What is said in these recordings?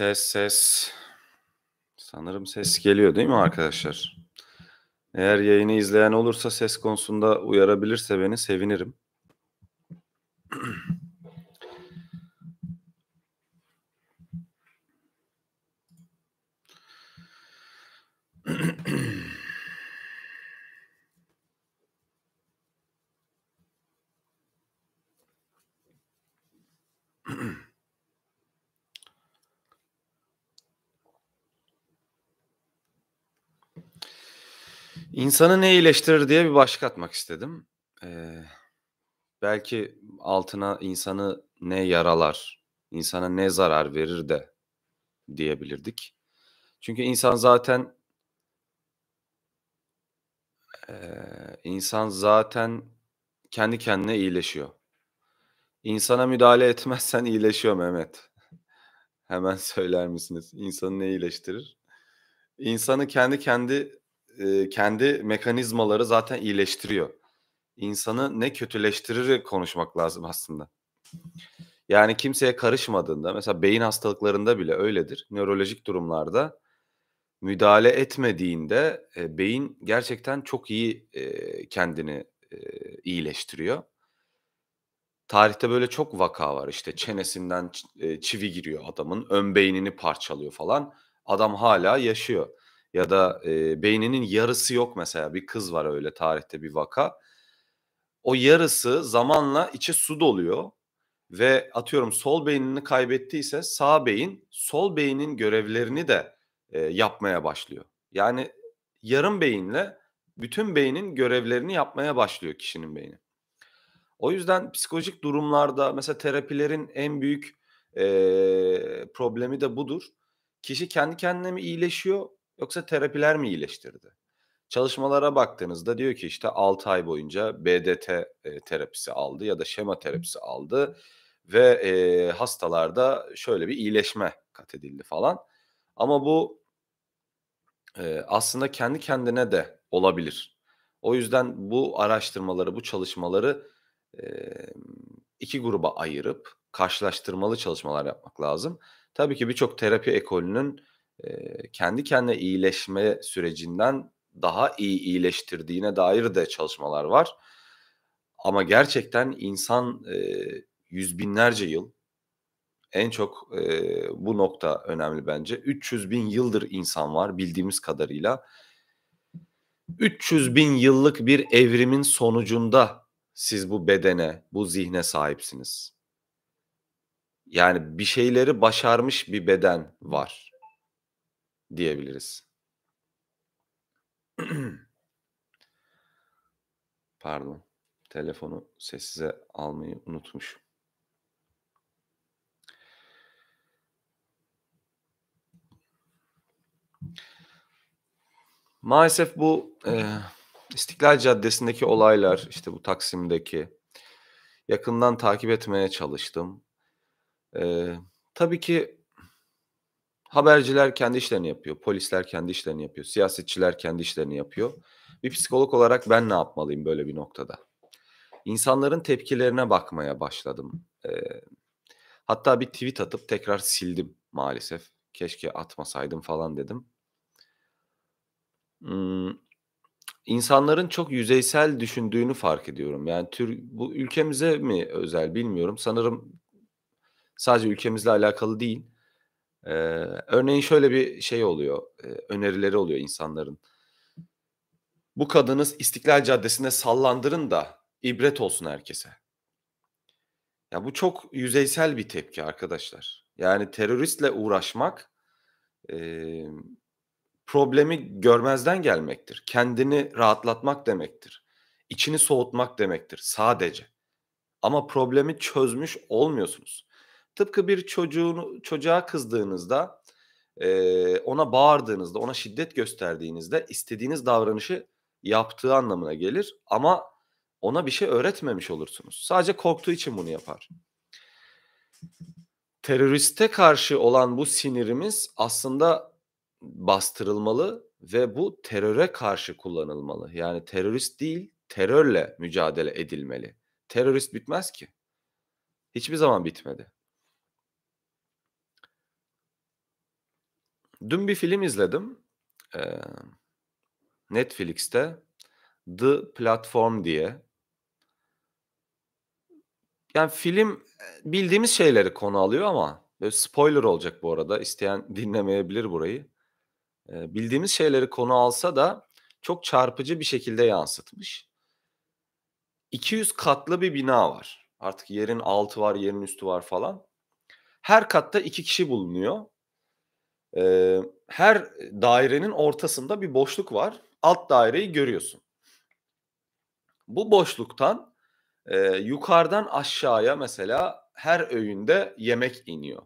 Ses ses. Sanırım ses geliyor değil mi arkadaşlar? Eğer yayını izleyen olursa ses konusunda uyarabilirse beni sevinirim. İnsanı ne iyileştirir diye bir başlık atmak istedim. Ee, belki altına insanı ne yaralar, insana ne zarar verir de diyebilirdik. Çünkü insan zaten e, insan zaten kendi kendine iyileşiyor. İnsana müdahale etmezsen iyileşiyor Mehmet. Hemen söyler misiniz? İnsanı ne iyileştirir? İnsanı kendi kendi e, kendi mekanizmaları zaten iyileştiriyor. İnsanı ne kötüleştirir konuşmak lazım aslında. Yani kimseye karışmadığında mesela beyin hastalıklarında bile öyledir. Nörolojik durumlarda müdahale etmediğinde e, beyin gerçekten çok iyi e, kendini e, iyileştiriyor. Tarihte böyle çok vaka var işte çenesinden çivi giriyor adamın ön beynini parçalıyor falan. Adam hala yaşıyor ya da e, beyninin yarısı yok mesela bir kız var öyle tarihte bir vaka. O yarısı zamanla içe su doluyor ve atıyorum sol beynini kaybettiyse sağ beyin sol beynin görevlerini de e, yapmaya başlıyor. Yani yarım beyinle bütün beynin görevlerini yapmaya başlıyor kişinin beyni. O yüzden psikolojik durumlarda mesela terapilerin en büyük e, problemi de budur. Kişi kendi kendine mi iyileşiyor yoksa terapiler mi iyileştirdi? Çalışmalara baktığınızda diyor ki işte 6 ay boyunca BDT e, terapisi aldı ya da şema terapisi aldı ve e, hastalarda şöyle bir iyileşme kat edildi falan. Ama bu e, aslında kendi kendine de olabilir. O yüzden bu araştırmaları, bu çalışmaları e, iki gruba ayırıp karşılaştırmalı çalışmalar yapmak lazım. Tabii ki birçok terapi ekolünün kendi kendine iyileşme sürecinden daha iyi iyileştirdiğine dair de çalışmalar var. Ama gerçekten insan e, yüz binlerce yıl en çok e, bu nokta önemli bence. 300 bin yıldır insan var bildiğimiz kadarıyla. 300 bin yıllık bir evrimin sonucunda siz bu bedene, bu zihne sahipsiniz. Yani bir şeyleri başarmış bir beden var diyebiliriz. Pardon. Telefonu sessize almayı unutmuşum. Maalesef bu e, İstiklal Caddesi'ndeki olaylar, işte bu Taksim'deki yakından takip etmeye çalıştım. E, tabii ki Haberciler kendi işlerini yapıyor, polisler kendi işlerini yapıyor, siyasetçiler kendi işlerini yapıyor. Bir psikolog olarak ben ne yapmalıyım böyle bir noktada? İnsanların tepkilerine bakmaya başladım. Ee, hatta bir tweet atıp tekrar sildim maalesef. Keşke atmasaydım falan dedim. Hmm, insanların çok yüzeysel düşündüğünü fark ediyorum. Yani tür, bu ülkemize mi özel bilmiyorum. Sanırım sadece ülkemizle alakalı değil ee, örneğin şöyle bir şey oluyor, e, önerileri oluyor insanların. Bu kadını İstiklal Caddesi'ne sallandırın da ibret olsun herkese. Ya bu çok yüzeysel bir tepki arkadaşlar. Yani teröristle uğraşmak e, problemi görmezden gelmektir. Kendini rahatlatmak demektir. İçini soğutmak demektir sadece. Ama problemi çözmüş olmuyorsunuz. Tıpkı bir çocuğun çocuğa kızdığınızda, e, ona bağırdığınızda, ona şiddet gösterdiğinizde istediğiniz davranışı yaptığı anlamına gelir ama ona bir şey öğretmemiş olursunuz. Sadece korktuğu için bunu yapar. Teröriste karşı olan bu sinirimiz aslında bastırılmalı ve bu teröre karşı kullanılmalı. Yani terörist değil, terörle mücadele edilmeli. Terörist bitmez ki. Hiçbir zaman bitmedi. Dün bir film izledim. Netflix'te The Platform diye. Yani film bildiğimiz şeyleri konu alıyor ama spoiler olacak bu arada. İsteyen dinlemeyebilir burayı. bildiğimiz şeyleri konu alsa da çok çarpıcı bir şekilde yansıtmış. 200 katlı bir bina var. Artık yerin altı var, yerin üstü var falan. Her katta iki kişi bulunuyor e, her dairenin ortasında bir boşluk var. Alt daireyi görüyorsun. Bu boşluktan e, yukarıdan aşağıya mesela her öğünde yemek iniyor.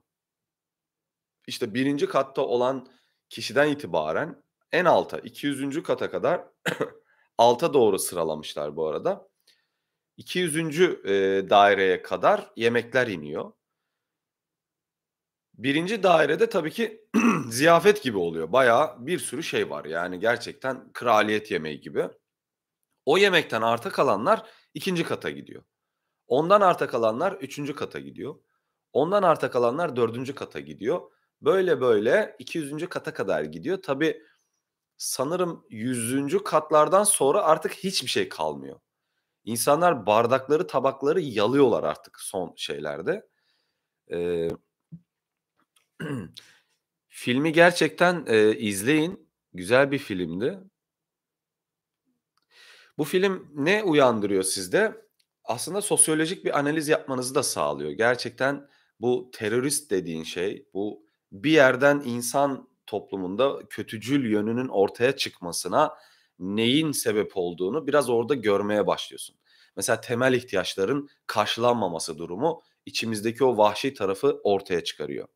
İşte birinci katta olan kişiden itibaren en alta 200. kata kadar alta doğru sıralamışlar bu arada. 200. daireye kadar yemekler iniyor. Birinci dairede tabii ki ziyafet gibi oluyor. Bayağı bir sürü şey var. Yani gerçekten kraliyet yemeği gibi. O yemekten arta kalanlar ikinci kata gidiyor. Ondan arta kalanlar üçüncü kata gidiyor. Ondan arta kalanlar dördüncü kata gidiyor. Böyle böyle 200. kata kadar gidiyor. Tabii sanırım 100. katlardan sonra artık hiçbir şey kalmıyor. İnsanlar bardakları, tabakları yalıyorlar artık son şeylerde. Ee, Filmi gerçekten, eee, izleyin. Güzel bir filmdi. Bu film ne uyandırıyor sizde? Aslında sosyolojik bir analiz yapmanızı da sağlıyor. Gerçekten bu terörist dediğin şey, bu bir yerden insan toplumunda kötücül yönünün ortaya çıkmasına neyin sebep olduğunu biraz orada görmeye başlıyorsun. Mesela temel ihtiyaçların karşılanmaması durumu içimizdeki o vahşi tarafı ortaya çıkarıyor.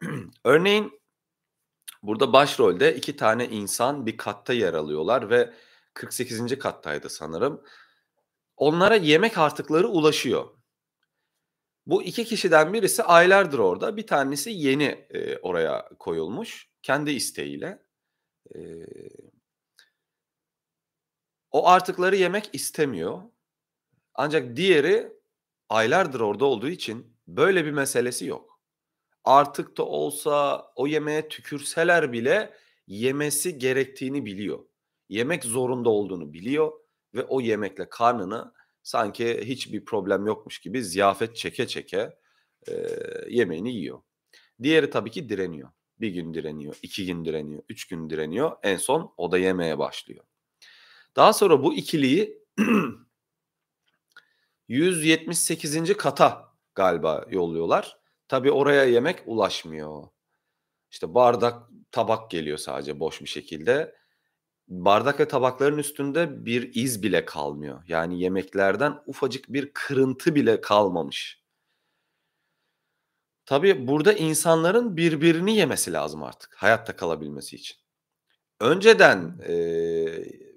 Örneğin burada başrolde iki tane insan bir katta yer alıyorlar ve 48. kattaydı sanırım. Onlara yemek artıkları ulaşıyor. Bu iki kişiden birisi aylardır orada. Bir tanesi yeni e, oraya koyulmuş. Kendi isteğiyle. E, o artıkları yemek istemiyor. Ancak diğeri aylardır orada olduğu için böyle bir meselesi yok artık da olsa o yemeğe tükürseler bile yemesi gerektiğini biliyor. Yemek zorunda olduğunu biliyor ve o yemekle karnını sanki hiçbir problem yokmuş gibi ziyafet çeke çeke e, yemeğini yiyor. Diğeri tabii ki direniyor. Bir gün direniyor, iki gün direniyor, üç gün direniyor. En son o da yemeye başlıyor. Daha sonra bu ikiliyi 178. kata galiba yolluyorlar. Tabi oraya yemek ulaşmıyor. İşte bardak, tabak geliyor sadece boş bir şekilde. Bardak ve tabakların üstünde bir iz bile kalmıyor. Yani yemeklerden ufacık bir kırıntı bile kalmamış. Tabi burada insanların birbirini yemesi lazım artık hayatta kalabilmesi için. Önceden e,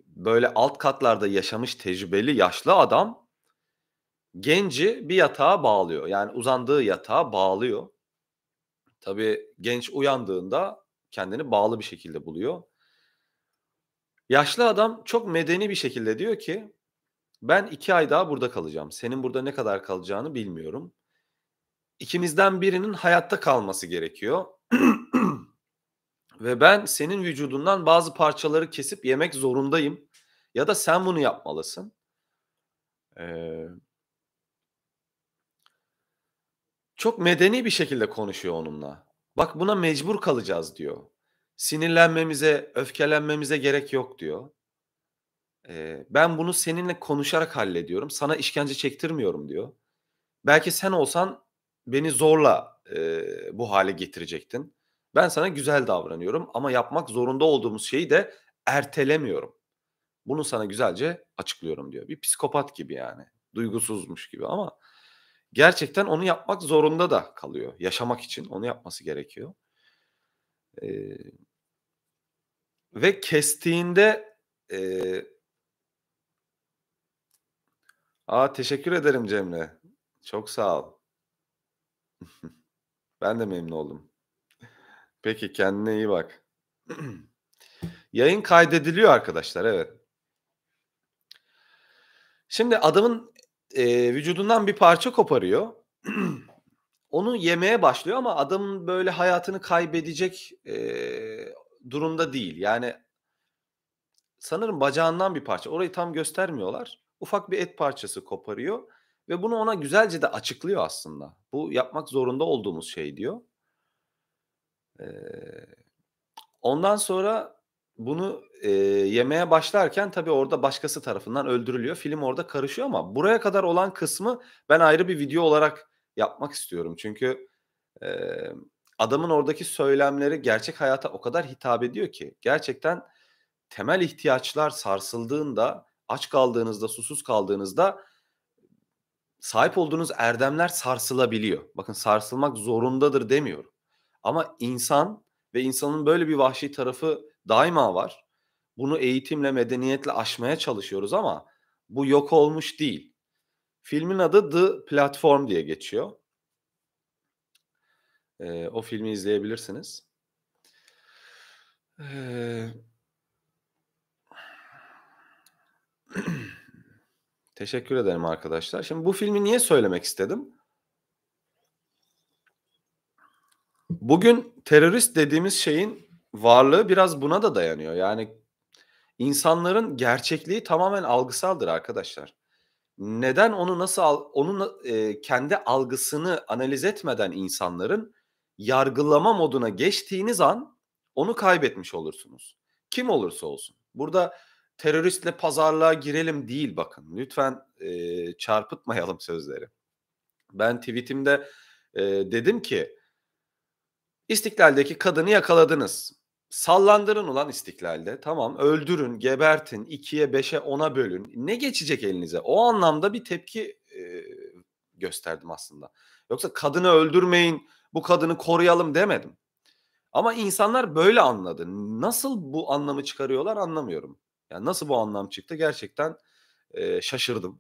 böyle alt katlarda yaşamış tecrübeli yaşlı adam genci bir yatağa bağlıyor. Yani uzandığı yatağa bağlıyor. Tabii genç uyandığında kendini bağlı bir şekilde buluyor. Yaşlı adam çok medeni bir şekilde diyor ki ben iki ay daha burada kalacağım. Senin burada ne kadar kalacağını bilmiyorum. İkimizden birinin hayatta kalması gerekiyor. Ve ben senin vücudundan bazı parçaları kesip yemek zorundayım. Ya da sen bunu yapmalısın. Ee, çok medeni bir şekilde konuşuyor onunla. Bak buna mecbur kalacağız diyor. Sinirlenmemize, öfkelenmemize gerek yok diyor. Ee, ben bunu seninle konuşarak hallediyorum. Sana işkence çektirmiyorum diyor. Belki sen olsan beni zorla e, bu hale getirecektin. Ben sana güzel davranıyorum ama yapmak zorunda olduğumuz şeyi de ertelemiyorum. Bunu sana güzelce açıklıyorum diyor. Bir psikopat gibi yani. Duygusuzmuş gibi ama gerçekten onu yapmak zorunda da kalıyor. Yaşamak için onu yapması gerekiyor. E, ve kestiğinde e, aa teşekkür ederim Cemre. Çok sağ ol. ben de memnun oldum. Peki kendine iyi bak. Yayın kaydediliyor arkadaşlar evet. Şimdi adamın e, vücudundan bir parça koparıyor. Onu yemeye başlıyor ama adamın böyle hayatını kaybedecek e, durumda değil. Yani sanırım bacağından bir parça. Orayı tam göstermiyorlar. Ufak bir et parçası koparıyor ve bunu ona güzelce de açıklıyor aslında. Bu yapmak zorunda olduğumuz şey diyor. Ee, ondan sonra bunu e, yemeye başlarken tabii orada başkası tarafından öldürülüyor. Film orada karışıyor ama buraya kadar olan kısmı ben ayrı bir video olarak yapmak istiyorum. Çünkü e, adamın oradaki söylemleri gerçek hayata o kadar hitap ediyor ki gerçekten temel ihtiyaçlar sarsıldığında, aç kaldığınızda, susuz kaldığınızda sahip olduğunuz erdemler sarsılabiliyor. Bakın sarsılmak zorundadır demiyorum. Ama insan ve insanın böyle bir vahşi tarafı daima var. Bunu eğitimle, medeniyetle aşmaya çalışıyoruz ama bu yok olmuş değil. Filmin adı The Platform diye geçiyor. Ee, o filmi izleyebilirsiniz. Ee... Teşekkür ederim arkadaşlar. Şimdi bu filmi niye söylemek istedim? Bugün terörist dediğimiz şeyin varlığı biraz buna da dayanıyor. Yani insanların gerçekliği tamamen algısaldır arkadaşlar. Neden onu nasıl onun e, kendi algısını analiz etmeden insanların yargılama moduna geçtiğiniz an onu kaybetmiş olursunuz. Kim olursa olsun. Burada teröristle pazarlığa girelim değil bakın. Lütfen e, çarpıtmayalım sözleri. Ben tweetimde e, dedim ki İstiklal'deki kadını yakaladınız. Sallandırın ulan istiklalde. Tamam öldürün, gebertin, ikiye, beşe, ona bölün. Ne geçecek elinize? O anlamda bir tepki e, gösterdim aslında. Yoksa kadını öldürmeyin, bu kadını koruyalım demedim. Ama insanlar böyle anladı. Nasıl bu anlamı çıkarıyorlar anlamıyorum. Yani nasıl bu anlam çıktı gerçekten e, şaşırdım.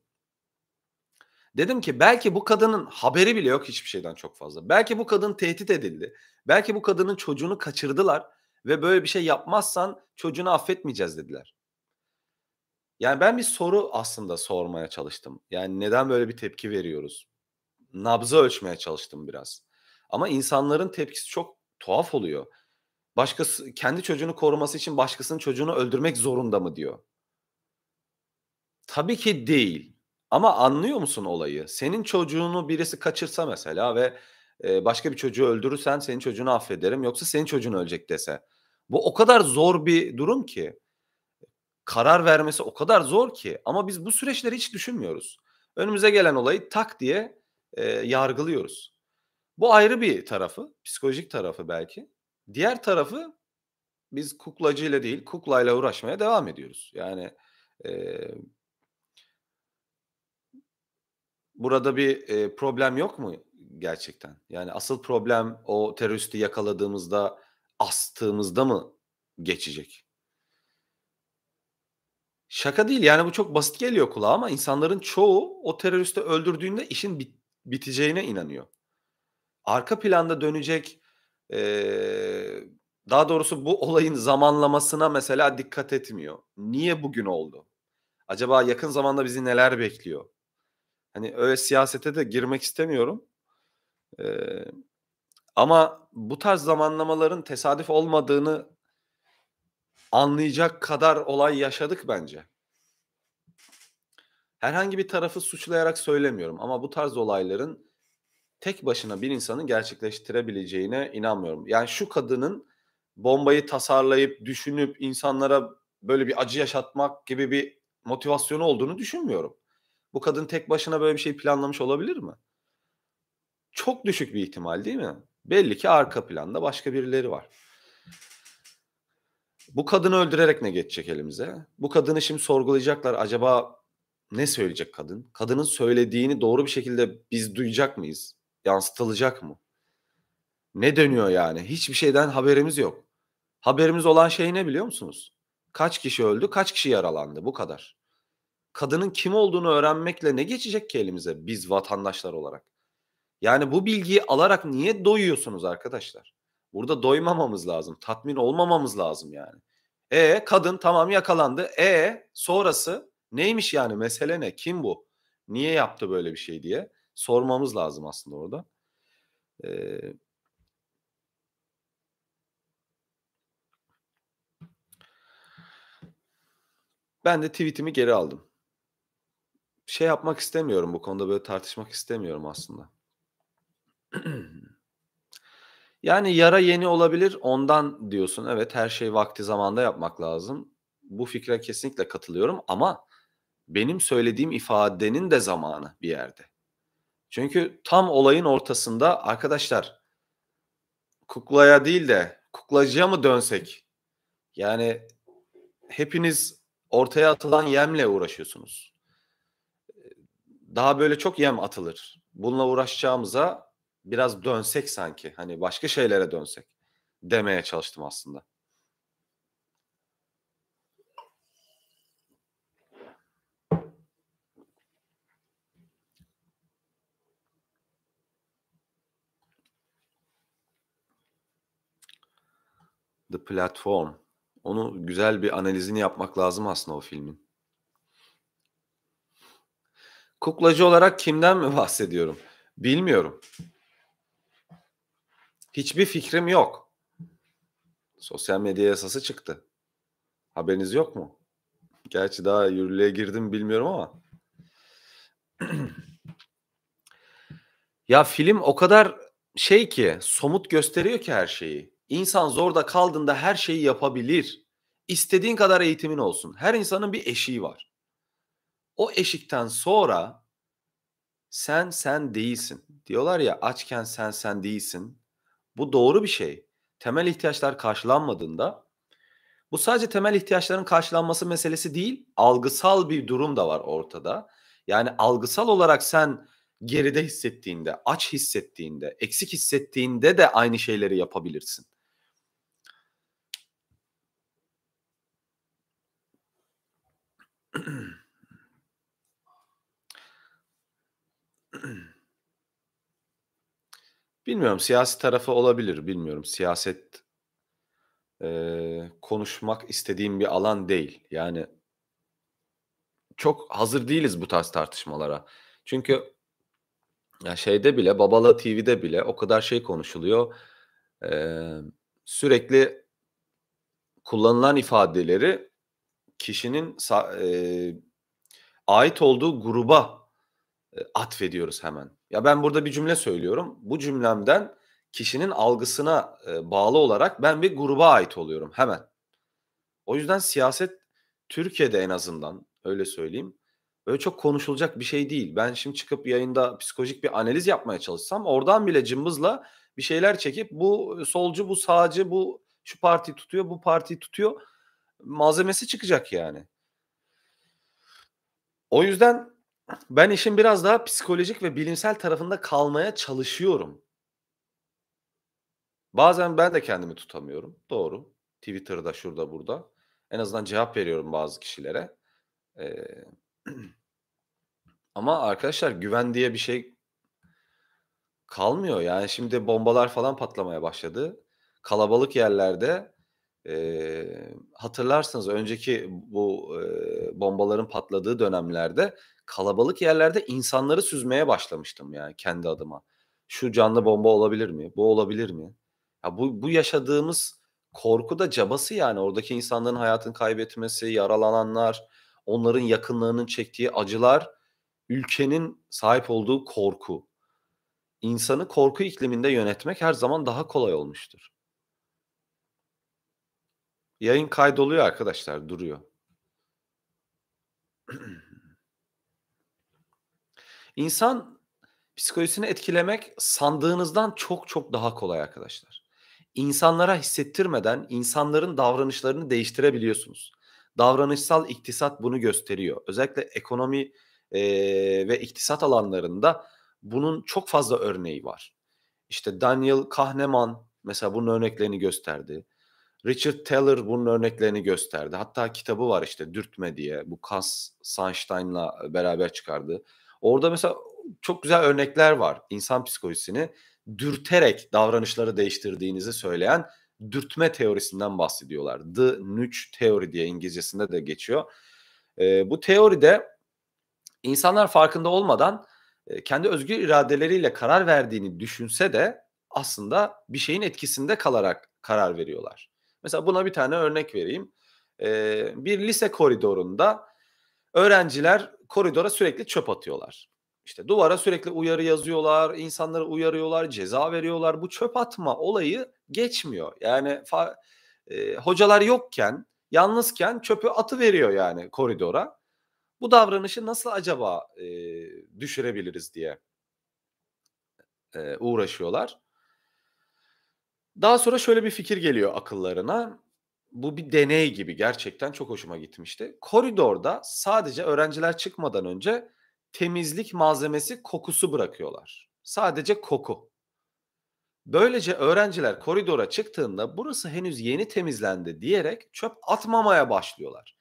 Dedim ki belki bu kadının haberi bile yok hiçbir şeyden çok fazla. Belki bu kadın tehdit edildi. Belki bu kadının çocuğunu kaçırdılar ve böyle bir şey yapmazsan çocuğunu affetmeyeceğiz dediler. Yani ben bir soru aslında sormaya çalıştım. Yani neden böyle bir tepki veriyoruz? Nabzı ölçmeye çalıştım biraz. Ama insanların tepkisi çok tuhaf oluyor. Başkası kendi çocuğunu koruması için başkasının çocuğunu öldürmek zorunda mı diyor? Tabii ki değil. Ama anlıyor musun olayı? Senin çocuğunu birisi kaçırsa mesela ve başka bir çocuğu öldürürsen senin çocuğunu affederim yoksa senin çocuğun ölecek dese. Bu o kadar zor bir durum ki karar vermesi o kadar zor ki ama biz bu süreçleri hiç düşünmüyoruz. Önümüze gelen olayı tak diye e, yargılıyoruz. Bu ayrı bir tarafı, psikolojik tarafı belki. Diğer tarafı biz kuklacıyla değil, kuklayla uğraşmaya devam ediyoruz. Yani e, burada bir e, problem yok mu gerçekten? Yani asıl problem o teröristi yakaladığımızda, astığımızda mı geçecek? Şaka değil yani bu çok basit geliyor kulağa ama insanların çoğu o teröristi öldürdüğünde işin bit- biteceğine inanıyor. Arka planda dönecek ee, daha doğrusu bu olayın zamanlamasına mesela dikkat etmiyor. Niye bugün oldu? Acaba yakın zamanda bizi neler bekliyor? Hani öyle siyasete de girmek istemiyorum. Ee, ama bu tarz zamanlamaların tesadüf olmadığını anlayacak kadar olay yaşadık bence. Herhangi bir tarafı suçlayarak söylemiyorum ama bu tarz olayların tek başına bir insanın gerçekleştirebileceğine inanmıyorum. Yani şu kadının bombayı tasarlayıp düşünüp insanlara böyle bir acı yaşatmak gibi bir motivasyonu olduğunu düşünmüyorum. Bu kadın tek başına böyle bir şey planlamış olabilir mi? Çok düşük bir ihtimal değil mi? Belli ki arka planda başka birileri var. Bu kadını öldürerek ne geçecek elimize? Bu kadını şimdi sorgulayacaklar. Acaba ne söyleyecek kadın? Kadının söylediğini doğru bir şekilde biz duyacak mıyız? Yansıtılacak mı? Ne dönüyor yani? Hiçbir şeyden haberimiz yok. Haberimiz olan şey ne biliyor musunuz? Kaç kişi öldü, kaç kişi yaralandı bu kadar kadının kim olduğunu öğrenmekle ne geçecek ki elimize biz vatandaşlar olarak? Yani bu bilgiyi alarak niye doyuyorsunuz arkadaşlar? Burada doymamamız lazım. Tatmin olmamamız lazım yani. E kadın tamam yakalandı. E sonrası neymiş yani mesele ne? Kim bu? Niye yaptı böyle bir şey diye sormamız lazım aslında orada. Ee, ben de tweetimi geri aldım şey yapmak istemiyorum bu konuda böyle tartışmak istemiyorum aslında. yani yara yeni olabilir ondan diyorsun. Evet her şey vakti zamanda yapmak lazım. Bu fikre kesinlikle katılıyorum ama benim söylediğim ifadenin de zamanı bir yerde. Çünkü tam olayın ortasında arkadaşlar kuklaya değil de kuklacıya mı dönsek? Yani hepiniz ortaya atılan yemle uğraşıyorsunuz daha böyle çok yem atılır. Bununla uğraşacağımıza biraz dönsek sanki. Hani başka şeylere dönsek demeye çalıştım aslında. The Platform. Onu güzel bir analizini yapmak lazım aslında o filmin. Kuklacı olarak kimden mi bahsediyorum? Bilmiyorum. Hiçbir fikrim yok. Sosyal medya yasası çıktı. Haberiniz yok mu? Gerçi daha yürürlüğe girdim bilmiyorum ama. ya film o kadar şey ki somut gösteriyor ki her şeyi. İnsan zorda kaldığında her şeyi yapabilir. İstediğin kadar eğitimin olsun. Her insanın bir eşiği var. O eşikten sonra sen sen değilsin. Diyorlar ya açken sen sen değilsin. Bu doğru bir şey. Temel ihtiyaçlar karşılanmadığında bu sadece temel ihtiyaçların karşılanması meselesi değil, algısal bir durum da var ortada. Yani algısal olarak sen geride hissettiğinde, aç hissettiğinde, eksik hissettiğinde de aynı şeyleri yapabilirsin. Bilmiyorum siyasi tarafı olabilir bilmiyorum. Siyaset e, konuşmak istediğim bir alan değil. Yani çok hazır değiliz bu tarz tartışmalara. Çünkü ya şeyde bile Babala TV'de bile o kadar şey konuşuluyor. E, sürekli kullanılan ifadeleri kişinin e, ait olduğu gruba atfediyoruz hemen. Ya ben burada bir cümle söylüyorum. Bu cümlemden kişinin algısına bağlı olarak ben bir gruba ait oluyorum hemen. O yüzden siyaset Türkiye'de en azından öyle söyleyeyim. Böyle çok konuşulacak bir şey değil. Ben şimdi çıkıp yayında psikolojik bir analiz yapmaya çalışsam oradan bile cımbızla bir şeyler çekip bu solcu, bu sağcı, bu şu parti tutuyor, bu parti tutuyor malzemesi çıkacak yani. O yüzden ben işin biraz daha psikolojik ve bilimsel tarafında kalmaya çalışıyorum. Bazen ben de kendimi tutamıyorum. Doğru. Twitter'da şurada burada. En azından cevap veriyorum bazı kişilere. Ee, ama arkadaşlar güven diye bir şey kalmıyor. Yani şimdi bombalar falan patlamaya başladı. Kalabalık yerlerde e, hatırlarsınız önceki bu e, bombaların patladığı dönemlerde kalabalık yerlerde insanları süzmeye başlamıştım yani kendi adıma. Şu canlı bomba olabilir mi? Bu olabilir mi? Ya bu, bu yaşadığımız korku da cabası yani. Oradaki insanların hayatını kaybetmesi, yaralananlar, onların yakınlarının çektiği acılar ülkenin sahip olduğu korku. İnsanı korku ikliminde yönetmek her zaman daha kolay olmuştur. Yayın kaydoluyor arkadaşlar, duruyor. İnsan psikolojisini etkilemek sandığınızdan çok çok daha kolay arkadaşlar. İnsanlara hissettirmeden insanların davranışlarını değiştirebiliyorsunuz. Davranışsal iktisat bunu gösteriyor. Özellikle ekonomi e, ve iktisat alanlarında bunun çok fazla örneği var. İşte Daniel Kahneman mesela bunun örneklerini gösterdi. Richard Taylor bunun örneklerini gösterdi. Hatta kitabı var işte Dürtme diye. Bu Kas Sunstein'la beraber çıkardı. Orada mesela çok güzel örnekler var. insan psikolojisini dürterek davranışları değiştirdiğinizi söyleyen dürtme teorisinden bahsediyorlar. The Nudge Theory diye İngilizcesinde de geçiyor. E, bu teoride insanlar farkında olmadan e, kendi özgür iradeleriyle karar verdiğini düşünse de aslında bir şeyin etkisinde kalarak karar veriyorlar. Mesela buna bir tane örnek vereyim. E, bir lise koridorunda öğrenciler koridora sürekli çöp atıyorlar. İşte duvara sürekli uyarı yazıyorlar, insanları uyarıyorlar, ceza veriyorlar. Bu çöp atma olayı geçmiyor. Yani e, hocalar yokken, yalnızken çöpü atı veriyor yani koridora. Bu davranışı nasıl acaba e, düşürebiliriz diye e, uğraşıyorlar. Daha sonra şöyle bir fikir geliyor akıllarına bu bir deney gibi gerçekten çok hoşuma gitmişti. Koridorda sadece öğrenciler çıkmadan önce temizlik malzemesi kokusu bırakıyorlar. Sadece koku. Böylece öğrenciler koridora çıktığında burası henüz yeni temizlendi diyerek çöp atmamaya başlıyorlar.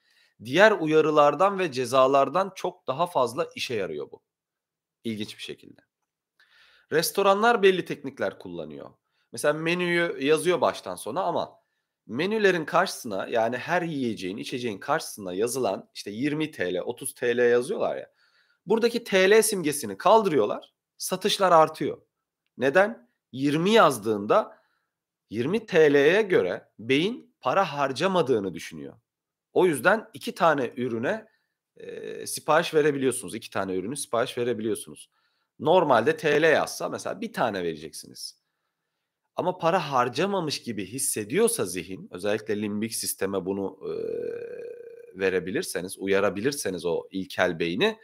Diğer uyarılardan ve cezalardan çok daha fazla işe yarıyor bu. İlginç bir şekilde. Restoranlar belli teknikler kullanıyor. Mesela menüyü yazıyor baştan sona ama menülerin karşısına yani her yiyeceğin, içeceğin karşısına yazılan işte 20 TL, 30 TL yazıyorlar ya. Buradaki TL simgesini kaldırıyorlar. Satışlar artıyor. Neden? 20 yazdığında 20 TL'ye göre beyin para harcamadığını düşünüyor. O yüzden iki tane ürüne e, sipariş verebiliyorsunuz. İki tane ürünü sipariş verebiliyorsunuz. Normalde TL yazsa mesela bir tane vereceksiniz ama para harcamamış gibi hissediyorsa zihin özellikle limbik sisteme bunu e, verebilirseniz uyarabilirseniz o ilkel beyni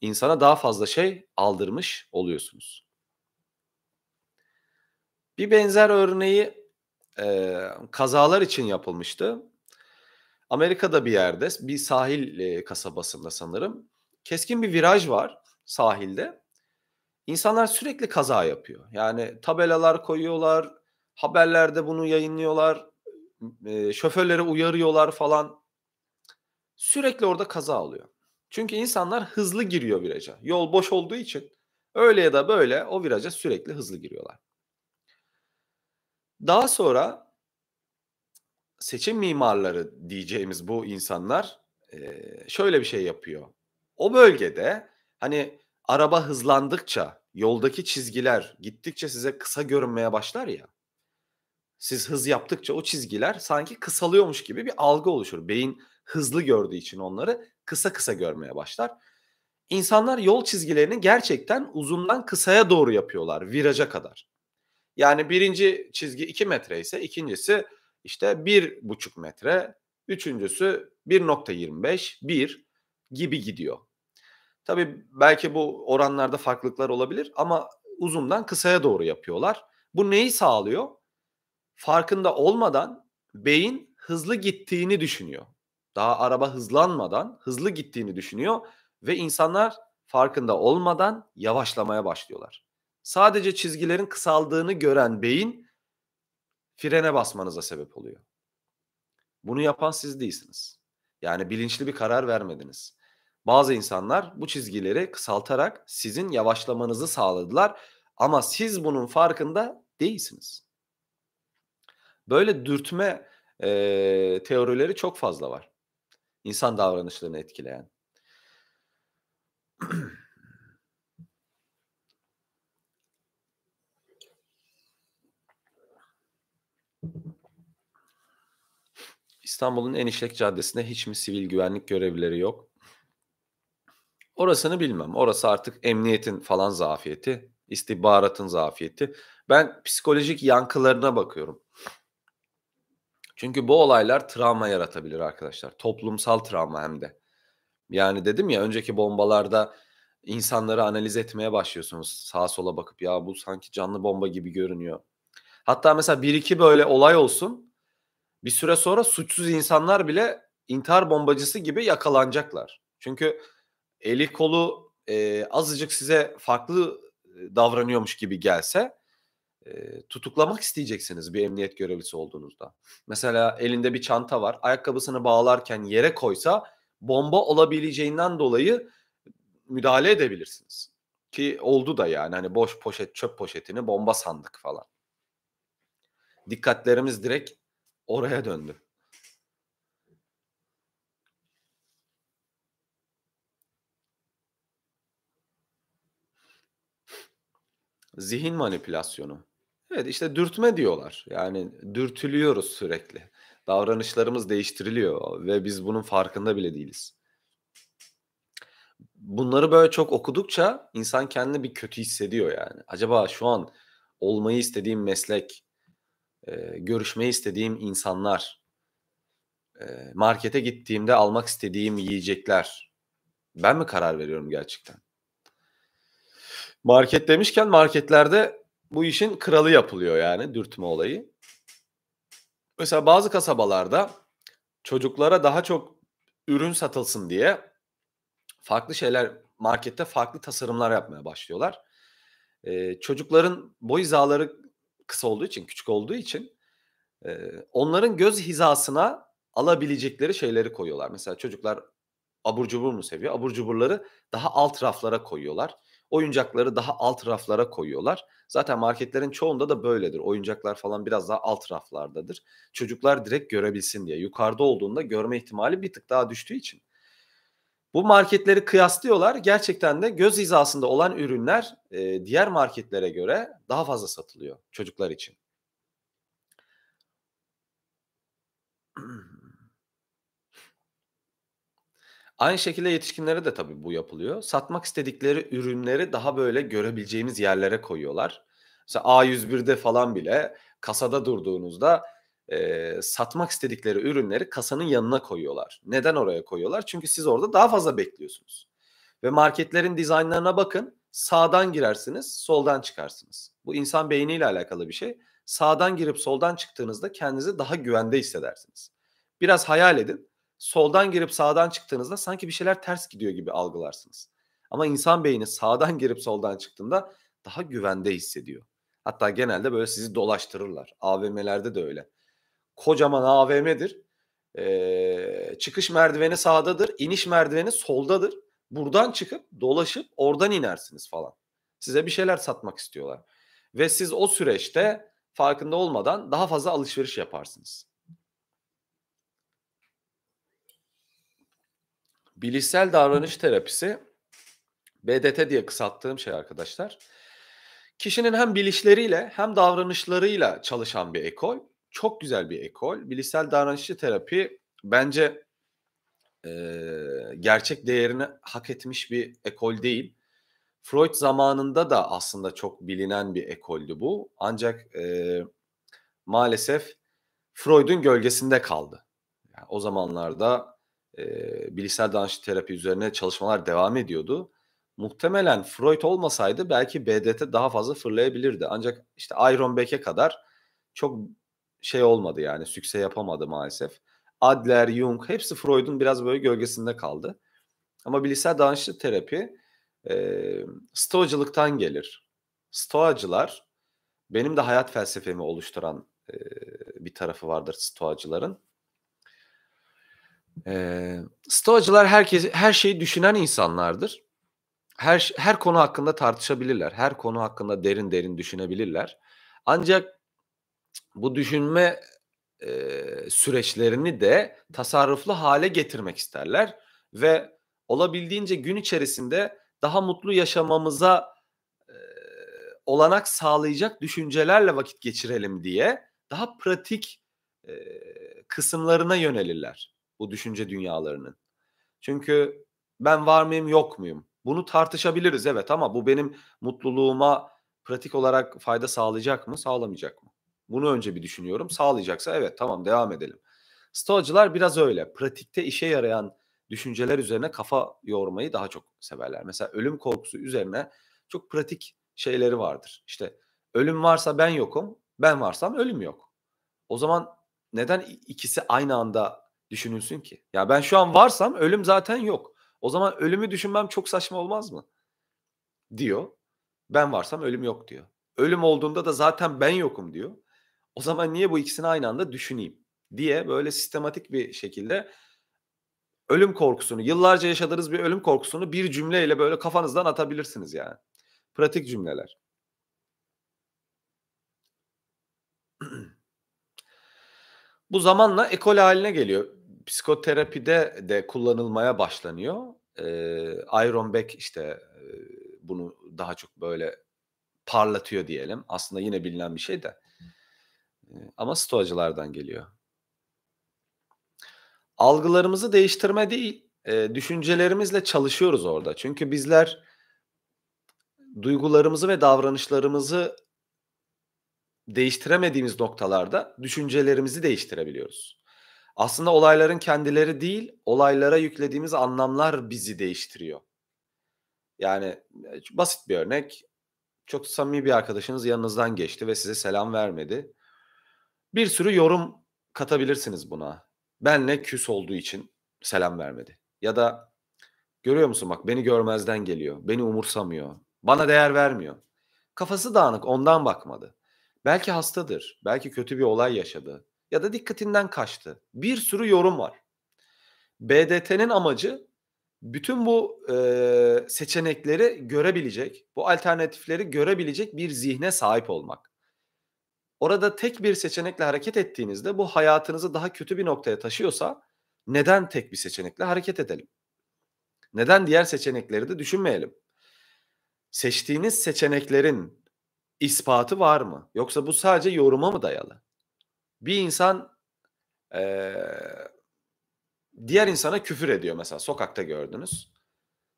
insana daha fazla şey aldırmış oluyorsunuz. Bir benzer örneği e, kazalar için yapılmıştı. Amerika'da bir yerde bir sahil e, kasabasında sanırım keskin bir viraj var sahilde İnsanlar sürekli kaza yapıyor. Yani tabelalar koyuyorlar, haberlerde bunu yayınlıyorlar, şoförleri uyarıyorlar falan. Sürekli orada kaza oluyor. Çünkü insanlar hızlı giriyor viraja. Yol boş olduğu için öyle ya da böyle o viraja sürekli hızlı giriyorlar. Daha sonra seçim mimarları diyeceğimiz bu insanlar şöyle bir şey yapıyor. O bölgede hani araba hızlandıkça yoldaki çizgiler gittikçe size kısa görünmeye başlar ya. Siz hız yaptıkça o çizgiler sanki kısalıyormuş gibi bir algı oluşur. Beyin hızlı gördüğü için onları kısa kısa görmeye başlar. İnsanlar yol çizgilerini gerçekten uzundan kısaya doğru yapıyorlar viraja kadar. Yani birinci çizgi 2 metre ise ikincisi işte 1,5 metre, üçüncüsü 1.25, 1 gibi gidiyor. Tabii belki bu oranlarda farklılıklar olabilir ama uzundan kısaya doğru yapıyorlar. Bu neyi sağlıyor? Farkında olmadan beyin hızlı gittiğini düşünüyor. Daha araba hızlanmadan hızlı gittiğini düşünüyor ve insanlar farkında olmadan yavaşlamaya başlıyorlar. Sadece çizgilerin kısaldığını gören beyin frene basmanıza sebep oluyor. Bunu yapan siz değilsiniz. Yani bilinçli bir karar vermediniz. Bazı insanlar bu çizgileri kısaltarak sizin yavaşlamanızı sağladılar ama siz bunun farkında değilsiniz. Böyle dürtme e, teorileri çok fazla var. İnsan davranışlarını etkileyen. İstanbul'un en işlek caddesinde hiç mi sivil güvenlik görevlileri yok? Orasını bilmem. Orası artık emniyetin falan zafiyeti, istihbaratın zafiyeti. Ben psikolojik yankılarına bakıyorum. Çünkü bu olaylar travma yaratabilir arkadaşlar. Toplumsal travma hem de. Yani dedim ya önceki bombalarda insanları analiz etmeye başlıyorsunuz. Sağa sola bakıp ya bu sanki canlı bomba gibi görünüyor. Hatta mesela bir iki böyle olay olsun. Bir süre sonra suçsuz insanlar bile intihar bombacısı gibi yakalanacaklar. Çünkü eli kolu e, azıcık size farklı e, davranıyormuş gibi gelse e, tutuklamak isteyeceksiniz bir emniyet görevlisi olduğunuzda. Mesela elinde bir çanta var. Ayakkabısını bağlarken yere koysa bomba olabileceğinden dolayı müdahale edebilirsiniz. Ki oldu da yani hani boş poşet çöp poşetini bomba sandık falan. Dikkatlerimiz direkt oraya döndü. Zihin manipülasyonu. Evet işte dürtme diyorlar. Yani dürtülüyoruz sürekli. Davranışlarımız değiştiriliyor ve biz bunun farkında bile değiliz. Bunları böyle çok okudukça insan kendini bir kötü hissediyor yani. Acaba şu an olmayı istediğim meslek, e, görüşmeyi istediğim insanlar, e, markete gittiğimde almak istediğim yiyecekler. Ben mi karar veriyorum gerçekten? Market demişken marketlerde bu işin kralı yapılıyor yani dürtme olayı. Mesela bazı kasabalarda çocuklara daha çok ürün satılsın diye farklı şeyler markette farklı tasarımlar yapmaya başlıyorlar. Ee, çocukların boy hizaları kısa olduğu için, küçük olduğu için e, onların göz hizasına alabilecekleri şeyleri koyuyorlar. Mesela çocuklar abur cubur mu seviyor? Abur cuburları daha alt raflara koyuyorlar oyuncakları daha alt raflara koyuyorlar. Zaten marketlerin çoğunda da böyledir. Oyuncaklar falan biraz daha alt raflardadır. Çocuklar direkt görebilsin diye. Yukarıda olduğunda görme ihtimali bir tık daha düştüğü için. Bu marketleri kıyaslıyorlar. Gerçekten de göz hizasında olan ürünler e, diğer marketlere göre daha fazla satılıyor çocuklar için. Aynı şekilde yetişkinlere de tabii bu yapılıyor. Satmak istedikleri ürünleri daha böyle görebileceğimiz yerlere koyuyorlar. Mesela A101'de falan bile kasada durduğunuzda e, satmak istedikleri ürünleri kasanın yanına koyuyorlar. Neden oraya koyuyorlar? Çünkü siz orada daha fazla bekliyorsunuz. Ve marketlerin dizaynlarına bakın. Sağdan girersiniz, soldan çıkarsınız. Bu insan beyniyle alakalı bir şey. Sağdan girip soldan çıktığınızda kendinizi daha güvende hissedersiniz. Biraz hayal edin soldan girip sağdan çıktığınızda sanki bir şeyler ters gidiyor gibi algılarsınız. Ama insan beyni sağdan girip soldan çıktığında daha güvende hissediyor. Hatta genelde böyle sizi dolaştırırlar. AVM'lerde de öyle. Kocaman AVM'dir. Ee, çıkış merdiveni sağdadır. iniş merdiveni soldadır. Buradan çıkıp dolaşıp oradan inersiniz falan. Size bir şeyler satmak istiyorlar. Ve siz o süreçte farkında olmadan daha fazla alışveriş yaparsınız. Bilişsel davranış terapisi BDT diye kısalttığım şey arkadaşlar. Kişinin hem bilişleriyle hem davranışlarıyla çalışan bir ekol. Çok güzel bir ekol. Bilişsel davranışçı terapi bence e, gerçek değerini hak etmiş bir ekol değil. Freud zamanında da aslında çok bilinen bir ekoldü bu. Ancak e, maalesef Freud'un gölgesinde kaldı. Yani o zamanlarda e, bilişsel davranışçı terapi üzerine çalışmalar devam ediyordu. Muhtemelen Freud olmasaydı belki BDT daha fazla fırlayabilirdi. Ancak işte Iron Beck'e kadar çok şey olmadı yani sükse yapamadı maalesef. Adler, Jung hepsi Freud'un biraz böyle gölgesinde kaldı. Ama bilişsel davranışçı terapi e, stoacılıktan gelir. Stoacılar benim de hayat felsefemi oluşturan e, bir tarafı vardır stoacıların. E, stoacılar herkes, her şeyi düşünen insanlardır. Her, her konu hakkında tartışabilirler. Her konu hakkında derin derin düşünebilirler. Ancak bu düşünme e, süreçlerini de tasarruflu hale getirmek isterler ve olabildiğince gün içerisinde daha mutlu yaşamamıza e, olanak sağlayacak düşüncelerle vakit geçirelim diye daha pratik e, kısımlarına yönelirler bu düşünce dünyalarının. Çünkü ben var mıyım yok muyum? Bunu tartışabiliriz evet ama bu benim mutluluğuma pratik olarak fayda sağlayacak mı sağlamayacak mı? Bunu önce bir düşünüyorum. Sağlayacaksa evet tamam devam edelim. Stoacılar biraz öyle. Pratikte işe yarayan düşünceler üzerine kafa yormayı daha çok severler. Mesela ölüm korkusu üzerine çok pratik şeyleri vardır. İşte ölüm varsa ben yokum, ben varsam ölüm yok. O zaman neden ikisi aynı anda düşünülsün ki? Ya ben şu an varsam ölüm zaten yok. O zaman ölümü düşünmem çok saçma olmaz mı? Diyor. Ben varsam ölüm yok diyor. Ölüm olduğunda da zaten ben yokum diyor. O zaman niye bu ikisini aynı anda düşüneyim diye böyle sistematik bir şekilde ölüm korkusunu, yıllarca yaşadığınız bir ölüm korkusunu bir cümleyle böyle kafanızdan atabilirsiniz yani. Pratik cümleler. Bu zamanla ekol haline geliyor psikoterapide de kullanılmaya başlanıyor. Ee, Iron Beck işte bunu daha çok böyle parlatıyor diyelim. Aslında yine bilinen bir şey de. ama stoacılardan geliyor. Algılarımızı değiştirme değil, düşüncelerimizle çalışıyoruz orada. Çünkü bizler duygularımızı ve davranışlarımızı değiştiremediğimiz noktalarda düşüncelerimizi değiştirebiliyoruz. Aslında olayların kendileri değil, olaylara yüklediğimiz anlamlar bizi değiştiriyor. Yani e, basit bir örnek. Çok samimi bir arkadaşınız yanınızdan geçti ve size selam vermedi. Bir sürü yorum katabilirsiniz buna. Benle küs olduğu için selam vermedi. Ya da görüyor musun bak beni görmezden geliyor. Beni umursamıyor. Bana değer vermiyor. Kafası dağınık ondan bakmadı. Belki hastadır. Belki kötü bir olay yaşadı ya da dikkatinden kaçtı. Bir sürü yorum var. BDT'nin amacı bütün bu e, seçenekleri görebilecek, bu alternatifleri görebilecek bir zihne sahip olmak. Orada tek bir seçenekle hareket ettiğinizde bu hayatınızı daha kötü bir noktaya taşıyorsa neden tek bir seçenekle hareket edelim? Neden diğer seçenekleri de düşünmeyelim? Seçtiğiniz seçeneklerin ispatı var mı? Yoksa bu sadece yoruma mı dayalı? bir insan e, diğer insana küfür ediyor mesela sokakta gördünüz.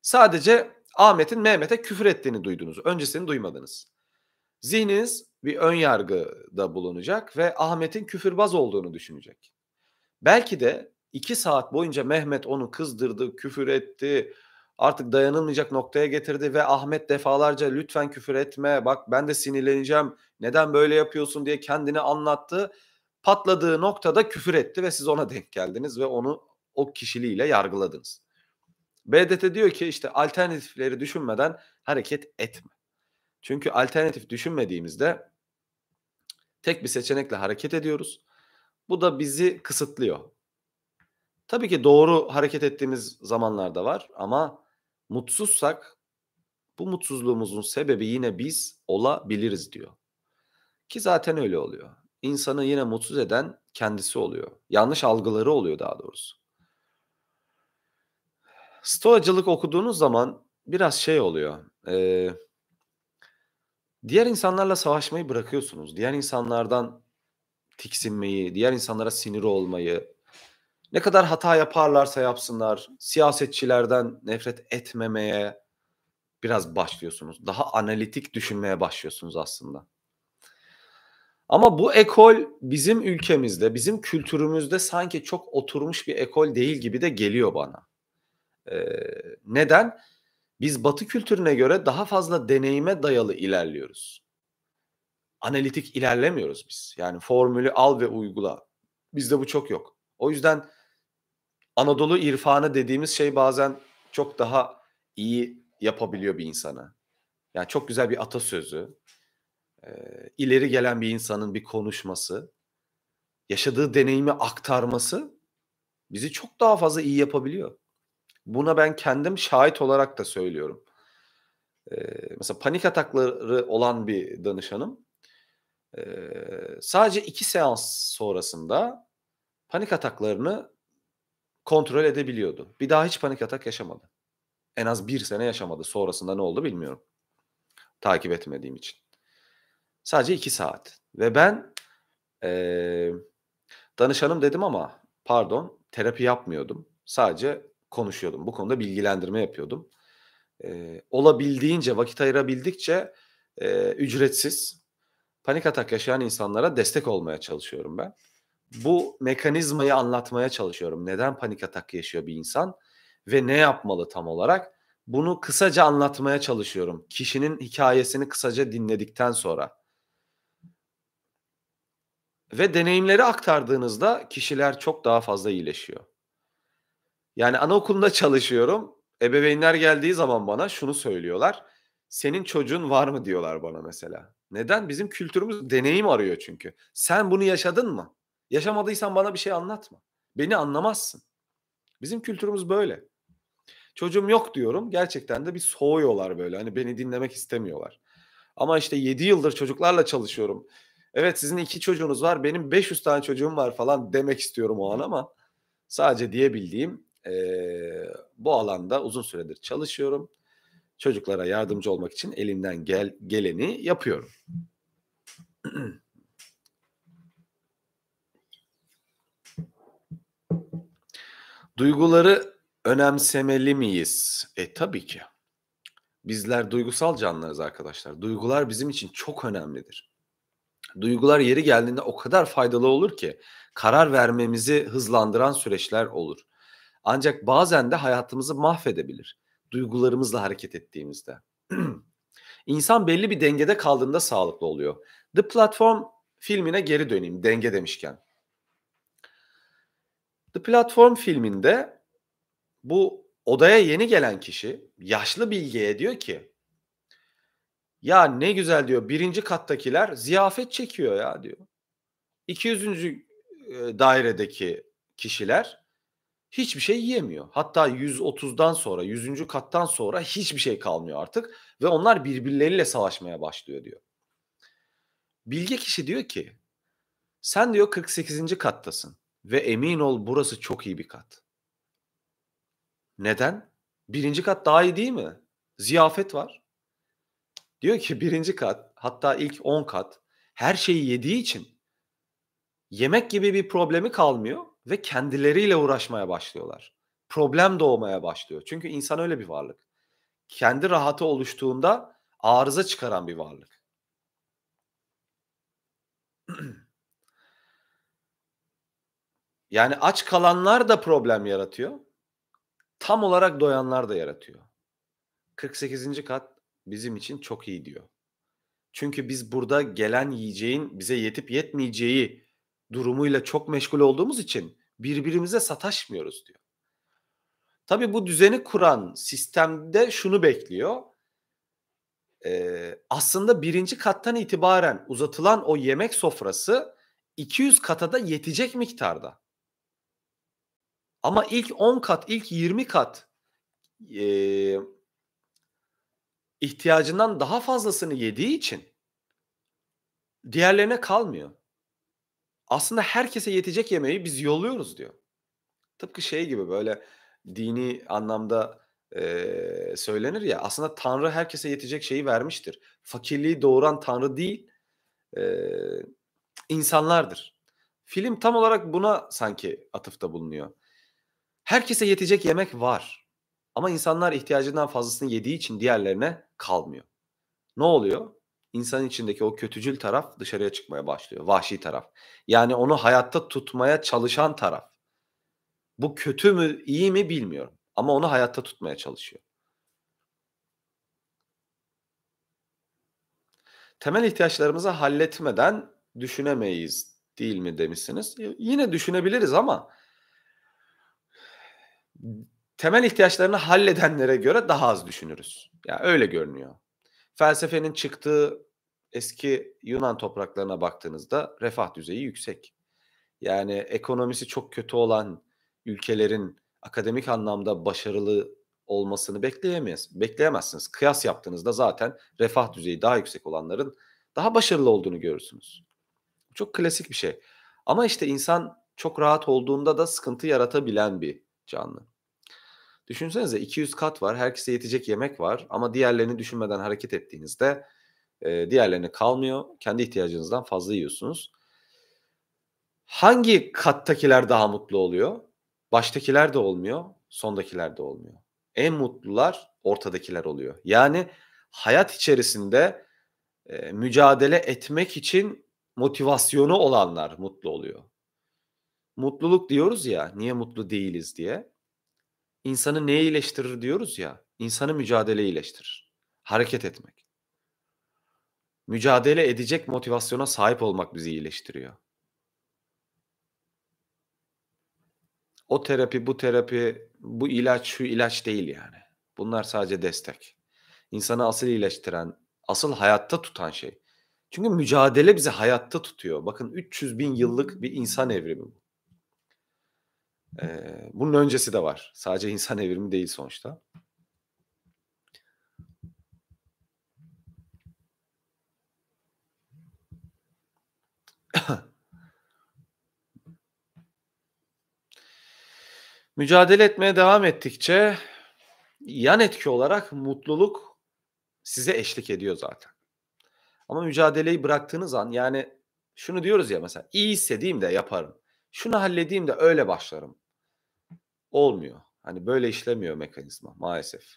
Sadece Ahmet'in Mehmet'e küfür ettiğini duydunuz. Öncesini duymadınız. Zihniniz bir ön yargıda bulunacak ve Ahmet'in küfürbaz olduğunu düşünecek. Belki de iki saat boyunca Mehmet onu kızdırdı, küfür etti, artık dayanılmayacak noktaya getirdi ve Ahmet defalarca lütfen küfür etme, bak ben de sinirleneceğim, neden böyle yapıyorsun diye kendini anlattı patladığı noktada küfür etti ve siz ona denk geldiniz ve onu o kişiliğiyle yargıladınız. BDT diyor ki işte alternatifleri düşünmeden hareket etme. Çünkü alternatif düşünmediğimizde tek bir seçenekle hareket ediyoruz. Bu da bizi kısıtlıyor. Tabii ki doğru hareket ettiğimiz zamanlarda var ama mutsuzsak bu mutsuzluğumuzun sebebi yine biz olabiliriz diyor. Ki zaten öyle oluyor insanı yine mutsuz eden kendisi oluyor. Yanlış algıları oluyor daha doğrusu. Stoacılık okuduğunuz zaman biraz şey oluyor. E, diğer insanlarla savaşmayı bırakıyorsunuz. Diğer insanlardan tiksinmeyi, diğer insanlara sinir olmayı, ne kadar hata yaparlarsa yapsınlar, siyasetçilerden nefret etmemeye biraz başlıyorsunuz. Daha analitik düşünmeye başlıyorsunuz aslında. Ama bu ekol bizim ülkemizde, bizim kültürümüzde sanki çok oturmuş bir ekol değil gibi de geliyor bana. Ee, neden? Biz Batı kültürüne göre daha fazla deneyime dayalı ilerliyoruz. Analitik ilerlemiyoruz biz. Yani formülü al ve uygula. Bizde bu çok yok. O yüzden Anadolu irfanı dediğimiz şey bazen çok daha iyi yapabiliyor bir insana. Yani çok güzel bir atasözü, e, ileri gelen bir insanın bir konuşması, yaşadığı deneyimi aktarması bizi çok daha fazla iyi yapabiliyor. Buna ben kendim şahit olarak da söylüyorum. E, mesela panik atakları olan bir danışanım e, sadece iki seans sonrasında panik ataklarını kontrol edebiliyordu. Bir daha hiç panik atak yaşamadı. En az bir sene yaşamadı. Sonrasında ne oldu bilmiyorum. Takip etmediğim için. Sadece iki saat. Ve ben ee, danışanım dedim ama pardon terapi yapmıyordum. Sadece konuşuyordum. Bu konuda bilgilendirme yapıyordum. Ee, olabildiğince vakit ayırabildikçe e, ücretsiz panik atak yaşayan insanlara destek olmaya çalışıyorum ben. Bu mekanizmayı anlatmaya çalışıyorum. Neden panik atak yaşıyor bir insan ve ne yapmalı tam olarak? Bunu kısaca anlatmaya çalışıyorum. Kişinin hikayesini kısaca dinledikten sonra. Ve deneyimleri aktardığınızda kişiler çok daha fazla iyileşiyor. Yani anaokulunda çalışıyorum. Ebeveynler geldiği zaman bana şunu söylüyorlar. Senin çocuğun var mı diyorlar bana mesela. Neden? Bizim kültürümüz deneyim arıyor çünkü. Sen bunu yaşadın mı? Yaşamadıysan bana bir şey anlatma. Beni anlamazsın. Bizim kültürümüz böyle. Çocuğum yok diyorum. Gerçekten de bir soğuyorlar böyle. Hani beni dinlemek istemiyorlar. Ama işte 7 yıldır çocuklarla çalışıyorum evet sizin iki çocuğunuz var benim 500 tane çocuğum var falan demek istiyorum o an ama sadece diyebildiğim e, bu alanda uzun süredir çalışıyorum. Çocuklara yardımcı olmak için elimden gel, geleni yapıyorum. Duyguları önemsemeli miyiz? E tabii ki. Bizler duygusal canlılarız arkadaşlar. Duygular bizim için çok önemlidir duygular yeri geldiğinde o kadar faydalı olur ki karar vermemizi hızlandıran süreçler olur. Ancak bazen de hayatımızı mahvedebilir duygularımızla hareket ettiğimizde. İnsan belli bir dengede kaldığında sağlıklı oluyor. The Platform filmine geri döneyim denge demişken. The Platform filminde bu odaya yeni gelen kişi yaşlı bilgeye diyor ki ya ne güzel diyor birinci kattakiler ziyafet çekiyor ya diyor. 200. E, dairedeki kişiler hiçbir şey yiyemiyor. Hatta 130'dan sonra 100. kattan sonra hiçbir şey kalmıyor artık ve onlar birbirleriyle savaşmaya başlıyor diyor. Bilge kişi diyor ki sen diyor 48. kattasın ve emin ol burası çok iyi bir kat. Neden? Birinci kat daha iyi değil mi? Ziyafet var. Diyor ki birinci kat hatta ilk 10 kat her şeyi yediği için yemek gibi bir problemi kalmıyor ve kendileriyle uğraşmaya başlıyorlar. Problem doğmaya başlıyor. Çünkü insan öyle bir varlık. Kendi rahatı oluştuğunda arıza çıkaran bir varlık. Yani aç kalanlar da problem yaratıyor. Tam olarak doyanlar da yaratıyor. 48. kat bizim için çok iyi diyor. Çünkü biz burada gelen yiyeceğin bize yetip yetmeyeceği durumuyla çok meşgul olduğumuz için birbirimize sataşmıyoruz diyor. Tabi bu düzeni kuran sistemde şunu bekliyor. Ee, aslında birinci kattan itibaren uzatılan o yemek sofrası 200 kata da yetecek miktarda. Ama ilk 10 kat, ilk 20 kat e, ihtiyacından daha fazlasını yediği için diğerlerine kalmıyor. Aslında herkese yetecek yemeği biz yolluyoruz diyor. Tıpkı şey gibi böyle dini anlamda e, söylenir ya aslında Tanrı herkese yetecek şeyi vermiştir. Fakirliği doğuran Tanrı değil e, insanlardır. Film tam olarak buna sanki atıfta bulunuyor. Herkese yetecek yemek var. Ama insanlar ihtiyacından fazlasını yediği için diğerlerine kalmıyor. Ne oluyor? İnsanın içindeki o kötücül taraf dışarıya çıkmaya başlıyor. Vahşi taraf. Yani onu hayatta tutmaya çalışan taraf. Bu kötü mü iyi mi bilmiyorum. Ama onu hayatta tutmaya çalışıyor. Temel ihtiyaçlarımızı halletmeden düşünemeyiz değil mi demişsiniz. Yine düşünebiliriz ama temel ihtiyaçlarını halledenlere göre daha az düşünürüz. Ya yani öyle görünüyor. Felsefenin çıktığı eski Yunan topraklarına baktığınızda refah düzeyi yüksek. Yani ekonomisi çok kötü olan ülkelerin akademik anlamda başarılı olmasını bekleyemeyiz. Bekleyemezsiniz. Kıyas yaptığınızda zaten refah düzeyi daha yüksek olanların daha başarılı olduğunu görürsünüz. Çok klasik bir şey. Ama işte insan çok rahat olduğunda da sıkıntı yaratabilen bir canlı. Düşünsenize 200 kat var, herkese yetecek yemek var ama diğerlerini düşünmeden hareket ettiğinizde e, diğerlerine kalmıyor. Kendi ihtiyacınızdan fazla yiyorsunuz. Hangi kattakiler daha mutlu oluyor? Baştakiler de olmuyor, sondakiler de olmuyor. En mutlular ortadakiler oluyor. Yani hayat içerisinde e, mücadele etmek için motivasyonu olanlar mutlu oluyor. Mutluluk diyoruz ya, niye mutlu değiliz diye insanı neye iyileştirir diyoruz ya. İnsanı mücadele iyileştirir. Hareket etmek. Mücadele edecek motivasyona sahip olmak bizi iyileştiriyor. O terapi, bu terapi, bu ilaç, şu ilaç değil yani. Bunlar sadece destek. İnsanı asıl iyileştiren, asıl hayatta tutan şey. Çünkü mücadele bizi hayatta tutuyor. Bakın 300 bin yıllık bir insan evrimi bu. Ee, bunun öncesi de var. Sadece insan evrimi değil sonuçta. Mücadele etmeye devam ettikçe yan etki olarak mutluluk size eşlik ediyor zaten. Ama mücadeleyi bıraktığınız an yani şunu diyoruz ya mesela iyi istediğim de yaparım. Şunu halledeyim de öyle başlarım olmuyor. Hani böyle işlemiyor mekanizma maalesef.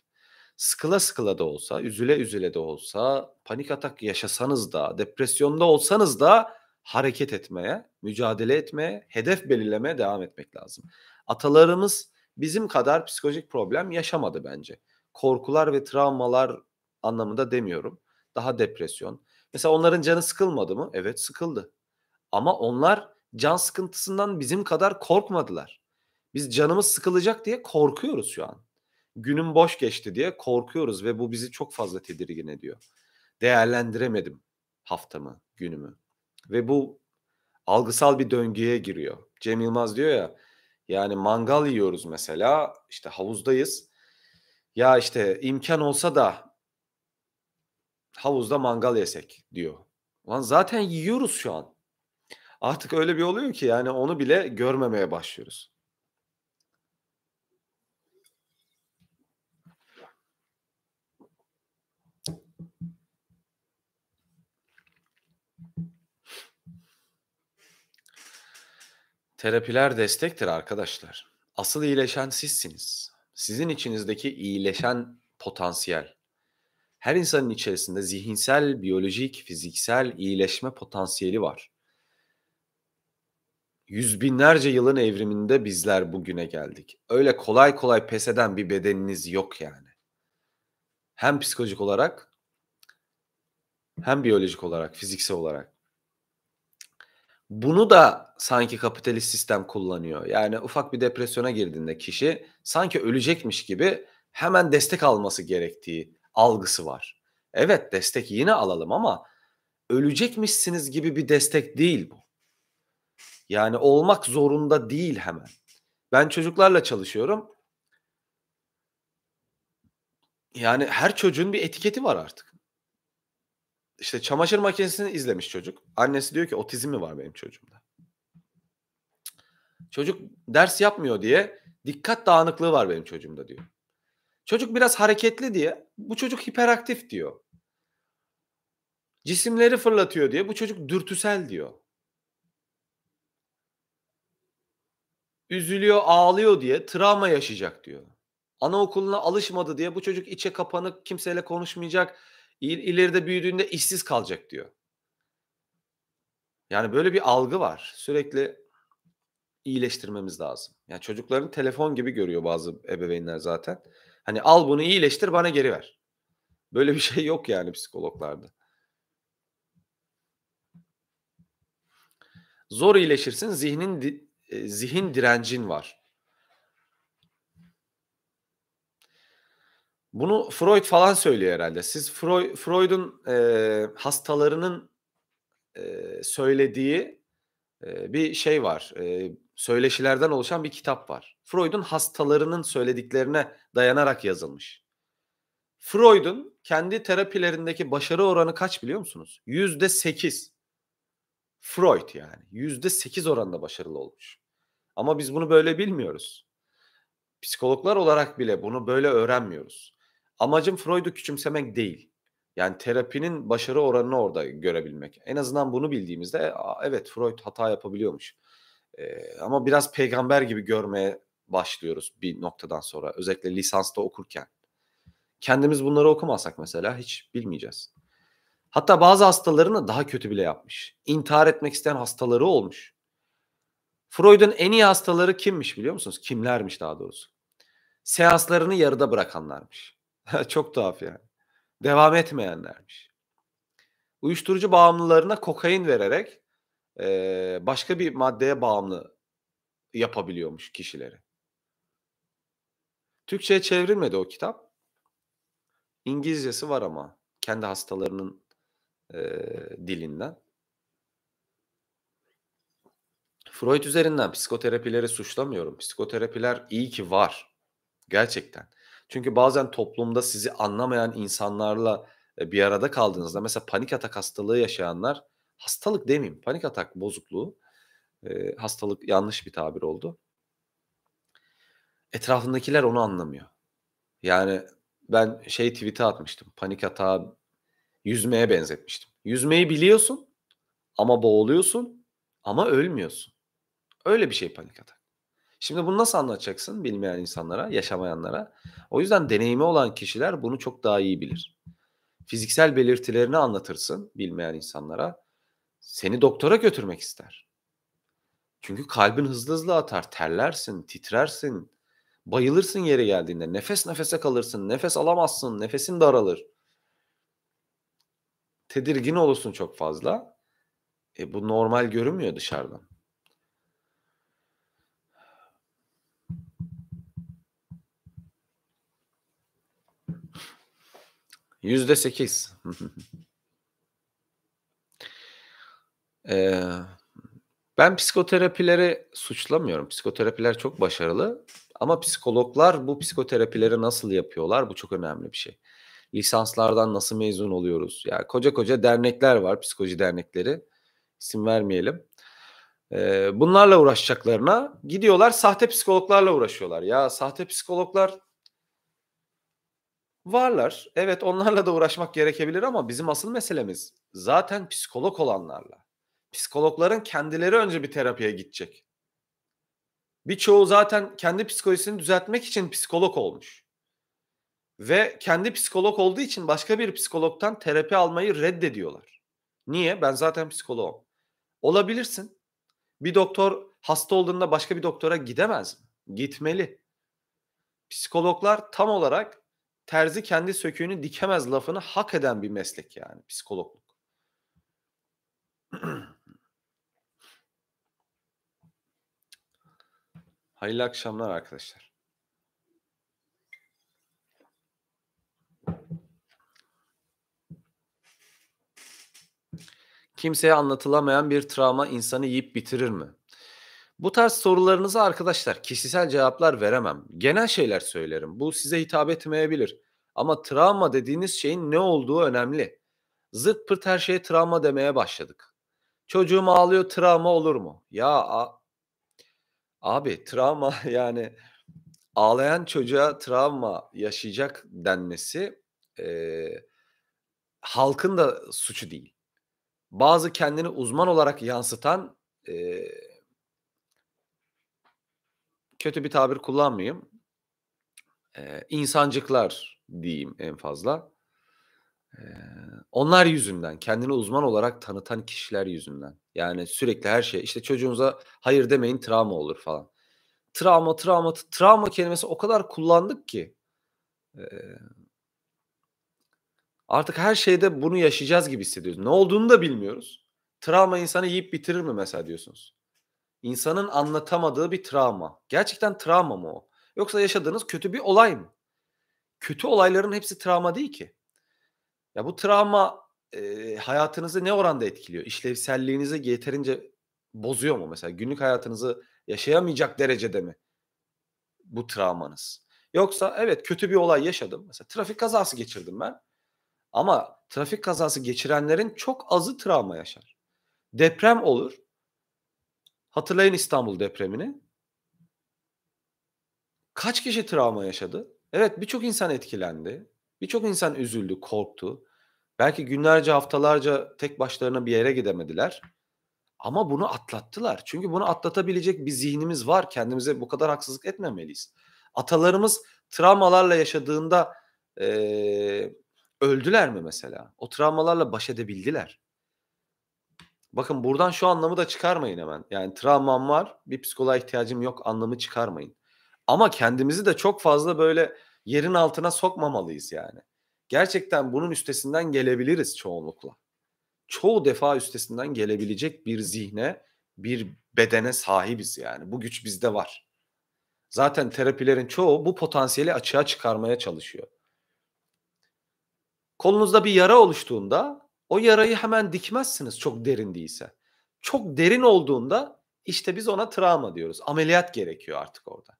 Sıkıla sıkıla da olsa, üzüle üzüle de olsa, panik atak yaşasanız da, depresyonda olsanız da hareket etmeye, mücadele etmeye, hedef belirlemeye devam etmek lazım. Atalarımız bizim kadar psikolojik problem yaşamadı bence. Korkular ve travmalar anlamında demiyorum. Daha depresyon. Mesela onların canı sıkılmadı mı? Evet sıkıldı. Ama onlar can sıkıntısından bizim kadar korkmadılar. Biz canımız sıkılacak diye korkuyoruz şu an. Günüm boş geçti diye korkuyoruz ve bu bizi çok fazla tedirgin ediyor. Değerlendiremedim haftamı, günümü. Ve bu algısal bir döngüye giriyor. Cem Yılmaz diyor ya yani mangal yiyoruz mesela işte havuzdayız. Ya işte imkan olsa da havuzda mangal yesek diyor. Lan zaten yiyoruz şu an. Artık öyle bir oluyor ki yani onu bile görmemeye başlıyoruz. Terapiler destektir arkadaşlar. Asıl iyileşen sizsiniz. Sizin içinizdeki iyileşen potansiyel. Her insanın içerisinde zihinsel, biyolojik, fiziksel iyileşme potansiyeli var. Yüz binlerce yılın evriminde bizler bugüne geldik. Öyle kolay kolay pes eden bir bedeniniz yok yani. Hem psikolojik olarak hem biyolojik olarak, fiziksel olarak bunu da sanki kapitalist sistem kullanıyor. Yani ufak bir depresyona girdiğinde kişi sanki ölecekmiş gibi hemen destek alması gerektiği algısı var. Evet destek yine alalım ama ölecekmişsiniz gibi bir destek değil bu. Yani olmak zorunda değil hemen. Ben çocuklarla çalışıyorum. Yani her çocuğun bir etiketi var artık işte çamaşır makinesini izlemiş çocuk. Annesi diyor ki otizmi var benim çocuğumda. Çocuk ders yapmıyor diye dikkat dağınıklığı var benim çocuğumda diyor. Çocuk biraz hareketli diye bu çocuk hiperaktif diyor. Cisimleri fırlatıyor diye bu çocuk dürtüsel diyor. Üzülüyor, ağlıyor diye travma yaşayacak diyor. Anaokuluna alışmadı diye bu çocuk içe kapanık, kimseyle konuşmayacak, ileride büyüdüğünde işsiz kalacak diyor. Yani böyle bir algı var. Sürekli iyileştirmemiz lazım. Yani çocukların telefon gibi görüyor bazı ebeveynler zaten. Hani al bunu iyileştir bana geri ver. Böyle bir şey yok yani psikologlarda. Zor iyileşirsin, zihnin e, zihin direncin var. Bunu Freud falan söylüyor herhalde. Siz Freud, Freud'un e, hastalarının e, söylediği e, bir şey var. E, söyleşilerden oluşan bir kitap var. Freud'un hastalarının söylediklerine dayanarak yazılmış. Freud'un kendi terapilerindeki başarı oranı kaç biliyor musunuz? Yüzde sekiz. Freud yani. Yüzde sekiz oranda başarılı olmuş. Ama biz bunu böyle bilmiyoruz. Psikologlar olarak bile bunu böyle öğrenmiyoruz. Amacım Freud'u küçümsemek değil. Yani terapinin başarı oranını orada görebilmek. En azından bunu bildiğimizde evet Freud hata yapabiliyormuş. Ee, ama biraz peygamber gibi görmeye başlıyoruz bir noktadan sonra. Özellikle lisansta okurken. Kendimiz bunları okumasak mesela hiç bilmeyeceğiz. Hatta bazı hastalarını daha kötü bile yapmış. İntihar etmek isteyen hastaları olmuş. Freud'un en iyi hastaları kimmiş biliyor musunuz? Kimlermiş daha doğrusu? Seanslarını yarıda bırakanlarmış. Çok tuhaf yani. Devam etmeyenlermiş. Uyuşturucu bağımlılarına kokain vererek e, başka bir maddeye bağımlı yapabiliyormuş kişileri. Türkçe'ye çevrilmedi o kitap. İngilizcesi var ama kendi hastalarının e, dilinden. Freud üzerinden psikoterapileri suçlamıyorum. Psikoterapiler iyi ki var. Gerçekten. Çünkü bazen toplumda sizi anlamayan insanlarla e, bir arada kaldığınızda mesela panik atak hastalığı yaşayanlar hastalık demeyeyim panik atak bozukluğu e, hastalık yanlış bir tabir oldu. Etrafındakiler onu anlamıyor. Yani ben şey tweet'e atmıştım. Panik atağı yüzmeye benzetmiştim. Yüzmeyi biliyorsun ama boğuluyorsun ama ölmüyorsun. Öyle bir şey panik atak. Şimdi bunu nasıl anlatacaksın bilmeyen insanlara, yaşamayanlara? O yüzden deneyimi olan kişiler bunu çok daha iyi bilir. Fiziksel belirtilerini anlatırsın bilmeyen insanlara. Seni doktora götürmek ister. Çünkü kalbin hızlı hızlı atar, terlersin, titrersin, bayılırsın yere geldiğinde. Nefes nefese kalırsın, nefes alamazsın, nefesin daralır. Tedirgin olursun çok fazla. E bu normal görünmüyor dışarıdan. Yüzde sekiz. Ben psikoterapileri suçlamıyorum. Psikoterapiler çok başarılı. Ama psikologlar bu psikoterapileri nasıl yapıyorlar? Bu çok önemli bir şey. Lisanslardan nasıl mezun oluyoruz? Yani koca koca dernekler var, psikoloji dernekleri. İsim vermeyelim. Ee, bunlarla uğraşacaklarına gidiyorlar sahte psikologlarla uğraşıyorlar. Ya sahte psikologlar Varlar. Evet onlarla da uğraşmak gerekebilir ama bizim asıl meselemiz zaten psikolog olanlarla. Psikologların kendileri önce bir terapiye gidecek. Birçoğu zaten kendi psikolojisini düzeltmek için psikolog olmuş. Ve kendi psikolog olduğu için başka bir psikologtan terapi almayı reddediyorlar. Niye? Ben zaten psikoloğum. Olabilirsin. Bir doktor hasta olduğunda başka bir doktora gidemez mi? Gitmeli. Psikologlar tam olarak terzi kendi söküğünü dikemez lafını hak eden bir meslek yani psikologluk. Hayırlı akşamlar arkadaşlar. Kimseye anlatılamayan bir travma insanı yiyip bitirir mi? Bu tarz sorularınızı arkadaşlar kişisel cevaplar veremem. Genel şeyler söylerim. Bu size hitap etmeyebilir. Ama travma dediğiniz şeyin ne olduğu önemli. Zırt pırt her şeye travma demeye başladık. Çocuğum ağlıyor travma olur mu? Ya abi travma yani ağlayan çocuğa travma yaşayacak denmesi e, halkın da suçu değil. Bazı kendini uzman olarak yansıtan e, kötü bir tabir kullanmayayım. Ee, insancıklar diyeyim en fazla. Ee, onlar yüzünden, kendini uzman olarak tanıtan kişiler yüzünden. Yani sürekli her şey. işte çocuğunuza hayır demeyin travma olur falan. Travma, travma, travma kelimesi o kadar kullandık ki. Ee, artık her şeyde bunu yaşayacağız gibi hissediyoruz. Ne olduğunu da bilmiyoruz. Travma insanı yiyip bitirir mi mesela diyorsunuz. İnsanın anlatamadığı bir travma. Gerçekten travma mı o? Yoksa yaşadığınız kötü bir olay mı? Kötü olayların hepsi travma değil ki. Ya bu travma e, hayatınızı ne oranda etkiliyor? İşlevselliğinizi yeterince bozuyor mu mesela? Günlük hayatınızı yaşayamayacak derecede mi bu travmanız? Yoksa evet kötü bir olay yaşadım. Mesela trafik kazası geçirdim ben. Ama trafik kazası geçirenlerin çok azı travma yaşar. Deprem olur. Hatırlayın İstanbul depremini. Kaç kişi travma yaşadı? Evet birçok insan etkilendi. Birçok insan üzüldü, korktu. Belki günlerce, haftalarca tek başlarına bir yere gidemediler. Ama bunu atlattılar. Çünkü bunu atlatabilecek bir zihnimiz var. Kendimize bu kadar haksızlık etmemeliyiz. Atalarımız travmalarla yaşadığında e, öldüler mi mesela? O travmalarla baş edebildiler. Bakın buradan şu anlamı da çıkarmayın hemen. Yani travmam var, bir psikoloğa ihtiyacım yok anlamı çıkarmayın. Ama kendimizi de çok fazla böyle yerin altına sokmamalıyız yani. Gerçekten bunun üstesinden gelebiliriz çoğunlukla. Çoğu defa üstesinden gelebilecek bir zihne, bir bedene sahibiz yani. Bu güç bizde var. Zaten terapilerin çoğu bu potansiyeli açığa çıkarmaya çalışıyor. Kolunuzda bir yara oluştuğunda o yarayı hemen dikmezsiniz çok derin değilse. Çok derin olduğunda işte biz ona travma diyoruz. Ameliyat gerekiyor artık orada.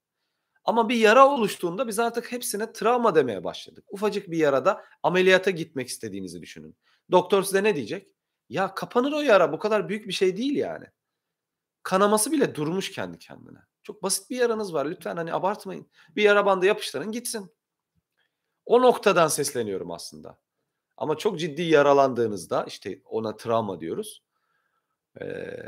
Ama bir yara oluştuğunda biz artık hepsine travma demeye başladık. Ufacık bir yarada ameliyata gitmek istediğinizi düşünün. Doktor size ne diyecek? Ya kapanır o yara bu kadar büyük bir şey değil yani. Kanaması bile durmuş kendi kendine. Çok basit bir yaranız var lütfen hani abartmayın. Bir yara bandı yapıştırın gitsin. O noktadan sesleniyorum aslında. Ama çok ciddi yaralandığınızda işte ona travma diyoruz. Ee,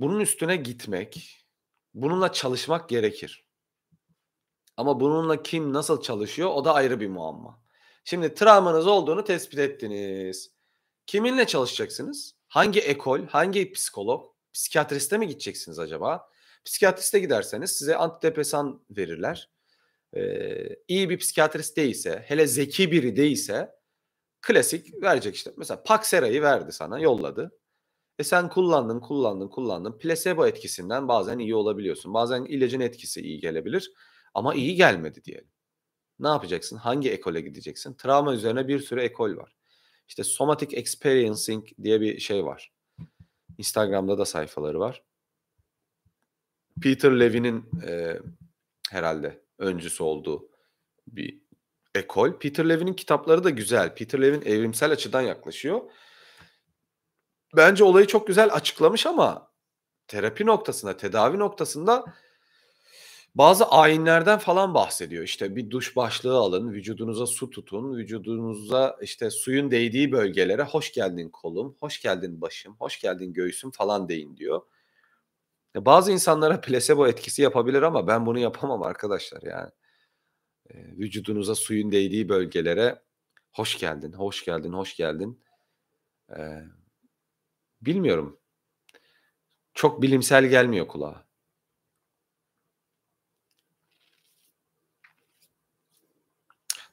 bunun üstüne gitmek, bununla çalışmak gerekir. Ama bununla kim nasıl çalışıyor o da ayrı bir muamma. Şimdi travmanız olduğunu tespit ettiniz. Kiminle çalışacaksınız? Hangi ekol, hangi psikolog, psikiyatriste mi gideceksiniz acaba? Psikiyatriste giderseniz size antidepresan verirler e, iyi bir psikiyatrist değilse, hele zeki biri değilse klasik verecek işte. Mesela Paxera'yı verdi sana, yolladı. E sen kullandın, kullandın, kullandın. Plasebo etkisinden bazen iyi olabiliyorsun. Bazen ilacın etkisi iyi gelebilir ama iyi gelmedi diyelim. Ne yapacaksın? Hangi ekole gideceksin? Travma üzerine bir sürü ekol var. İşte somatic experiencing diye bir şey var. Instagram'da da sayfaları var. Peter Levin'in e, herhalde öncüsü olduğu bir ekol. Peter Levin'in kitapları da güzel. Peter Levin evrimsel açıdan yaklaşıyor. Bence olayı çok güzel açıklamış ama terapi noktasında, tedavi noktasında bazı ayinlerden falan bahsediyor. İşte bir duş başlığı alın, vücudunuza su tutun, vücudunuza işte suyun değdiği bölgelere hoş geldin kolum, hoş geldin başım, hoş geldin göğsüm falan deyin diyor bazı insanlara plasebo etkisi yapabilir ama ben bunu yapamam arkadaşlar yani. vücudunuza suyun değdiği bölgelere hoş geldin, hoş geldin, hoş geldin. E, bilmiyorum. Çok bilimsel gelmiyor kulağa.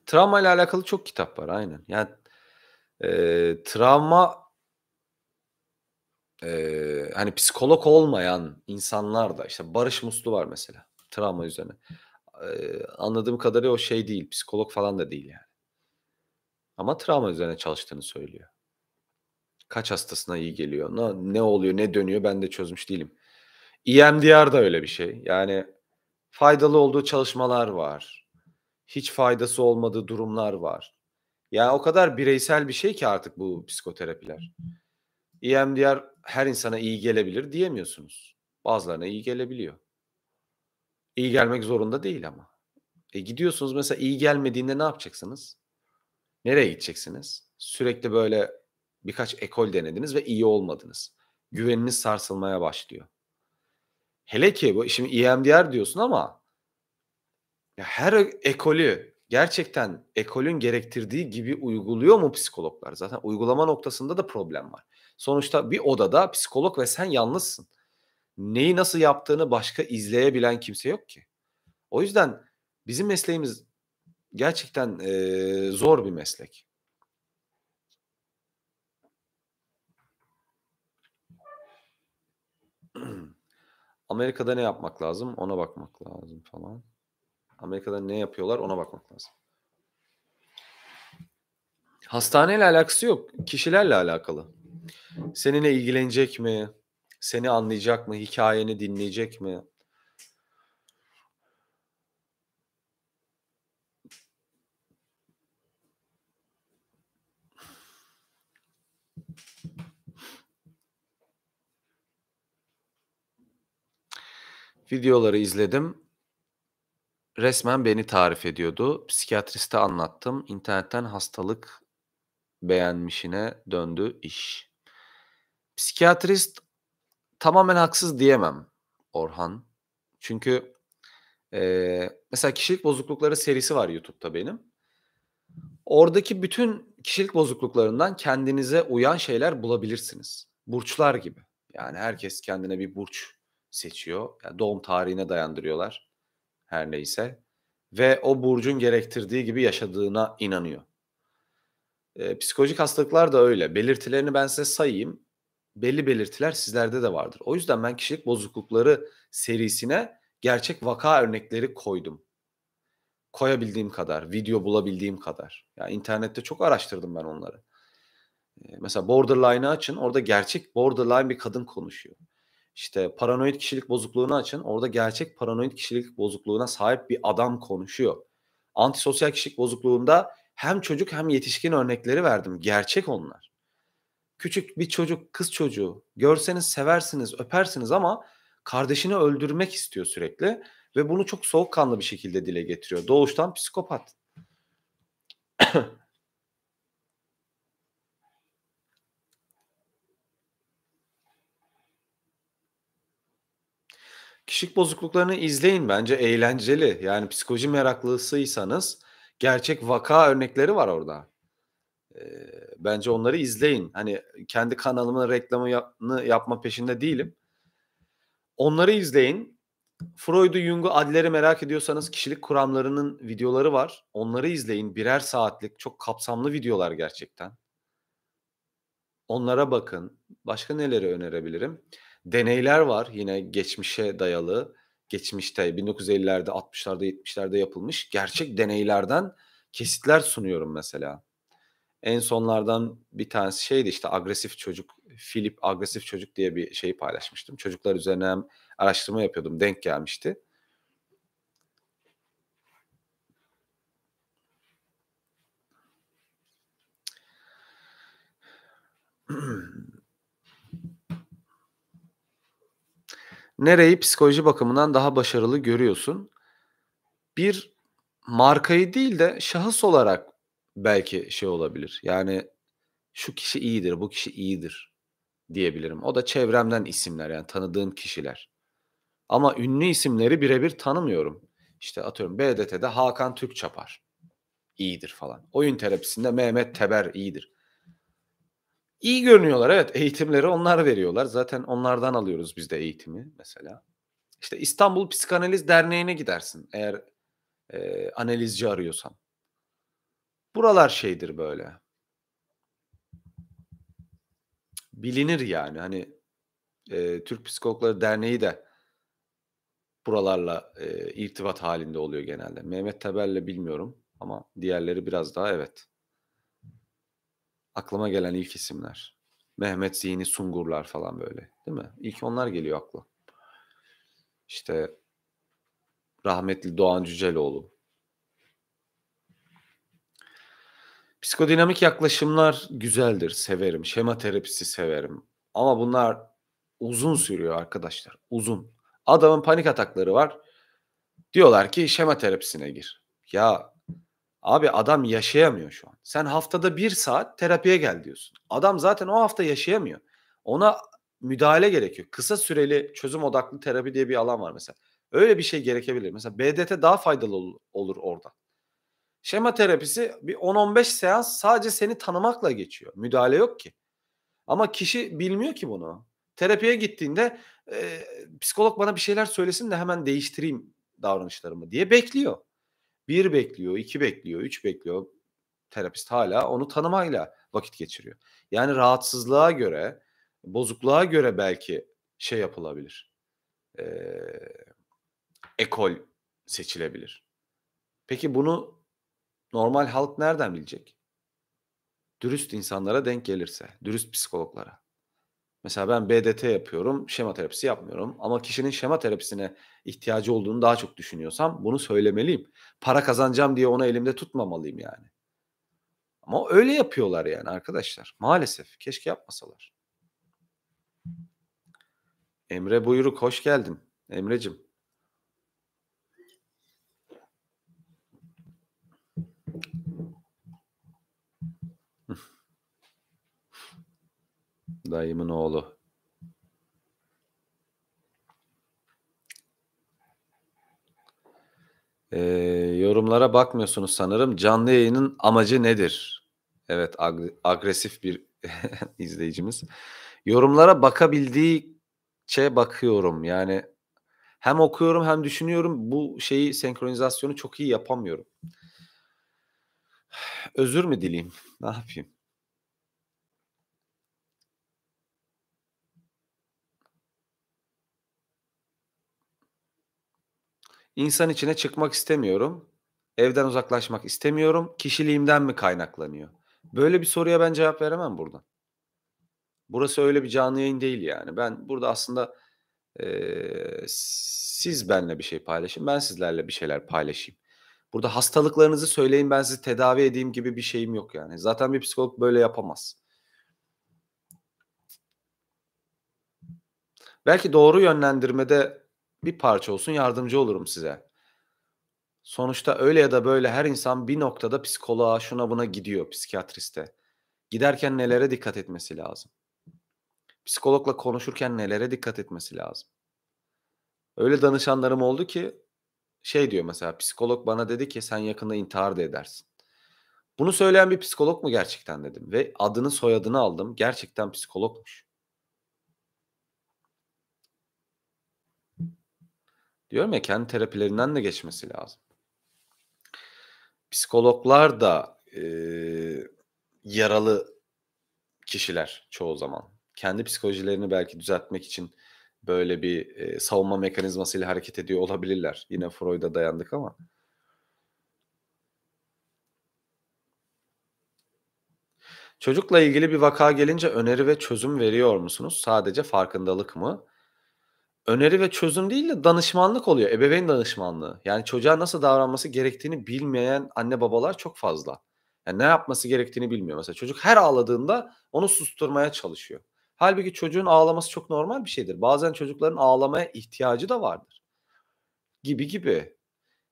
Travma ile alakalı çok kitap var aynen. Yani e, travma e, hani psikolog olmayan insanlar da işte Barış Muslu var mesela travma üzerine. E, anladığım kadarıyla o şey değil psikolog falan da değil yani. Ama travma üzerine çalıştığını söylüyor. Kaç hastasına iyi geliyor, ne, ne oluyor, ne dönüyor ben de çözmüş değilim. EMDR da öyle bir şey. Yani faydalı olduğu çalışmalar var. Hiç faydası olmadığı durumlar var. Yani o kadar bireysel bir şey ki artık bu psikoterapiler. EMDR her insana iyi gelebilir diyemiyorsunuz. Bazılarına iyi gelebiliyor. İyi gelmek zorunda değil ama. E gidiyorsunuz mesela iyi gelmediğinde ne yapacaksınız? Nereye gideceksiniz? Sürekli böyle birkaç ekol denediniz ve iyi olmadınız. Güveniniz sarsılmaya başlıyor. Hele ki bu şimdi EMDR diyorsun ama ya her ekolü gerçekten ekolün gerektirdiği gibi uyguluyor mu psikologlar? Zaten uygulama noktasında da problem var. Sonuçta bir odada psikolog ve sen yalnızsın. Neyi nasıl yaptığını başka izleyebilen kimse yok ki. O yüzden bizim mesleğimiz gerçekten e, zor bir meslek. Amerika'da ne yapmak lazım? Ona bakmak lazım falan. Amerika'da ne yapıyorlar ona bakmak lazım. Hastaneyle alakası yok. Kişilerle alakalı. Seninle ilgilenecek mi? Seni anlayacak mı? Hikayeni dinleyecek mi? videoları izledim. Resmen beni tarif ediyordu. Psikiyatriste anlattım. İnternetten hastalık beğenmişine döndü iş. Psikiyatrist tamamen haksız diyemem Orhan. Çünkü e, mesela kişilik bozuklukları serisi var YouTube'da benim. Oradaki bütün kişilik bozukluklarından kendinize uyan şeyler bulabilirsiniz. Burçlar gibi. Yani herkes kendine bir burç seçiyor. Yani doğum tarihine dayandırıyorlar her neyse. Ve o burcun gerektirdiği gibi yaşadığına inanıyor. E, psikolojik hastalıklar da öyle. Belirtilerini ben size sayayım belli belirtiler sizlerde de vardır. O yüzden ben kişilik bozuklukları serisine gerçek vaka örnekleri koydum. Koyabildiğim kadar, video bulabildiğim kadar. Ya yani internette çok araştırdım ben onları. Mesela borderline'ı açın, orada gerçek borderline bir kadın konuşuyor. İşte paranoid kişilik bozukluğunu açın, orada gerçek paranoid kişilik bozukluğuna sahip bir adam konuşuyor. Antisosyal kişilik bozukluğunda hem çocuk hem yetişkin örnekleri verdim. Gerçek onlar küçük bir çocuk, kız çocuğu görseniz seversiniz, öpersiniz ama kardeşini öldürmek istiyor sürekli ve bunu çok soğukkanlı bir şekilde dile getiriyor. Doğuştan psikopat. Kişilik bozukluklarını izleyin bence eğlenceli. Yani psikoloji meraklısıysanız gerçek vaka örnekleri var orada bence onları izleyin. Hani kendi kanalımın reklamını yapma peşinde değilim. Onları izleyin. Freud'u, Jung'u, Adler'i merak ediyorsanız kişilik kuramlarının videoları var. Onları izleyin. Birer saatlik çok kapsamlı videolar gerçekten. Onlara bakın. Başka neleri önerebilirim? Deneyler var yine geçmişe dayalı. Geçmişte 1950'lerde, 60'larda, 70'lerde yapılmış gerçek deneylerden kesitler sunuyorum mesela. En sonlardan bir tanesi şeydi işte agresif çocuk, Filip agresif çocuk diye bir şey paylaşmıştım. Çocuklar üzerine hem araştırma yapıyordum, denk gelmişti. Nereyi psikoloji bakımından daha başarılı görüyorsun? Bir markayı değil de şahıs olarak belki şey olabilir. Yani şu kişi iyidir, bu kişi iyidir diyebilirim. O da çevremden isimler yani tanıdığım kişiler. Ama ünlü isimleri birebir tanımıyorum. İşte atıyorum BDT'de Hakan Türk Çapar iyidir falan. Oyun terapisinde Mehmet Teber iyidir. İyi görünüyorlar evet eğitimleri onlar veriyorlar. Zaten onlardan alıyoruz biz de eğitimi mesela. İşte İstanbul Psikanaliz Derneği'ne gidersin eğer e, analizci arıyorsan. Buralar şeydir böyle. Bilinir yani. Hani e, Türk Psikologları Derneği de buralarla e, irtibat halinde oluyor genelde. Mehmet Teberle bilmiyorum ama diğerleri biraz daha evet. Aklıma gelen ilk isimler. Mehmet Zihni Sungurlar falan böyle değil mi? İlk onlar geliyor akla. İşte rahmetli Doğan Cüceloğlu Psikodinamik yaklaşımlar güzeldir, severim. Şema terapisi severim. Ama bunlar uzun sürüyor arkadaşlar, uzun. Adamın panik atakları var. Diyorlar ki şema terapisine gir. Ya abi adam yaşayamıyor şu an. Sen haftada bir saat terapiye gel diyorsun. Adam zaten o hafta yaşayamıyor. Ona müdahale gerekiyor. Kısa süreli çözüm odaklı terapi diye bir alan var mesela. Öyle bir şey gerekebilir. Mesela BDT daha faydalı olur orada. Şema terapisi bir 10-15 seans sadece seni tanımakla geçiyor. Müdahale yok ki. Ama kişi bilmiyor ki bunu. Terapiye gittiğinde e, psikolog bana bir şeyler söylesin de hemen değiştireyim davranışlarımı diye bekliyor. Bir bekliyor, iki bekliyor, üç bekliyor. Terapist hala onu tanımayla vakit geçiriyor. Yani rahatsızlığa göre, bozukluğa göre belki şey yapılabilir. E, ekol seçilebilir. Peki bunu Normal halk nereden bilecek? Dürüst insanlara denk gelirse, dürüst psikologlara. Mesela ben BDT yapıyorum, şema terapisi yapmıyorum ama kişinin şema terapisine ihtiyacı olduğunu daha çok düşünüyorsam bunu söylemeliyim. Para kazanacağım diye onu elimde tutmamalıyım yani. Ama öyle yapıyorlar yani arkadaşlar. Maalesef keşke yapmasalar. Emre Buyruk hoş geldin. Emrecim. Dayımın oğlu. Ee, yorumlara bakmıyorsunuz sanırım. Canlı yayının amacı nedir? Evet ag- agresif bir izleyicimiz. Yorumlara bakabildiğiçe bakıyorum. Yani hem okuyorum hem düşünüyorum. Bu şeyi senkronizasyonu çok iyi yapamıyorum. Özür mü dileyim? Ne yapayım? İnsan içine çıkmak istemiyorum. Evden uzaklaşmak istemiyorum. Kişiliğimden mi kaynaklanıyor? Böyle bir soruya ben cevap veremem burada. Burası öyle bir canlı yayın değil yani. Ben burada aslında e, siz benle bir şey paylaşın. Ben sizlerle bir şeyler paylaşayım. Burada hastalıklarınızı söyleyin ben sizi tedavi edeyim gibi bir şeyim yok yani. Zaten bir psikolog böyle yapamaz. Belki doğru yönlendirmede bir parça olsun yardımcı olurum size. Sonuçta öyle ya da böyle her insan bir noktada psikoloğa şuna buna gidiyor psikiyatriste. Giderken nelere dikkat etmesi lazım? Psikologla konuşurken nelere dikkat etmesi lazım? Öyle danışanlarım oldu ki şey diyor mesela psikolog bana dedi ki sen yakında intihar da edersin. Bunu söyleyen bir psikolog mu gerçekten dedim ve adını soyadını aldım. Gerçekten psikologmuş. Diyorum ya kendi terapilerinden de geçmesi lazım. Psikologlar da e, yaralı kişiler çoğu zaman. Kendi psikolojilerini belki düzeltmek için böyle bir e, savunma mekanizmasıyla hareket ediyor olabilirler. Yine Freud'a dayandık ama. Çocukla ilgili bir vaka gelince öneri ve çözüm veriyor musunuz? Sadece farkındalık mı? öneri ve çözüm değil de danışmanlık oluyor. Ebeveyn danışmanlığı. Yani çocuğa nasıl davranması gerektiğini bilmeyen anne babalar çok fazla. Yani ne yapması gerektiğini bilmiyor. Mesela çocuk her ağladığında onu susturmaya çalışıyor. Halbuki çocuğun ağlaması çok normal bir şeydir. Bazen çocukların ağlamaya ihtiyacı da vardır. Gibi gibi.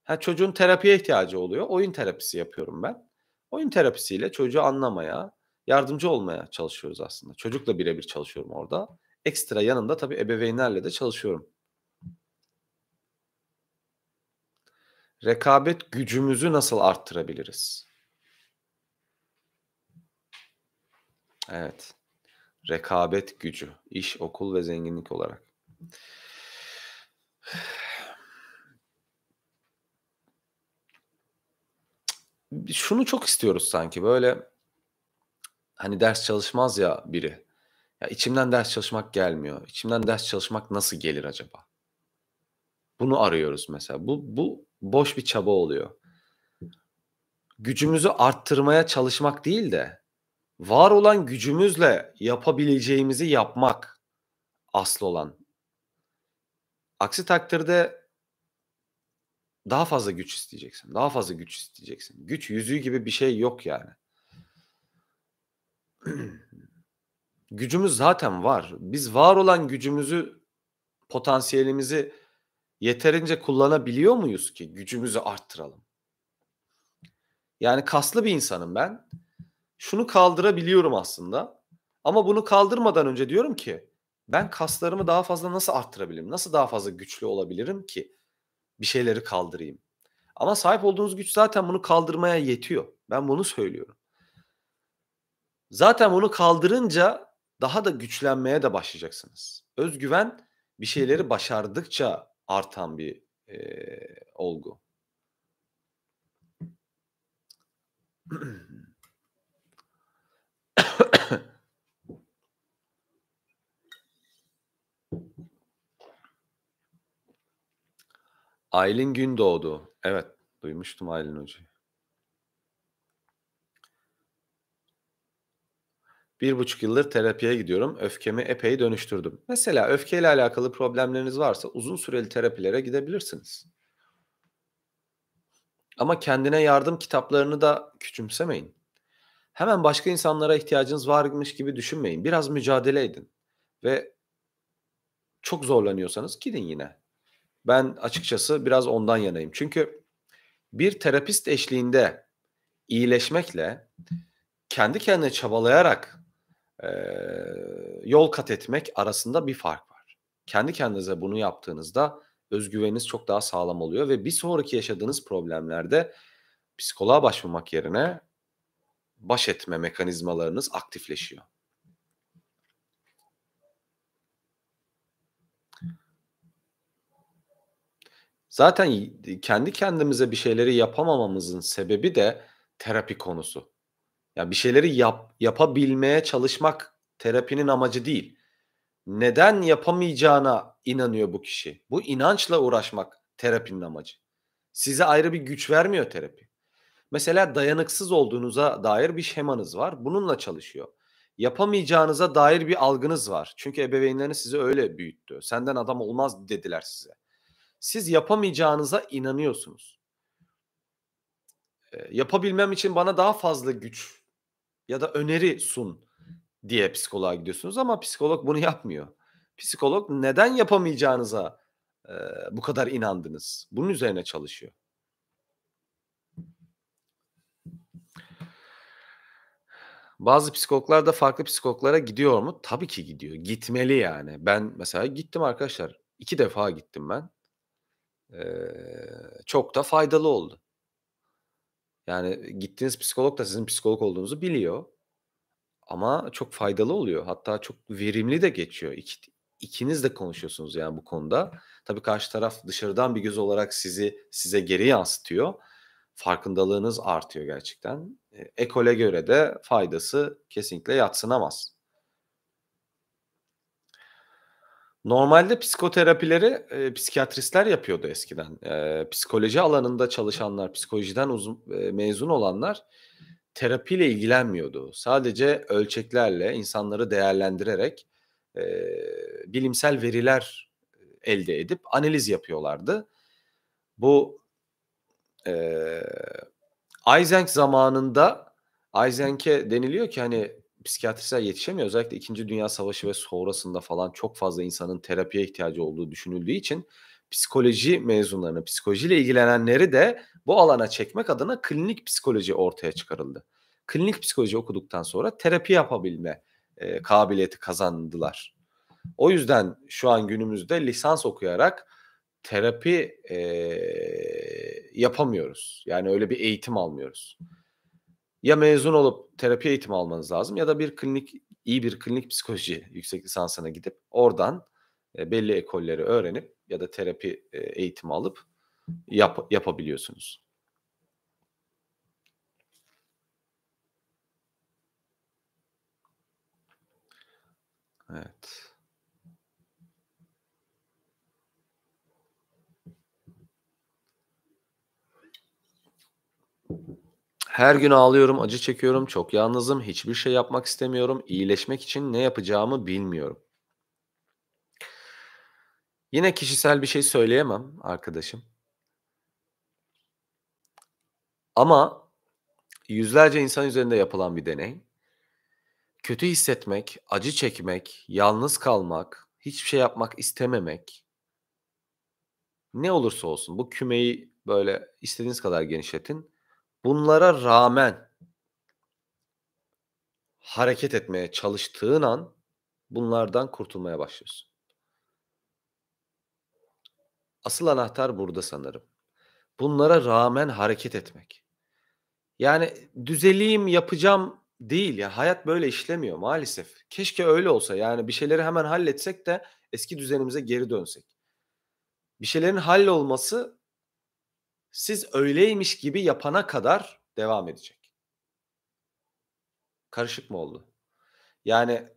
Ha, çocuğun terapiye ihtiyacı oluyor. Oyun terapisi yapıyorum ben. Oyun terapisiyle çocuğu anlamaya, yardımcı olmaya çalışıyoruz aslında. Çocukla birebir çalışıyorum orada. Ekstra yanında tabii ebeveynlerle de çalışıyorum. Rekabet gücümüzü nasıl arttırabiliriz? Evet. Rekabet gücü, iş, okul ve zenginlik olarak. Şunu çok istiyoruz sanki böyle hani ders çalışmaz ya biri. Ya içimden ders çalışmak gelmiyor. İçimden ders çalışmak nasıl gelir acaba? Bunu arıyoruz mesela. Bu, bu boş bir çaba oluyor. Gücümüzü arttırmaya çalışmak değil de var olan gücümüzle yapabileceğimizi yapmak aslı olan. Aksi takdirde daha fazla güç isteyeceksin. Daha fazla güç isteyeceksin. Güç yüzüğü gibi bir şey yok yani. gücümüz zaten var. Biz var olan gücümüzü, potansiyelimizi yeterince kullanabiliyor muyuz ki gücümüzü arttıralım? Yani kaslı bir insanım ben. Şunu kaldırabiliyorum aslında. Ama bunu kaldırmadan önce diyorum ki ben kaslarımı daha fazla nasıl arttırabilirim? Nasıl daha fazla güçlü olabilirim ki bir şeyleri kaldırayım? Ama sahip olduğunuz güç zaten bunu kaldırmaya yetiyor. Ben bunu söylüyorum. Zaten bunu kaldırınca daha da güçlenmeye de başlayacaksınız. Özgüven bir şeyleri başardıkça artan bir e, olgu. Aylin gün doğdu. Evet, duymuştum Aylin hocayı. Bir buçuk yıldır terapiye gidiyorum. Öfkemi epey dönüştürdüm. Mesela öfkeyle alakalı problemleriniz varsa uzun süreli terapilere gidebilirsiniz. Ama kendine yardım kitaplarını da küçümsemeyin. Hemen başka insanlara ihtiyacınız varmış gibi düşünmeyin. Biraz mücadele edin. Ve çok zorlanıyorsanız gidin yine. Ben açıkçası biraz ondan yanayım. Çünkü bir terapist eşliğinde iyileşmekle kendi kendine çabalayarak e, yol kat etmek arasında bir fark var. Kendi kendinize bunu yaptığınızda özgüveniniz çok daha sağlam oluyor ve bir sonraki yaşadığınız problemlerde psikoloğa başvurmak yerine baş etme mekanizmalarınız aktifleşiyor. Zaten kendi kendimize bir şeyleri yapamamamızın sebebi de terapi konusu. Ya bir şeyleri yap, yapabilmeye çalışmak terapinin amacı değil. Neden yapamayacağına inanıyor bu kişi. Bu inançla uğraşmak terapinin amacı. Size ayrı bir güç vermiyor terapi. Mesela dayanıksız olduğunuza dair bir şemanız var. Bununla çalışıyor. Yapamayacağınıza dair bir algınız var. Çünkü ebeveynleriniz sizi öyle büyüttü. Senden adam olmaz dediler size. Siz yapamayacağınıza inanıyorsunuz. yapabilmem için bana daha fazla güç ya da öneri sun diye psikoloğa gidiyorsunuz ama psikolog bunu yapmıyor. Psikolog neden yapamayacağınıza e, bu kadar inandınız? Bunun üzerine çalışıyor. Bazı psikologlar da farklı psikologlara gidiyor mu? Tabii ki gidiyor. Gitmeli yani. Ben mesela gittim arkadaşlar. İki defa gittim ben. Ee, çok da faydalı oldu. Yani gittiğiniz psikolog da sizin psikolog olduğunuzu biliyor. Ama çok faydalı oluyor. Hatta çok verimli de geçiyor. İki, ikiniz de konuşuyorsunuz yani bu konuda. Tabii karşı taraf dışarıdan bir göz olarak sizi size geri yansıtıyor. Farkındalığınız artıyor gerçekten. Ekole göre de faydası kesinlikle yatsınamaz. Normalde psikoterapileri e, psikiyatristler yapıyordu eskiden. E, psikoloji alanında çalışanlar, psikolojiden uzun, e, mezun olanlar terapiyle ilgilenmiyordu. Sadece ölçeklerle insanları değerlendirerek e, bilimsel veriler elde edip analiz yapıyorlardı. Bu e, Eisenck zamanında Eisenck'e deniliyor ki hani psikiyatristler yetişemiyor. Özellikle 2. Dünya Savaşı ve sonrasında falan çok fazla insanın terapiye ihtiyacı olduğu düşünüldüğü için psikoloji mezunlarını, psikolojiyle ilgilenenleri de bu alana çekmek adına klinik psikoloji ortaya çıkarıldı. Klinik psikoloji okuduktan sonra terapi yapabilme e, kabiliyeti kazandılar. O yüzden şu an günümüzde lisans okuyarak terapi e, yapamıyoruz. Yani öyle bir eğitim almıyoruz ya mezun olup terapi eğitimi almanız lazım ya da bir klinik iyi bir klinik psikoloji yüksek lisansına gidip oradan e, belli ekolleri öğrenip ya da terapi e, eğitimi alıp yap, yapabiliyorsunuz. Evet. Her gün ağlıyorum, acı çekiyorum, çok yalnızım, hiçbir şey yapmak istemiyorum. İyileşmek için ne yapacağımı bilmiyorum. Yine kişisel bir şey söyleyemem arkadaşım. Ama yüzlerce insan üzerinde yapılan bir deney. Kötü hissetmek, acı çekmek, yalnız kalmak, hiçbir şey yapmak istememek ne olursa olsun bu kümeyi böyle istediğiniz kadar genişletin bunlara rağmen hareket etmeye çalıştığın an bunlardan kurtulmaya başlıyorsun. Asıl anahtar burada sanırım. Bunlara rağmen hareket etmek. Yani düzeleyim yapacağım değil ya hayat böyle işlemiyor maalesef. Keşke öyle olsa yani bir şeyleri hemen halletsek de eski düzenimize geri dönsek. Bir şeylerin hallolması siz öyleymiş gibi yapana kadar devam edecek. Karışık mı oldu? Yani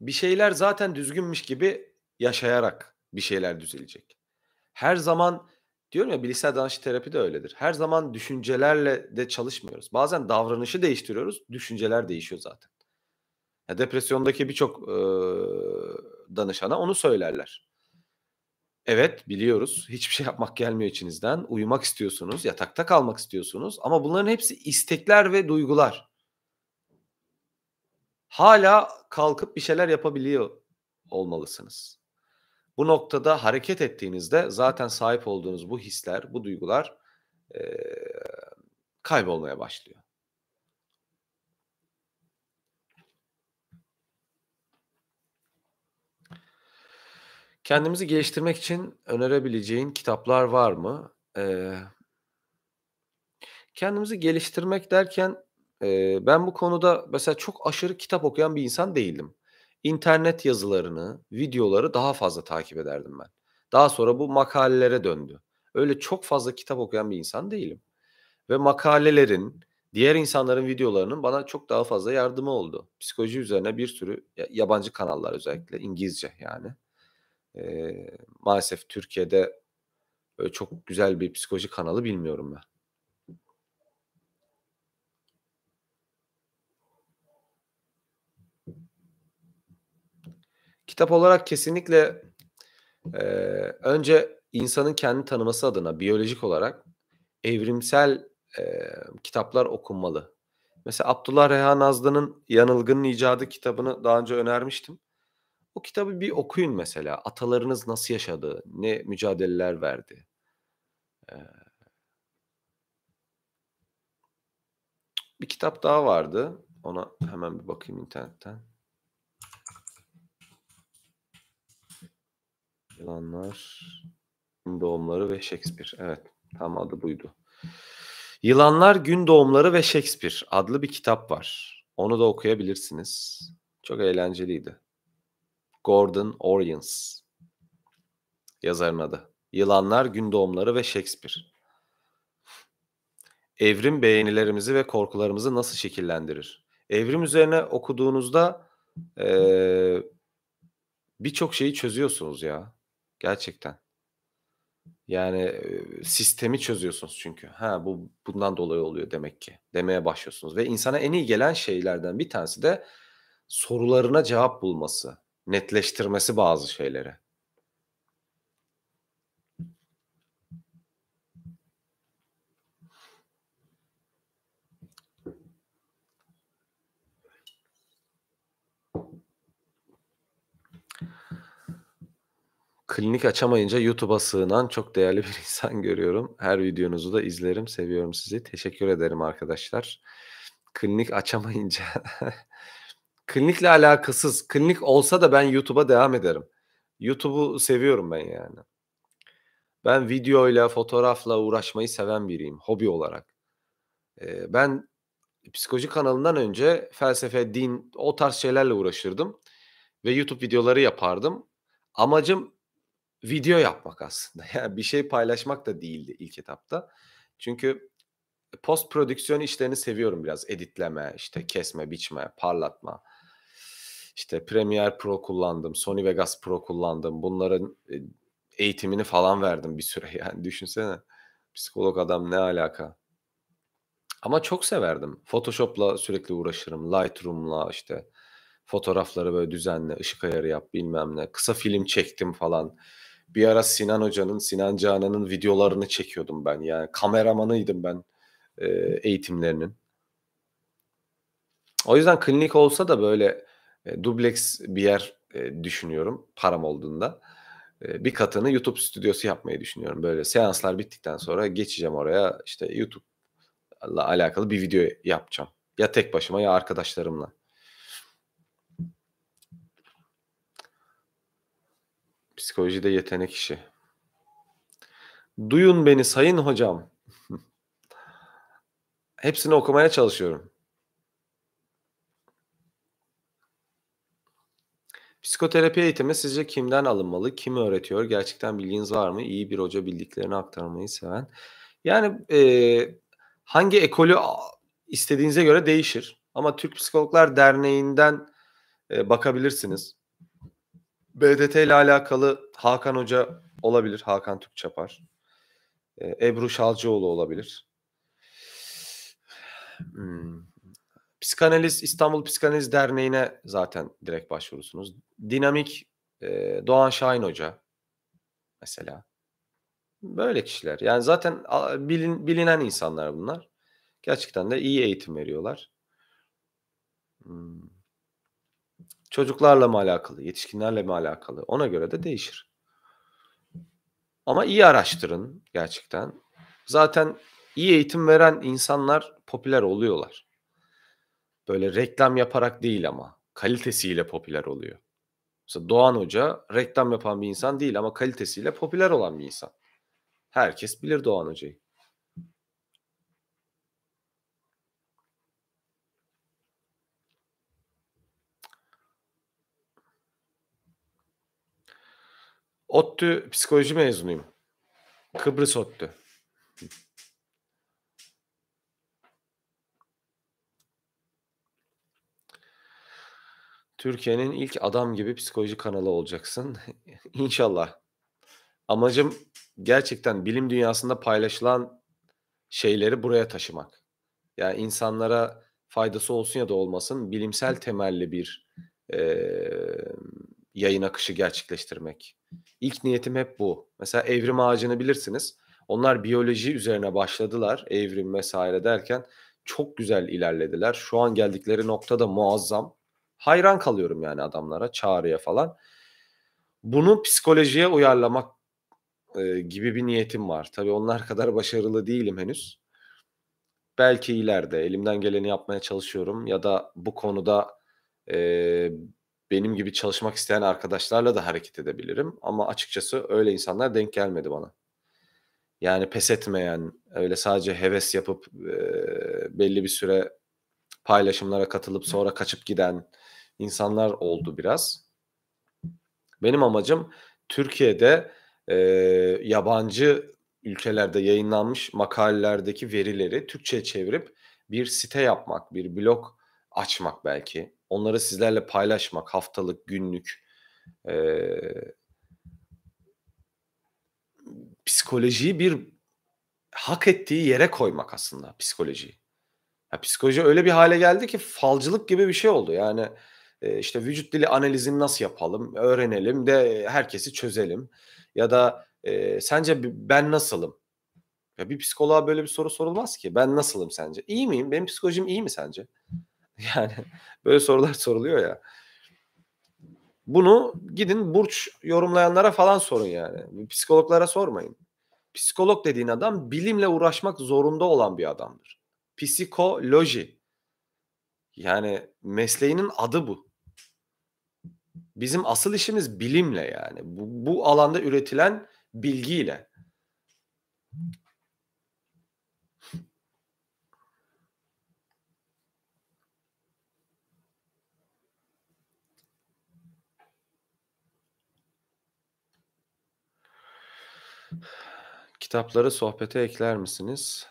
bir şeyler zaten düzgünmüş gibi yaşayarak bir şeyler düzelecek. Her zaman diyorum ya bilişsel danışçı terapi de öyledir. Her zaman düşüncelerle de çalışmıyoruz. Bazen davranışı değiştiriyoruz, düşünceler değişiyor zaten. Ya depresyondaki birçok e, danışana onu söylerler. Evet biliyoruz. Hiçbir şey yapmak gelmiyor içinizden. Uyumak istiyorsunuz, yatakta kalmak istiyorsunuz ama bunların hepsi istekler ve duygular. Hala kalkıp bir şeyler yapabiliyor olmalısınız. Bu noktada hareket ettiğinizde zaten sahip olduğunuz bu hisler, bu duygular ee, kaybolmaya başlıyor. Kendimizi geliştirmek için önerebileceğin kitaplar var mı? Eee, kendimizi geliştirmek derken e, ben bu konuda mesela çok aşırı kitap okuyan bir insan değildim. İnternet yazılarını, videoları daha fazla takip ederdim ben. Daha sonra bu makalelere döndü. Öyle çok fazla kitap okuyan bir insan değilim. Ve makalelerin, diğer insanların videolarının bana çok daha fazla yardımı oldu. Psikoloji üzerine bir sürü yabancı kanallar özellikle İngilizce yani e, maalesef Türkiye'de böyle çok güzel bir psikoloji kanalı bilmiyorum ben. Kitap olarak kesinlikle e, önce insanın kendi tanıması adına biyolojik olarak evrimsel e, kitaplar okunmalı. Mesela Abdullah Reha Nazlı'nın Yanılgının İcadı kitabını daha önce önermiştim. O kitabı bir okuyun mesela. Atalarınız nasıl yaşadı? Ne mücadeleler verdi? Ee, bir kitap daha vardı. Ona hemen bir bakayım internetten. Yılanlar, gün doğumları ve Shakespeare. Evet, tam adı buydu. Yılanlar, gün doğumları ve Shakespeare adlı bir kitap var. Onu da okuyabilirsiniz. Çok eğlenceliydi. Gordon Orions. Yazarın adı. Yılanlar, Gün Doğumları ve Shakespeare. Evrim beğenilerimizi ve korkularımızı nasıl şekillendirir? Evrim üzerine okuduğunuzda ee, birçok şeyi çözüyorsunuz ya. Gerçekten. Yani sistemi çözüyorsunuz çünkü. Ha bu bundan dolayı oluyor demek ki. Demeye başlıyorsunuz ve insana en iyi gelen şeylerden bir tanesi de sorularına cevap bulması netleştirmesi bazı şeyleri. klinik açamayınca YouTube'a sığınan çok değerli bir insan görüyorum. Her videonuzu da izlerim. Seviyorum sizi. Teşekkür ederim arkadaşlar. Klinik açamayınca klinikle alakasız. Klinik olsa da ben YouTube'a devam ederim. YouTube'u seviyorum ben yani. Ben videoyla, fotoğrafla uğraşmayı seven biriyim hobi olarak. Ee, ben psikoloji kanalından önce felsefe, din o tarz şeylerle uğraşırdım ve YouTube videoları yapardım. Amacım video yapmak aslında. Yani bir şey paylaşmak da değildi ilk etapta. Çünkü post prodüksiyon işlerini seviyorum biraz. Editleme, işte kesme, biçme, parlatma işte Premiere Pro kullandım, Sony Vegas Pro kullandım. Bunların e, eğitimini falan verdim bir süre yani düşünsene. Psikolog adam ne alaka? Ama çok severdim. Photoshop'la sürekli uğraşırım. Lightroom'la işte fotoğrafları böyle düzenle, ışık ayarı yap bilmem ne. Kısa film çektim falan. Bir ara Sinan Hoca'nın, Sinan Canan'ın videolarını çekiyordum ben. Yani kameramanıydım ben e, eğitimlerinin. O yüzden klinik olsa da böyle e, dubleks bir yer e, düşünüyorum param olduğunda. E, bir katını YouTube stüdyosu yapmayı düşünüyorum. Böyle seanslar bittikten sonra geçeceğim oraya işte YouTube'la alakalı bir video yapacağım. Ya tek başıma ya arkadaşlarımla. Psikolojide yetenek işi. Duyun beni sayın hocam. Hepsini okumaya çalışıyorum. Psikoterapi eğitimi sizce kimden alınmalı? Kim öğretiyor? Gerçekten bilginiz var mı? İyi bir hoca bildiklerini aktarmayı seven. Yani e, hangi ekolü istediğinize göre değişir. Ama Türk Psikologlar Derneği'nden e, bakabilirsiniz. BDT ile alakalı Hakan Hoca olabilir. Hakan Türkçapar. E, Ebru Şalcıoğlu olabilir. Hmm. Psikanaliz İstanbul Psikanaliz Derneği'ne zaten direkt başvurursunuz. Dinamik e, Doğan Şahin Hoca mesela. Böyle kişiler. Yani zaten bilin, bilinen insanlar bunlar. Gerçekten de iyi eğitim veriyorlar. Hmm. Çocuklarla mı alakalı, yetişkinlerle mi alakalı? Ona göre de değişir. Ama iyi araştırın gerçekten. Zaten iyi eğitim veren insanlar popüler oluyorlar böyle reklam yaparak değil ama kalitesiyle popüler oluyor. Mesela Doğan Hoca reklam yapan bir insan değil ama kalitesiyle popüler olan bir insan. Herkes bilir Doğan Hoca'yı. ODTÜ psikoloji mezunuyum. Kıbrıs ODTÜ. Türkiye'nin ilk adam gibi psikoloji kanalı olacaksın. İnşallah. Amacım gerçekten bilim dünyasında paylaşılan şeyleri buraya taşımak. Yani insanlara faydası olsun ya da olmasın bilimsel temelli bir e, yayın akışı gerçekleştirmek. İlk niyetim hep bu. Mesela evrim ağacını bilirsiniz. Onlar biyoloji üzerine başladılar evrim vesaire derken çok güzel ilerlediler. Şu an geldikleri nokta da muazzam hayran kalıyorum yani adamlara, çağrıya falan. Bunu psikolojiye uyarlamak e, gibi bir niyetim var. Tabii onlar kadar başarılı değilim henüz. Belki ileride elimden geleni yapmaya çalışıyorum ya da bu konuda e, benim gibi çalışmak isteyen arkadaşlarla da hareket edebilirim. Ama açıkçası öyle insanlar denk gelmedi bana. Yani pes etmeyen, öyle sadece heves yapıp e, belli bir süre paylaşımlara katılıp sonra kaçıp giden insanlar oldu biraz. Benim amacım Türkiye'de e, yabancı ülkelerde yayınlanmış makalelerdeki verileri Türkçe'ye çevirip bir site yapmak, bir blog açmak belki. Onları sizlerle paylaşmak haftalık, günlük. E, psikolojiyi bir hak ettiği yere koymak aslında psikolojiyi. Ya psikoloji öyle bir hale geldi ki falcılık gibi bir şey oldu. Yani e, işte vücut dili analizini nasıl yapalım, öğrenelim de herkesi çözelim. Ya da e, sence ben nasılım? Ya bir psikoloğa böyle bir soru sorulmaz ki. Ben nasılım sence? İyi miyim? Benim psikolojim iyi mi sence? Yani böyle sorular soruluyor ya. Bunu gidin burç yorumlayanlara falan sorun yani. Psikologlara sormayın. Psikolog dediğin adam bilimle uğraşmak zorunda olan bir adamdır. Psikoloji. Yani mesleğinin adı bu. Bizim asıl işimiz bilimle yani. Bu, bu alanda üretilen bilgiyle. Kitapları sohbete ekler misiniz?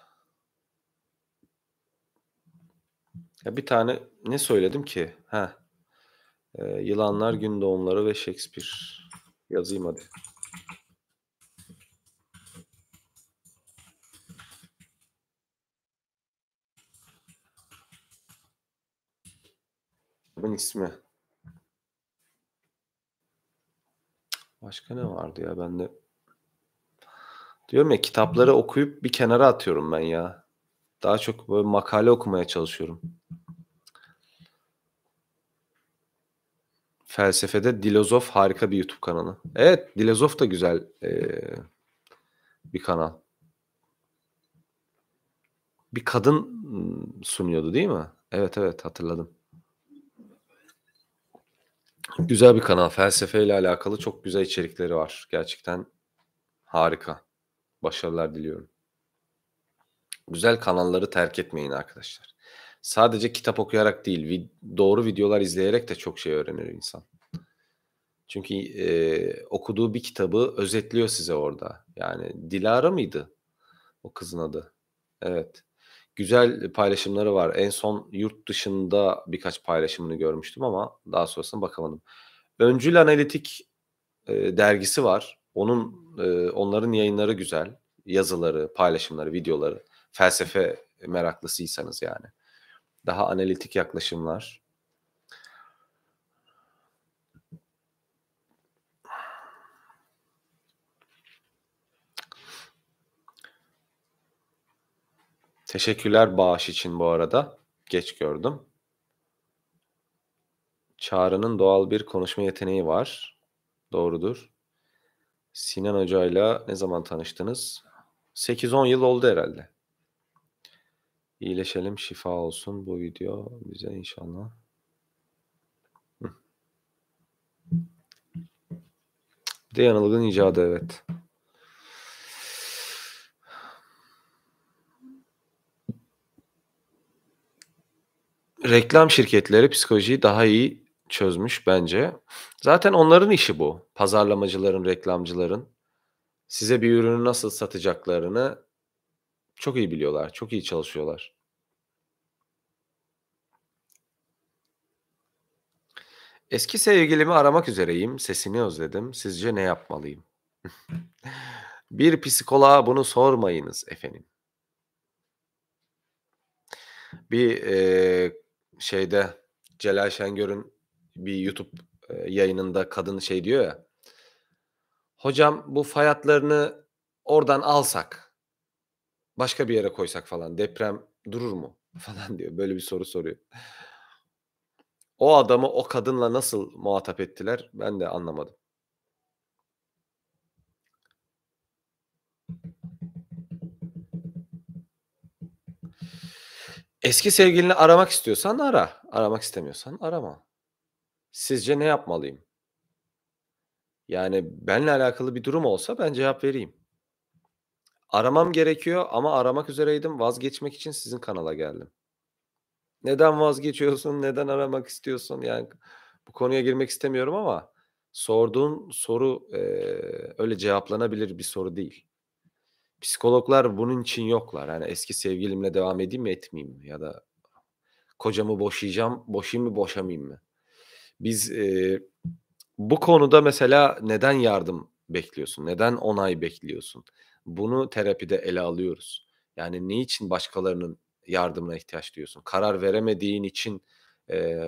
Ya bir tane ne söyledim ki? Ha. Ee, yılanlar Gün Doğumları ve Shakespeare. Yazayım hadi. Kitabın ismi. Başka ne vardı ya bende? Diyorum ya kitapları okuyup bir kenara atıyorum ben ya. Daha çok böyle makale okumaya çalışıyorum. felsefede Dilozof harika bir YouTube kanalı. Evet Dilozof da güzel ee, bir kanal. Bir kadın sunuyordu değil mi? Evet evet hatırladım. Güzel bir kanal. Felsefeyle alakalı çok güzel içerikleri var. Gerçekten harika. Başarılar diliyorum. Güzel kanalları terk etmeyin arkadaşlar sadece kitap okuyarak değil vid- doğru videolar izleyerek de çok şey öğrenir insan. Çünkü e, okuduğu bir kitabı özetliyor size orada. Yani Dilara mıydı o kızın adı? Evet. Güzel paylaşımları var. En son yurt dışında birkaç paylaşımını görmüştüm ama daha sonrasına bakamadım. Öncül Analitik e, dergisi var. Onun e, onların yayınları güzel. Yazıları, paylaşımları, videoları. Felsefe meraklısıysanız yani daha analitik yaklaşımlar. Teşekkürler bağış için bu arada. Geç gördüm. Çağrı'nın doğal bir konuşma yeteneği var. Doğrudur. Sinan Hoca'yla ne zaman tanıştınız? 8-10 yıl oldu herhalde. İyileşelim şifa olsun bu video bize inşallah. Bir de yanılgın icadı evet. Reklam şirketleri psikolojiyi daha iyi çözmüş bence. Zaten onların işi bu. Pazarlamacıların, reklamcıların size bir ürünü nasıl satacaklarını çok iyi biliyorlar, çok iyi çalışıyorlar. Eski sevgilimi aramak üzereyim. Sesini özledim. Sizce ne yapmalıyım? Bir psikoloğa bunu sormayınız efendim. Bir e, şeyde Celal Şengör'ün bir YouTube e, yayınında kadın şey diyor ya. Hocam bu fayatlarını oradan alsak başka bir yere koysak falan deprem durur mu falan diyor. Böyle bir soru soruyor. O adamı o kadınla nasıl muhatap ettiler ben de anlamadım. Eski sevgilini aramak istiyorsan ara. Aramak istemiyorsan arama. Sizce ne yapmalıyım? Yani benle alakalı bir durum olsa ben cevap vereyim. Aramam gerekiyor ama aramak üzereydim. Vazgeçmek için sizin kanala geldim. Neden vazgeçiyorsun? Neden aramak istiyorsun? Yani bu konuya girmek istemiyorum ama sorduğun soru e, öyle cevaplanabilir bir soru değil. Psikologlar bunun için yoklar. Yani eski sevgilimle devam edeyim mi etmeyeyim mi? Ya da kocamı boşayacağım, boşayayım mı boşamayayım mı? Biz e, bu konuda mesela neden yardım bekliyorsun? Neden onay bekliyorsun? Bunu terapide ele alıyoruz. Yani niçin başkalarının yardımına ihtiyaç duyuyorsun? Karar veremediğin için e,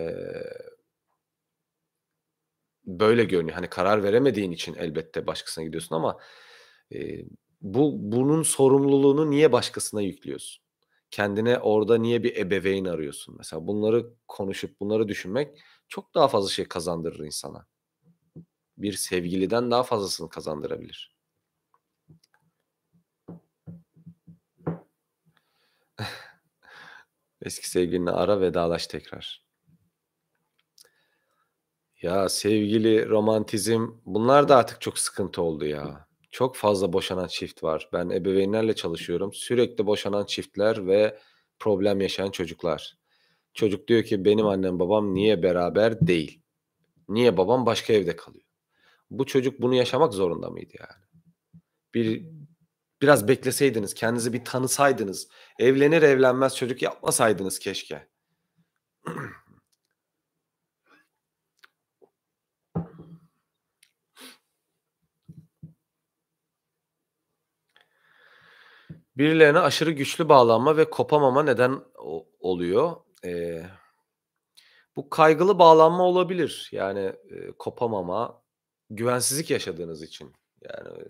böyle görünüyor. Hani karar veremediğin için elbette başkasına gidiyorsun ama e, bu bunun sorumluluğunu niye başkasına yüklüyorsun? Kendine orada niye bir ebeveyn arıyorsun? Mesela bunları konuşup bunları düşünmek çok daha fazla şey kazandırır insana. Bir sevgiliden daha fazlasını kazandırabilir. Eski sevgilini ara vedalaş tekrar. Ya sevgili, romantizm bunlar da artık çok sıkıntı oldu ya. Çok fazla boşanan çift var. Ben ebeveynlerle çalışıyorum. Sürekli boşanan çiftler ve problem yaşayan çocuklar. Çocuk diyor ki benim annem babam niye beraber değil? Niye babam başka evde kalıyor? Bu çocuk bunu yaşamak zorunda mıydı yani? Bir biraz bekleseydiniz, kendinizi bir tanısaydınız, evlenir evlenmez çocuk yapmasaydınız keşke. Birilerine aşırı güçlü bağlanma ve kopamama neden oluyor. Ee, bu kaygılı bağlanma olabilir. Yani e, kopamama, güvensizlik yaşadığınız için. Yani e,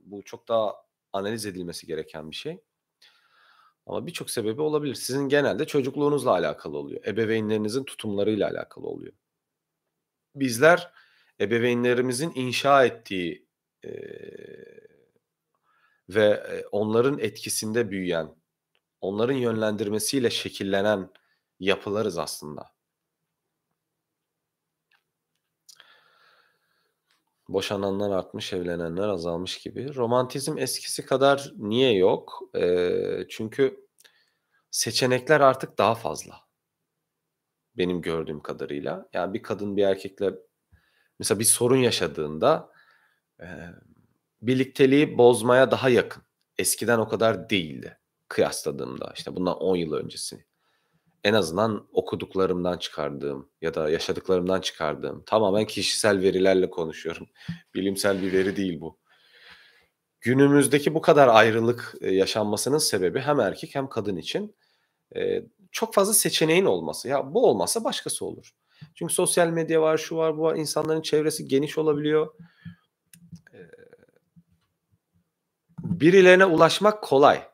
bu çok daha analiz edilmesi gereken bir şey. Ama birçok sebebi olabilir. Sizin genelde çocukluğunuzla alakalı oluyor. Ebeveynlerinizin tutumlarıyla alakalı oluyor. Bizler ebeveynlerimizin inşa ettiği e, ve onların etkisinde büyüyen, onların yönlendirmesiyle şekillenen yapılarız aslında. boşananlar artmış, evlenenler azalmış gibi. Romantizm eskisi kadar niye yok? E, çünkü seçenekler artık daha fazla. Benim gördüğüm kadarıyla. Yani bir kadın bir erkekle mesela bir sorun yaşadığında e, birlikteliği bozmaya daha yakın. Eskiden o kadar değildi kıyasladığımda işte bundan 10 yıl öncesini en azından okuduklarımdan çıkardığım ya da yaşadıklarımdan çıkardığım tamamen kişisel verilerle konuşuyorum. Bilimsel bir veri değil bu. Günümüzdeki bu kadar ayrılık e, yaşanmasının sebebi hem erkek hem kadın için e, çok fazla seçeneğin olması. Ya bu olmasa başkası olur. Çünkü sosyal medya var, şu var, bu var. İnsanların çevresi geniş olabiliyor. E, birilerine ulaşmak kolay.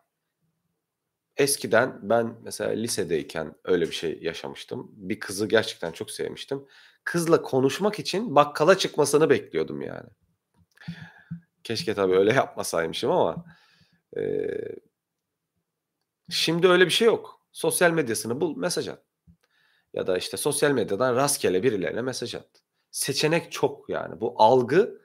Eskiden ben mesela lisedeyken öyle bir şey yaşamıştım. Bir kızı gerçekten çok sevmiştim. Kızla konuşmak için bakkala çıkmasını bekliyordum yani. Keşke tabii öyle yapmasaymışım ama e, şimdi öyle bir şey yok. Sosyal medyasını bul, mesaj at. Ya da işte sosyal medyadan rastgele birilerine mesaj at. Seçenek çok yani. Bu algı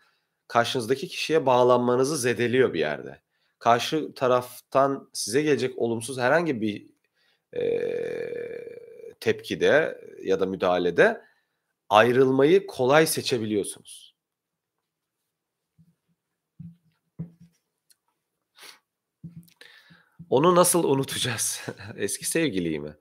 karşınızdaki kişiye bağlanmanızı zedeliyor bir yerde karşı taraftan size gelecek olumsuz herhangi bir e, tepkide ya da müdahalede ayrılmayı kolay seçebiliyorsunuz. Onu nasıl unutacağız? Eski sevgiliyi mi?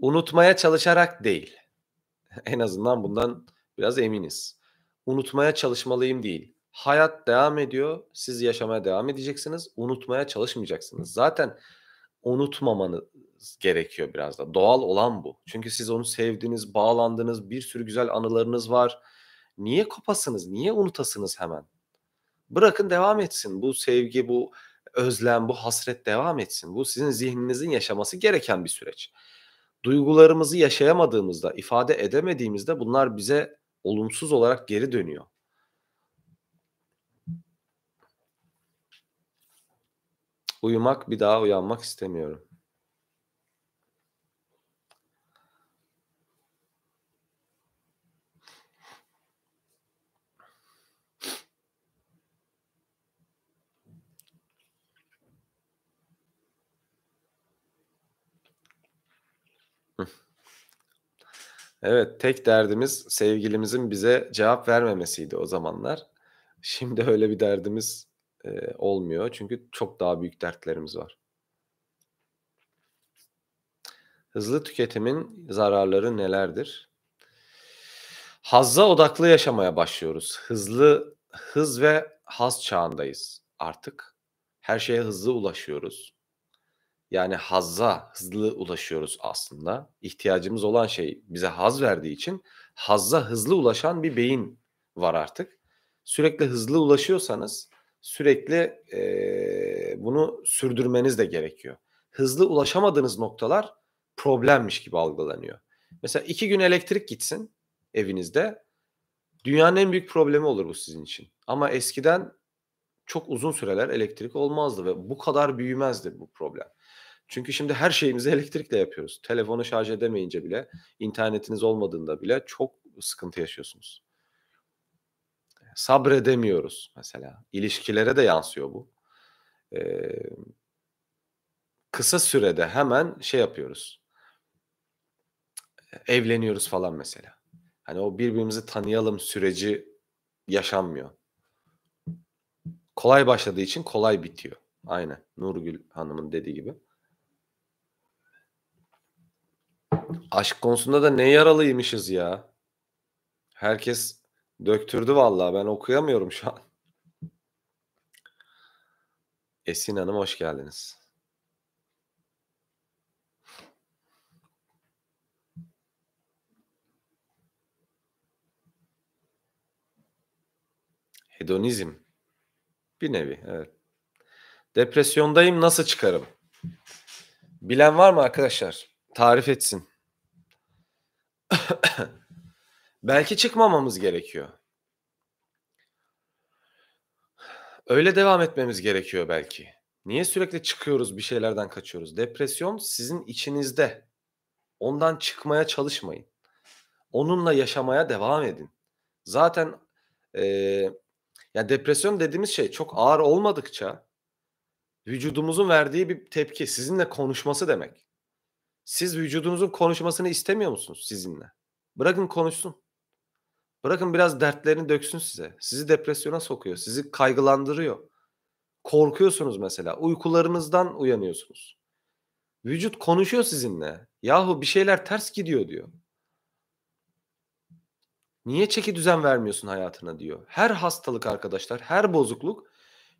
Unutmaya çalışarak değil. En azından bundan biraz eminiz. Unutmaya çalışmalıyım değil. Hayat devam ediyor. Siz yaşamaya devam edeceksiniz. Unutmaya çalışmayacaksınız. Zaten unutmamanız gerekiyor biraz da. Doğal olan bu. Çünkü siz onu sevdiniz, bağlandınız, bir sürü güzel anılarınız var. Niye kopasınız? Niye unutasınız hemen? Bırakın devam etsin. Bu sevgi, bu özlem, bu hasret devam etsin. Bu sizin zihninizin yaşaması gereken bir süreç. Duygularımızı yaşayamadığımızda, ifade edemediğimizde bunlar bize olumsuz olarak geri dönüyor. Uyumak bir daha uyanmak istemiyorum. Evet, tek derdimiz sevgilimizin bize cevap vermemesiydi o zamanlar. Şimdi öyle bir derdimiz e, olmuyor. Çünkü çok daha büyük dertlerimiz var. Hızlı tüketimin zararları nelerdir? Hazza odaklı yaşamaya başlıyoruz. Hızlı hız ve haz çağındayız artık. Her şeye hızlı ulaşıyoruz. Yani hazza hızlı ulaşıyoruz aslında. İhtiyacımız olan şey bize haz verdiği için hazza hızlı ulaşan bir beyin var artık. Sürekli hızlı ulaşıyorsanız sürekli e, bunu sürdürmeniz de gerekiyor. Hızlı ulaşamadığınız noktalar problemmiş gibi algılanıyor. Mesela iki gün elektrik gitsin evinizde. Dünyanın en büyük problemi olur bu sizin için. Ama eskiden çok uzun süreler elektrik olmazdı ve bu kadar büyümezdi bu problem. Çünkü şimdi her şeyimizi elektrikle yapıyoruz. Telefonu şarj edemeyince bile, internetiniz olmadığında bile çok sıkıntı yaşıyorsunuz sabredemiyoruz mesela. İlişkilere de yansıyor bu. Ee, kısa sürede hemen şey yapıyoruz. Evleniyoruz falan mesela. Hani o birbirimizi tanıyalım süreci yaşanmıyor. Kolay başladığı için kolay bitiyor. Aynen. Nurgül Hanım'ın dediği gibi. Aşk konusunda da ne yaralıymışız ya. Herkes Döktürdü vallahi ben okuyamıyorum şu an. Esin Hanım hoş geldiniz. Hedonizm. Bir nevi evet. Depresyondayım nasıl çıkarım? Bilen var mı arkadaşlar? Tarif etsin. Belki çıkmamamız gerekiyor. Öyle devam etmemiz gerekiyor belki. Niye sürekli çıkıyoruz, bir şeylerden kaçıyoruz? Depresyon sizin içinizde. Ondan çıkmaya çalışmayın. Onunla yaşamaya devam edin. Zaten e, ya depresyon dediğimiz şey çok ağır olmadıkça vücudumuzun verdiği bir tepki, sizinle konuşması demek. Siz vücudunuzun konuşmasını istemiyor musunuz sizinle? Bırakın konuşsun. Bırakın biraz dertlerini döksün size. Sizi depresyona sokuyor, sizi kaygılandırıyor. Korkuyorsunuz mesela, uykularınızdan uyanıyorsunuz. Vücut konuşuyor sizinle. Yahu bir şeyler ters gidiyor diyor. Niye çeki düzen vermiyorsun hayatına diyor. Her hastalık arkadaşlar, her bozukluk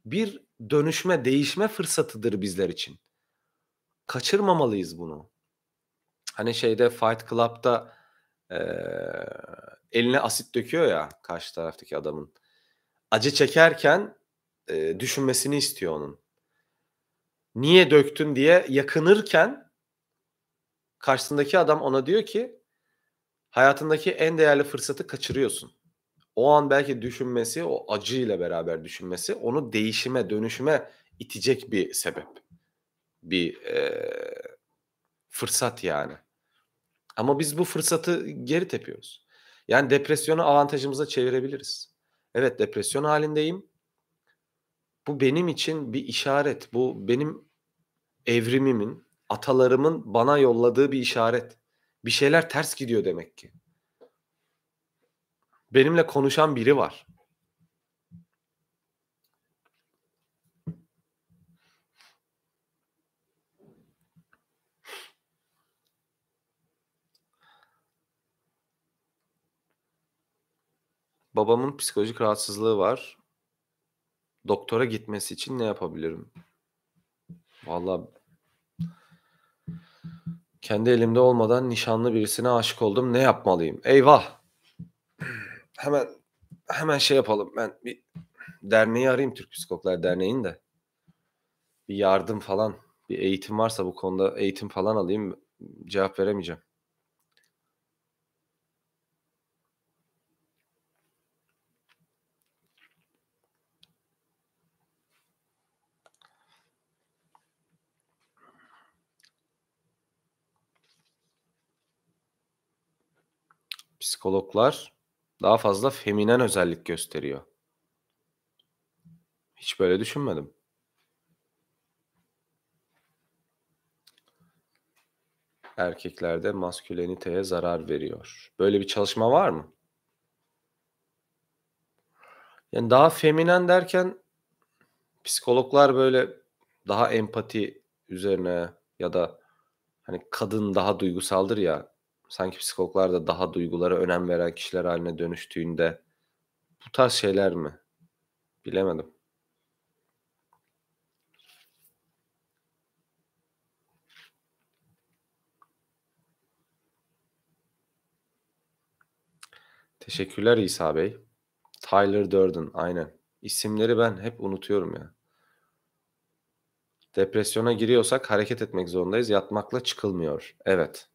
bir dönüşme, değişme fırsatıdır bizler için. Kaçırmamalıyız bunu. Hani şeyde Fight Club'da e, eline asit döküyor ya karşı taraftaki adamın. Acı çekerken e, düşünmesini istiyor onun. Niye döktün diye yakınırken karşısındaki adam ona diyor ki hayatındaki en değerli fırsatı kaçırıyorsun. O an belki düşünmesi, o acıyla beraber düşünmesi onu değişime, dönüşüme itecek bir sebep. Bir e, fırsat yani. Ama biz bu fırsatı geri tepiyoruz. Yani depresyonu avantajımıza çevirebiliriz. Evet depresyon halindeyim. Bu benim için bir işaret. Bu benim evrimimin, atalarımın bana yolladığı bir işaret. Bir şeyler ters gidiyor demek ki. Benimle konuşan biri var. babamın psikolojik rahatsızlığı var. Doktora gitmesi için ne yapabilirim? Vallahi kendi elimde olmadan nişanlı birisine aşık oldum. Ne yapmalıyım? Eyvah. Hemen hemen şey yapalım. Ben bir derneği arayayım Türk Psikologlar Derneği'nin de. Bir yardım falan, bir eğitim varsa bu konuda eğitim falan alayım. Cevap veremeyeceğim. psikologlar daha fazla feminen özellik gösteriyor. Hiç böyle düşünmedim. Erkeklerde masküleniteye zarar veriyor. Böyle bir çalışma var mı? Yani daha feminen derken psikologlar böyle daha empati üzerine ya da hani kadın daha duygusaldır ya sanki psikologlar da daha duygulara önem veren kişiler haline dönüştüğünde bu tarz şeyler mi? Bilemedim. Teşekkürler İsa Bey. Tyler Durden aynen. İsimleri ben hep unutuyorum ya. Depresyona giriyorsak hareket etmek zorundayız. Yatmakla çıkılmıyor. Evet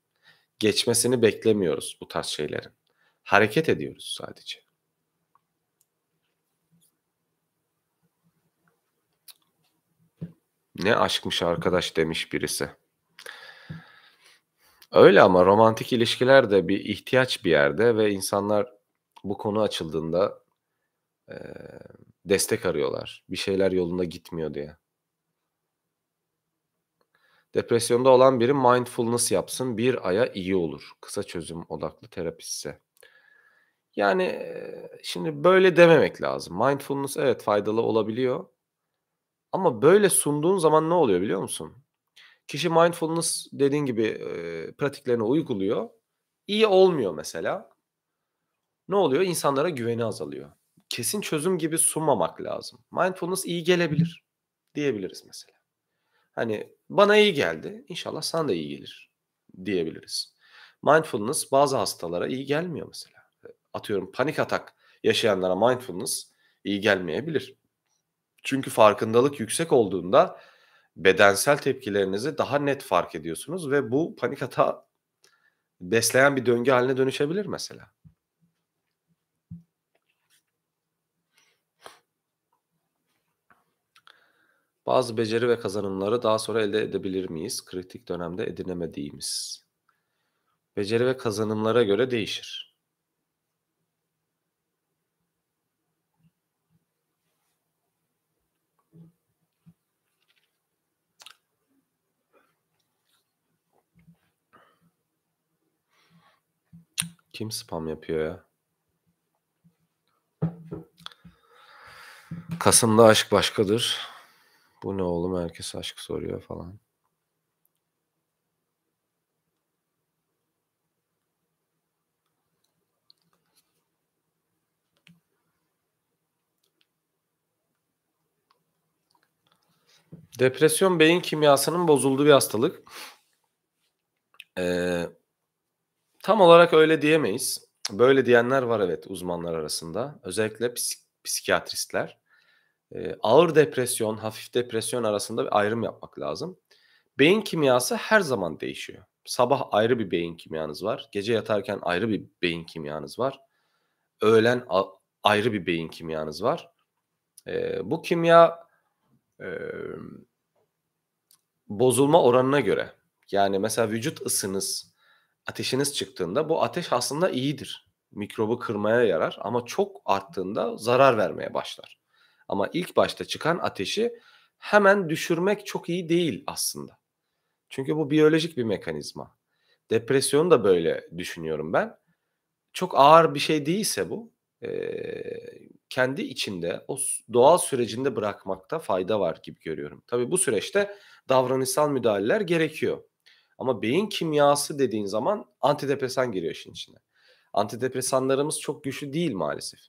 geçmesini beklemiyoruz bu tarz şeylerin. Hareket ediyoruz sadece. Ne aşkmış arkadaş demiş birisi. Öyle ama romantik ilişkiler de bir ihtiyaç bir yerde ve insanlar bu konu açıldığında e, destek arıyorlar. Bir şeyler yolunda gitmiyor diye. Depresyonda olan biri mindfulness yapsın bir aya iyi olur. Kısa çözüm odaklı terapistse. Yani şimdi böyle dememek lazım. Mindfulness evet faydalı olabiliyor. Ama böyle sunduğun zaman ne oluyor biliyor musun? Kişi mindfulness dediğin gibi e, pratiklerini uyguluyor. İyi olmuyor mesela. Ne oluyor? İnsanlara güveni azalıyor. Kesin çözüm gibi sunmamak lazım. Mindfulness iyi gelebilir diyebiliriz mesela. Hani bana iyi geldi. İnşallah sana da iyi gelir diyebiliriz. Mindfulness bazı hastalara iyi gelmiyor mesela. Atıyorum panik atak yaşayanlara mindfulness iyi gelmeyebilir. Çünkü farkındalık yüksek olduğunda bedensel tepkilerinizi daha net fark ediyorsunuz ve bu panik hata besleyen bir döngü haline dönüşebilir mesela. Bazı beceri ve kazanımları daha sonra elde edebilir miyiz? Kritik dönemde edinemediğimiz. Beceri ve kazanımlara göre değişir. Kim spam yapıyor ya? Kasım'da aşk başkadır. Bu ne oğlum herkes aşk soruyor falan. Depresyon beyin kimyasının bozulduğu bir hastalık. Ee, tam olarak öyle diyemeyiz. Böyle diyenler var evet uzmanlar arasında. Özellikle psik- psikiyatristler e, ağır depresyon, hafif depresyon arasında bir ayrım yapmak lazım. Beyin kimyası her zaman değişiyor. Sabah ayrı bir beyin kimyanız var. Gece yatarken ayrı bir beyin kimyanız var. Öğlen ayrı bir beyin kimyanız var. E, bu kimya e, bozulma oranına göre. Yani mesela vücut ısınız, ateşiniz çıktığında bu ateş aslında iyidir. Mikrobu kırmaya yarar ama çok arttığında zarar vermeye başlar. Ama ilk başta çıkan ateşi hemen düşürmek çok iyi değil aslında. Çünkü bu biyolojik bir mekanizma. Depresyonu da böyle düşünüyorum ben. Çok ağır bir şey değilse bu kendi içinde o doğal sürecinde bırakmakta fayda var gibi görüyorum. Tabii bu süreçte davranışsal müdahaleler gerekiyor. Ama beyin kimyası dediğin zaman antidepresan giriyor işin içine. Antidepresanlarımız çok güçlü değil maalesef.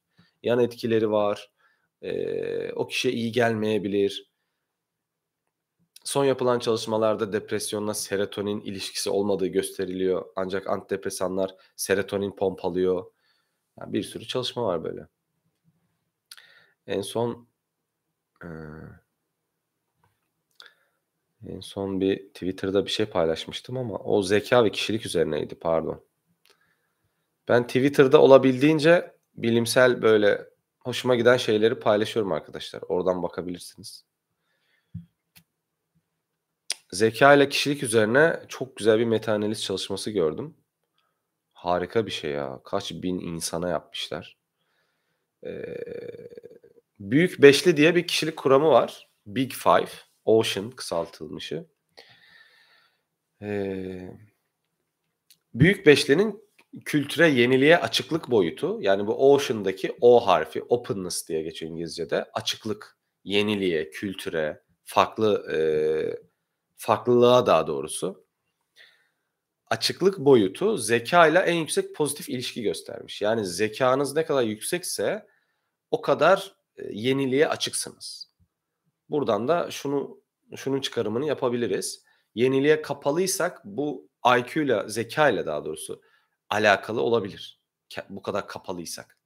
Yan etkileri var, e, o kişiye iyi gelmeyebilir. Son yapılan çalışmalarda depresyonla serotonin ilişkisi olmadığı gösteriliyor. Ancak antidepresanlar serotonin pompalıyor. Yani bir sürü çalışma var böyle. En son en son bir Twitter'da bir şey paylaşmıştım ama o zeka ve kişilik üzerineydi pardon. Ben Twitter'da olabildiğince bilimsel böyle hoşuma giden şeyleri paylaşıyorum arkadaşlar. Oradan bakabilirsiniz. Zeka ile kişilik üzerine çok güzel bir meta-analiz çalışması gördüm. Harika bir şey ya. Kaç bin insana yapmışlar. Ee, Büyük Beşli diye bir kişilik kuramı var. Big Five. Ocean kısaltılmışı. Ee, Büyük Beşli'nin kültüre, yeniliğe açıklık boyutu. Yani bu Ocean'daki O harfi, openness diye geçiyor İngilizce'de. Açıklık, yeniliğe, kültüre, farklı e, farklılığa daha doğrusu. Açıklık boyutu zeka ile en yüksek pozitif ilişki göstermiş. Yani zekanız ne kadar yüksekse o kadar yeniliğe açıksınız. Buradan da şunu şunun çıkarımını yapabiliriz. Yeniliğe kapalıysak bu IQ ile zeka ile daha doğrusu alakalı olabilir. Bu kadar kapalıysak.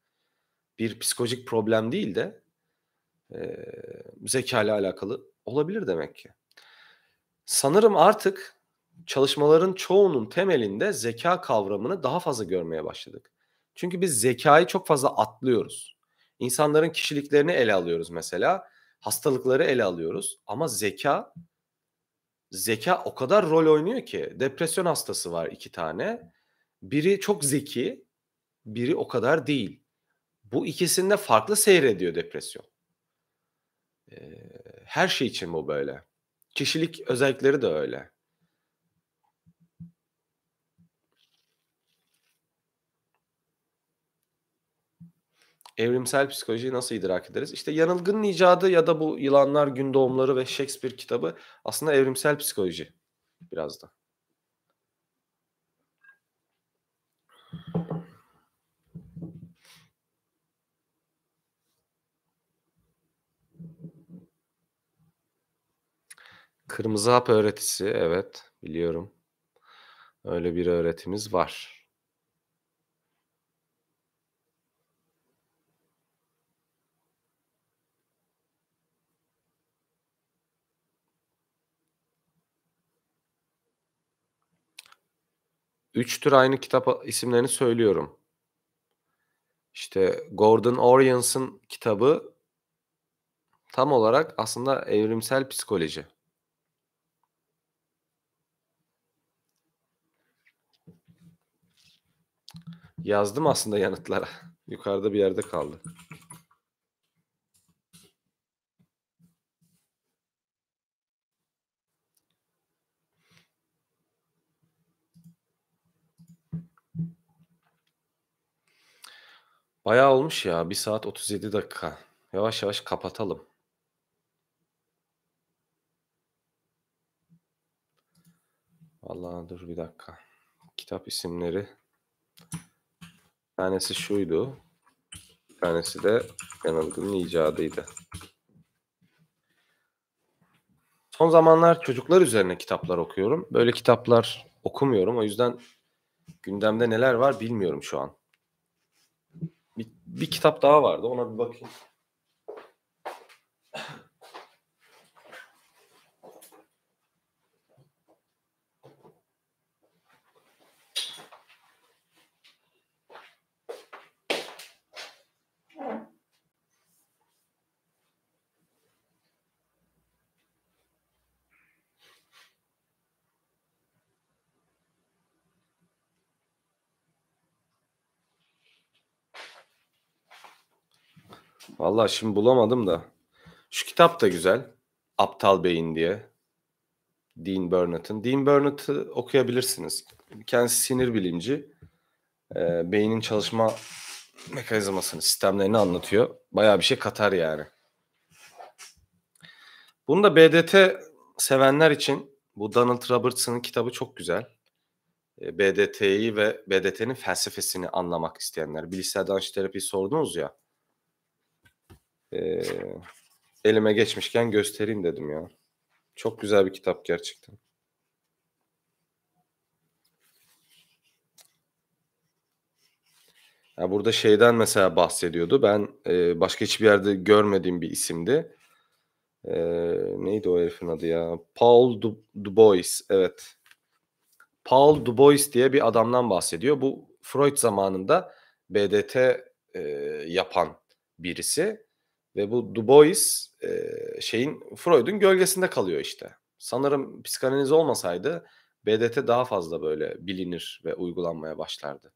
Bir psikolojik problem değil de e, zeka ile alakalı olabilir demek ki. Sanırım artık çalışmaların çoğunun temelinde zeka kavramını daha fazla görmeye başladık. Çünkü biz zekayı çok fazla atlıyoruz. İnsanların kişiliklerini ele alıyoruz mesela. Hastalıkları ele alıyoruz. Ama zeka zeka o kadar rol oynuyor ki. Depresyon hastası var iki tane. Biri çok zeki, biri o kadar değil. Bu ikisinde farklı seyrediyor depresyon. Ee, her şey için bu böyle. Kişilik özellikleri de öyle. Evrimsel psikolojiyi nasıl idrak ederiz? İşte yanılgının icadı ya da bu yılanlar gün doğumları ve Shakespeare kitabı aslında evrimsel psikoloji biraz da. Kırmızı hap öğretisi evet biliyorum. Öyle bir öğretimiz var. Üç tür aynı kitap isimlerini söylüyorum. İşte Gordon Orions'ın kitabı tam olarak aslında evrimsel psikoloji. Yazdım aslında yanıtlara. Yukarıda bir yerde kaldı. Bayağı olmuş ya. 1 saat 37 dakika. Yavaş yavaş kapatalım. Vallahi dur bir dakika. Kitap isimleri tanesi şuydu. Bir tanesi de yanılgının icadıydı. Son zamanlar çocuklar üzerine kitaplar okuyorum. Böyle kitaplar okumuyorum. O yüzden gündemde neler var bilmiyorum şu an. Bir, bir kitap daha vardı. Ona bir bakayım. Valla şimdi bulamadım da. Şu kitap da güzel. Aptal Beyin diye. Dean Burnett'ın. Dean Burnett'ı okuyabilirsiniz. Kendisi sinir bilimci. E, beynin çalışma mekanizmasını, sistemlerini anlatıyor. Baya bir şey katar yani. Bunu da BDT sevenler için bu Donald Robertson'ın kitabı çok güzel. Ee, BDT'yi ve BDT'nin felsefesini anlamak isteyenler. Bilişsel danış terapiyi sordunuz ya e, elime geçmişken göstereyim dedim ya. Çok güzel bir kitap gerçekten. Ya burada şeyden mesela bahsediyordu. Ben e, başka hiçbir yerde görmediğim bir isimdi. E, neydi o herifin adı ya? Paul du, du Bois. Evet. Paul Du Bois diye bir adamdan bahsediyor. Bu Freud zamanında BDT e, yapan birisi. Ve bu Du Bois e, şeyin Freud'un gölgesinde kalıyor işte. Sanırım psikanaliz olmasaydı BDT daha fazla böyle bilinir ve uygulanmaya başlardı.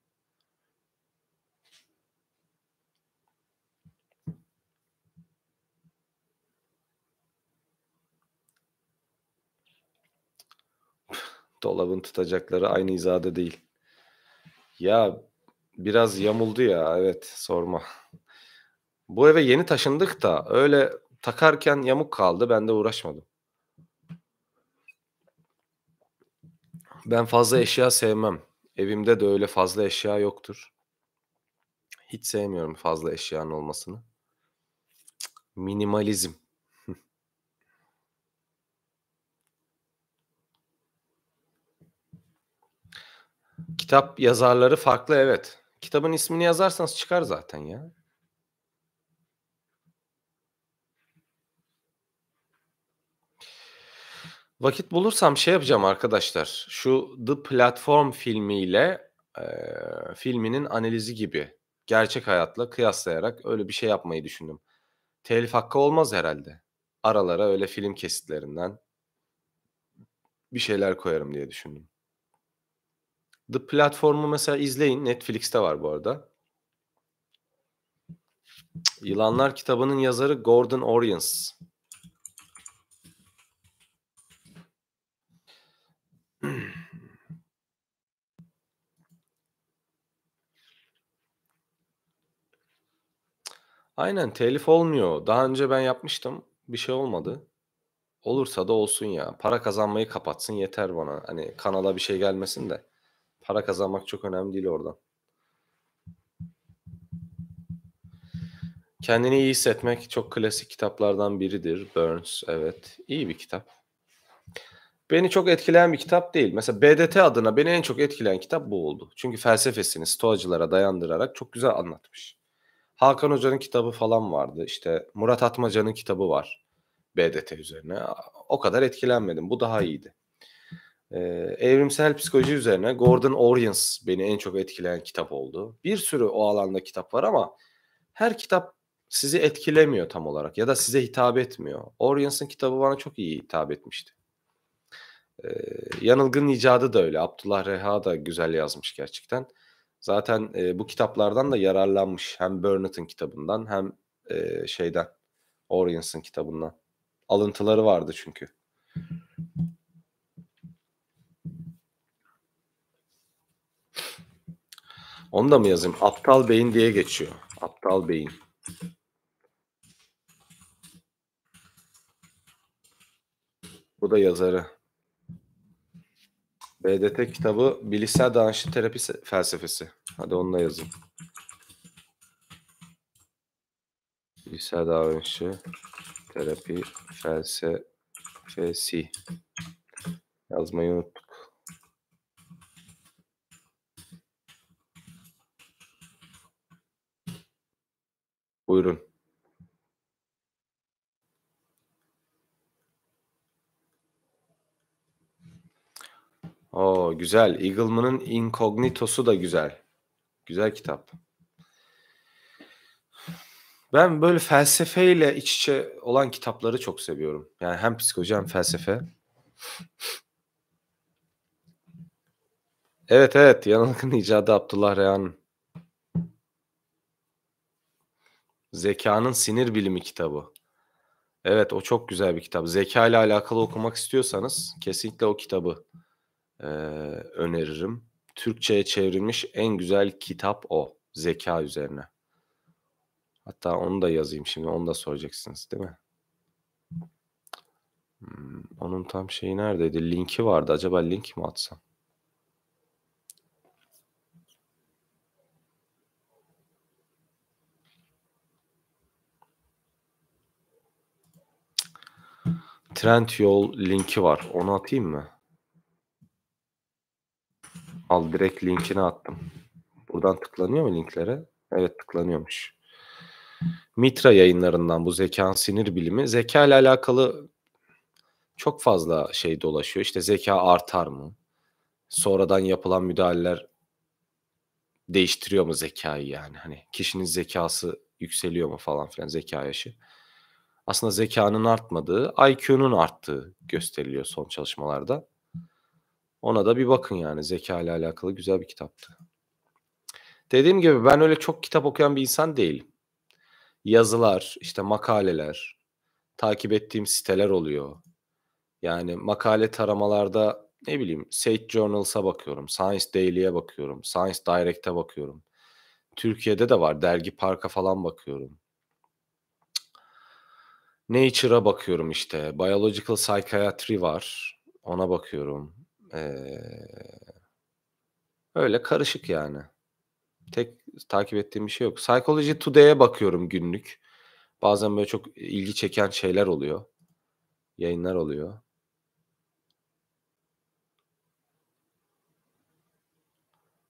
Dolabın tutacakları aynı izade değil. Ya biraz yamuldu ya evet sorma. Bu eve yeni taşındık da öyle takarken yamuk kaldı. Ben de uğraşmadım. Ben fazla eşya sevmem. Evimde de öyle fazla eşya yoktur. Hiç sevmiyorum fazla eşyanın olmasını. Minimalizm. Kitap yazarları farklı evet. Kitabın ismini yazarsanız çıkar zaten ya. Vakit bulursam şey yapacağım arkadaşlar. Şu The Platform filmiyle e, filminin analizi gibi gerçek hayatla kıyaslayarak öyle bir şey yapmayı düşündüm. Telif hakkı olmaz herhalde. Aralara öyle film kesitlerinden bir şeyler koyarım diye düşündüm. The Platform'u mesela izleyin. Netflix'te var bu arada. Yılanlar kitabının yazarı Gordon Oriens. Aynen telif olmuyor. Daha önce ben yapmıştım. Bir şey olmadı. Olursa da olsun ya. Para kazanmayı kapatsın yeter bana. Hani kanala bir şey gelmesin de. Para kazanmak çok önemli değil oradan. Kendini iyi hissetmek çok klasik kitaplardan biridir. Burns evet. İyi bir kitap. Beni çok etkileyen bir kitap değil. Mesela BDT adına beni en çok etkileyen kitap bu oldu. Çünkü felsefesini stoacılara dayandırarak çok güzel anlatmış. Hakan Hoca'nın kitabı falan vardı. İşte Murat Atmaca'nın kitabı var. BDT üzerine. O kadar etkilenmedim. Bu daha iyiydi. Ee, evrimsel psikoloji üzerine Gordon Oriens beni en çok etkileyen kitap oldu. Bir sürü o alanda kitap var ama her kitap sizi etkilemiyor tam olarak ya da size hitap etmiyor. Oriens'in kitabı bana çok iyi hitap etmişti. Ee, Yanılgın icadı da öyle. Abdullah Reha da güzel yazmış gerçekten. Zaten e, bu kitaplardan da yararlanmış. Hem Burnett'ın kitabından hem e, şeyden Oriens'ın kitabından. Alıntıları vardı çünkü. Onu da mı yazayım? Aptal beyin diye geçiyor. Aptal beyin. Bu da yazarı. BDT kitabı Bilişsel Danışık Terapi Felsefesi. Hadi onunla yazın. Bilişsel davranışı terapi felsefesi. Yazmayı unuttuk. Buyurun. Oo güzel. Eagleman'ın Incognito'su da güzel. Güzel kitap. Ben böyle felsefeyle iç içe olan kitapları çok seviyorum. Yani hem psikoloji hem felsefe. Evet evet yanılgın icadı Abdullah Reyhan. Zekanın sinir bilimi kitabı. Evet o çok güzel bir kitap. Zeka ile alakalı okumak istiyorsanız kesinlikle o kitabı e, öneririm. Türkçe'ye çevrilmiş en güzel kitap o. Zeka üzerine. Hatta onu da yazayım şimdi. Onu da soracaksınız değil mi? Hmm, onun tam şeyi neredeydi? Linki vardı. Acaba link mi atsam? Trend yol linki var. Onu atayım mı? Al direkt linkini attım. Buradan tıklanıyor mu linklere? Evet tıklanıyormuş. Mitra yayınlarından bu zekan sinir bilimi. Zeka ile alakalı çok fazla şey dolaşıyor. İşte zeka artar mı? Sonradan yapılan müdahaleler değiştiriyor mu zekayı yani? Hani kişinin zekası yükseliyor mu falan filan zeka yaşı. Aslında zekanın artmadığı, IQ'nun arttığı gösteriliyor son çalışmalarda. Ona da bir bakın yani zeka ile alakalı güzel bir kitaptı. Dediğim gibi ben öyle çok kitap okuyan bir insan değilim. Yazılar, işte makaleler, takip ettiğim siteler oluyor. Yani makale taramalarda ne bileyim Sage Journals'a bakıyorum, Science Daily'e bakıyorum, Science Direct'e bakıyorum. Türkiye'de de var. Dergi Park'a falan bakıyorum. Nature'a bakıyorum işte. Biological Psychiatry var. Ona bakıyorum. Ee, öyle karışık yani. Tek takip ettiğim bir şey yok. Psychology Today'e bakıyorum günlük. Bazen böyle çok ilgi çeken şeyler oluyor. Yayınlar oluyor.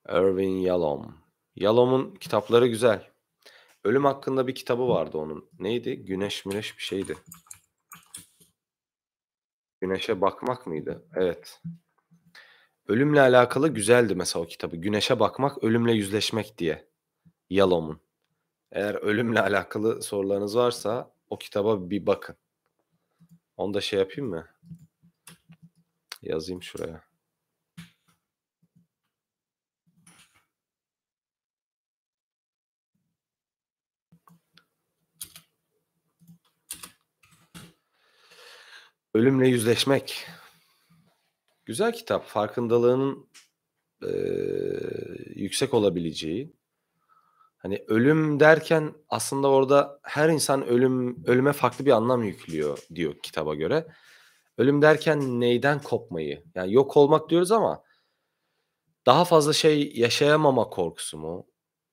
Irving Yalom. Yalom'un kitapları güzel. Ölüm hakkında bir kitabı vardı onun. Neydi? Güneş müneş bir şeydi. Güneşe bakmak mıydı? Evet. Ölümle alakalı güzeldi mesela o kitabı. Güneşe bakmak, ölümle yüzleşmek diye. Yalom'un. Eğer ölümle alakalı sorularınız varsa o kitaba bir bakın. Onu da şey yapayım mı? Yazayım şuraya. Ölümle yüzleşmek. Güzel kitap. Farkındalığının e, yüksek olabileceği. Hani ölüm derken aslında orada her insan ölüm ölüme farklı bir anlam yüklüyor diyor kitaba göre. Ölüm derken neyden kopmayı? Yani yok olmak diyoruz ama daha fazla şey yaşayamama korkusu mu?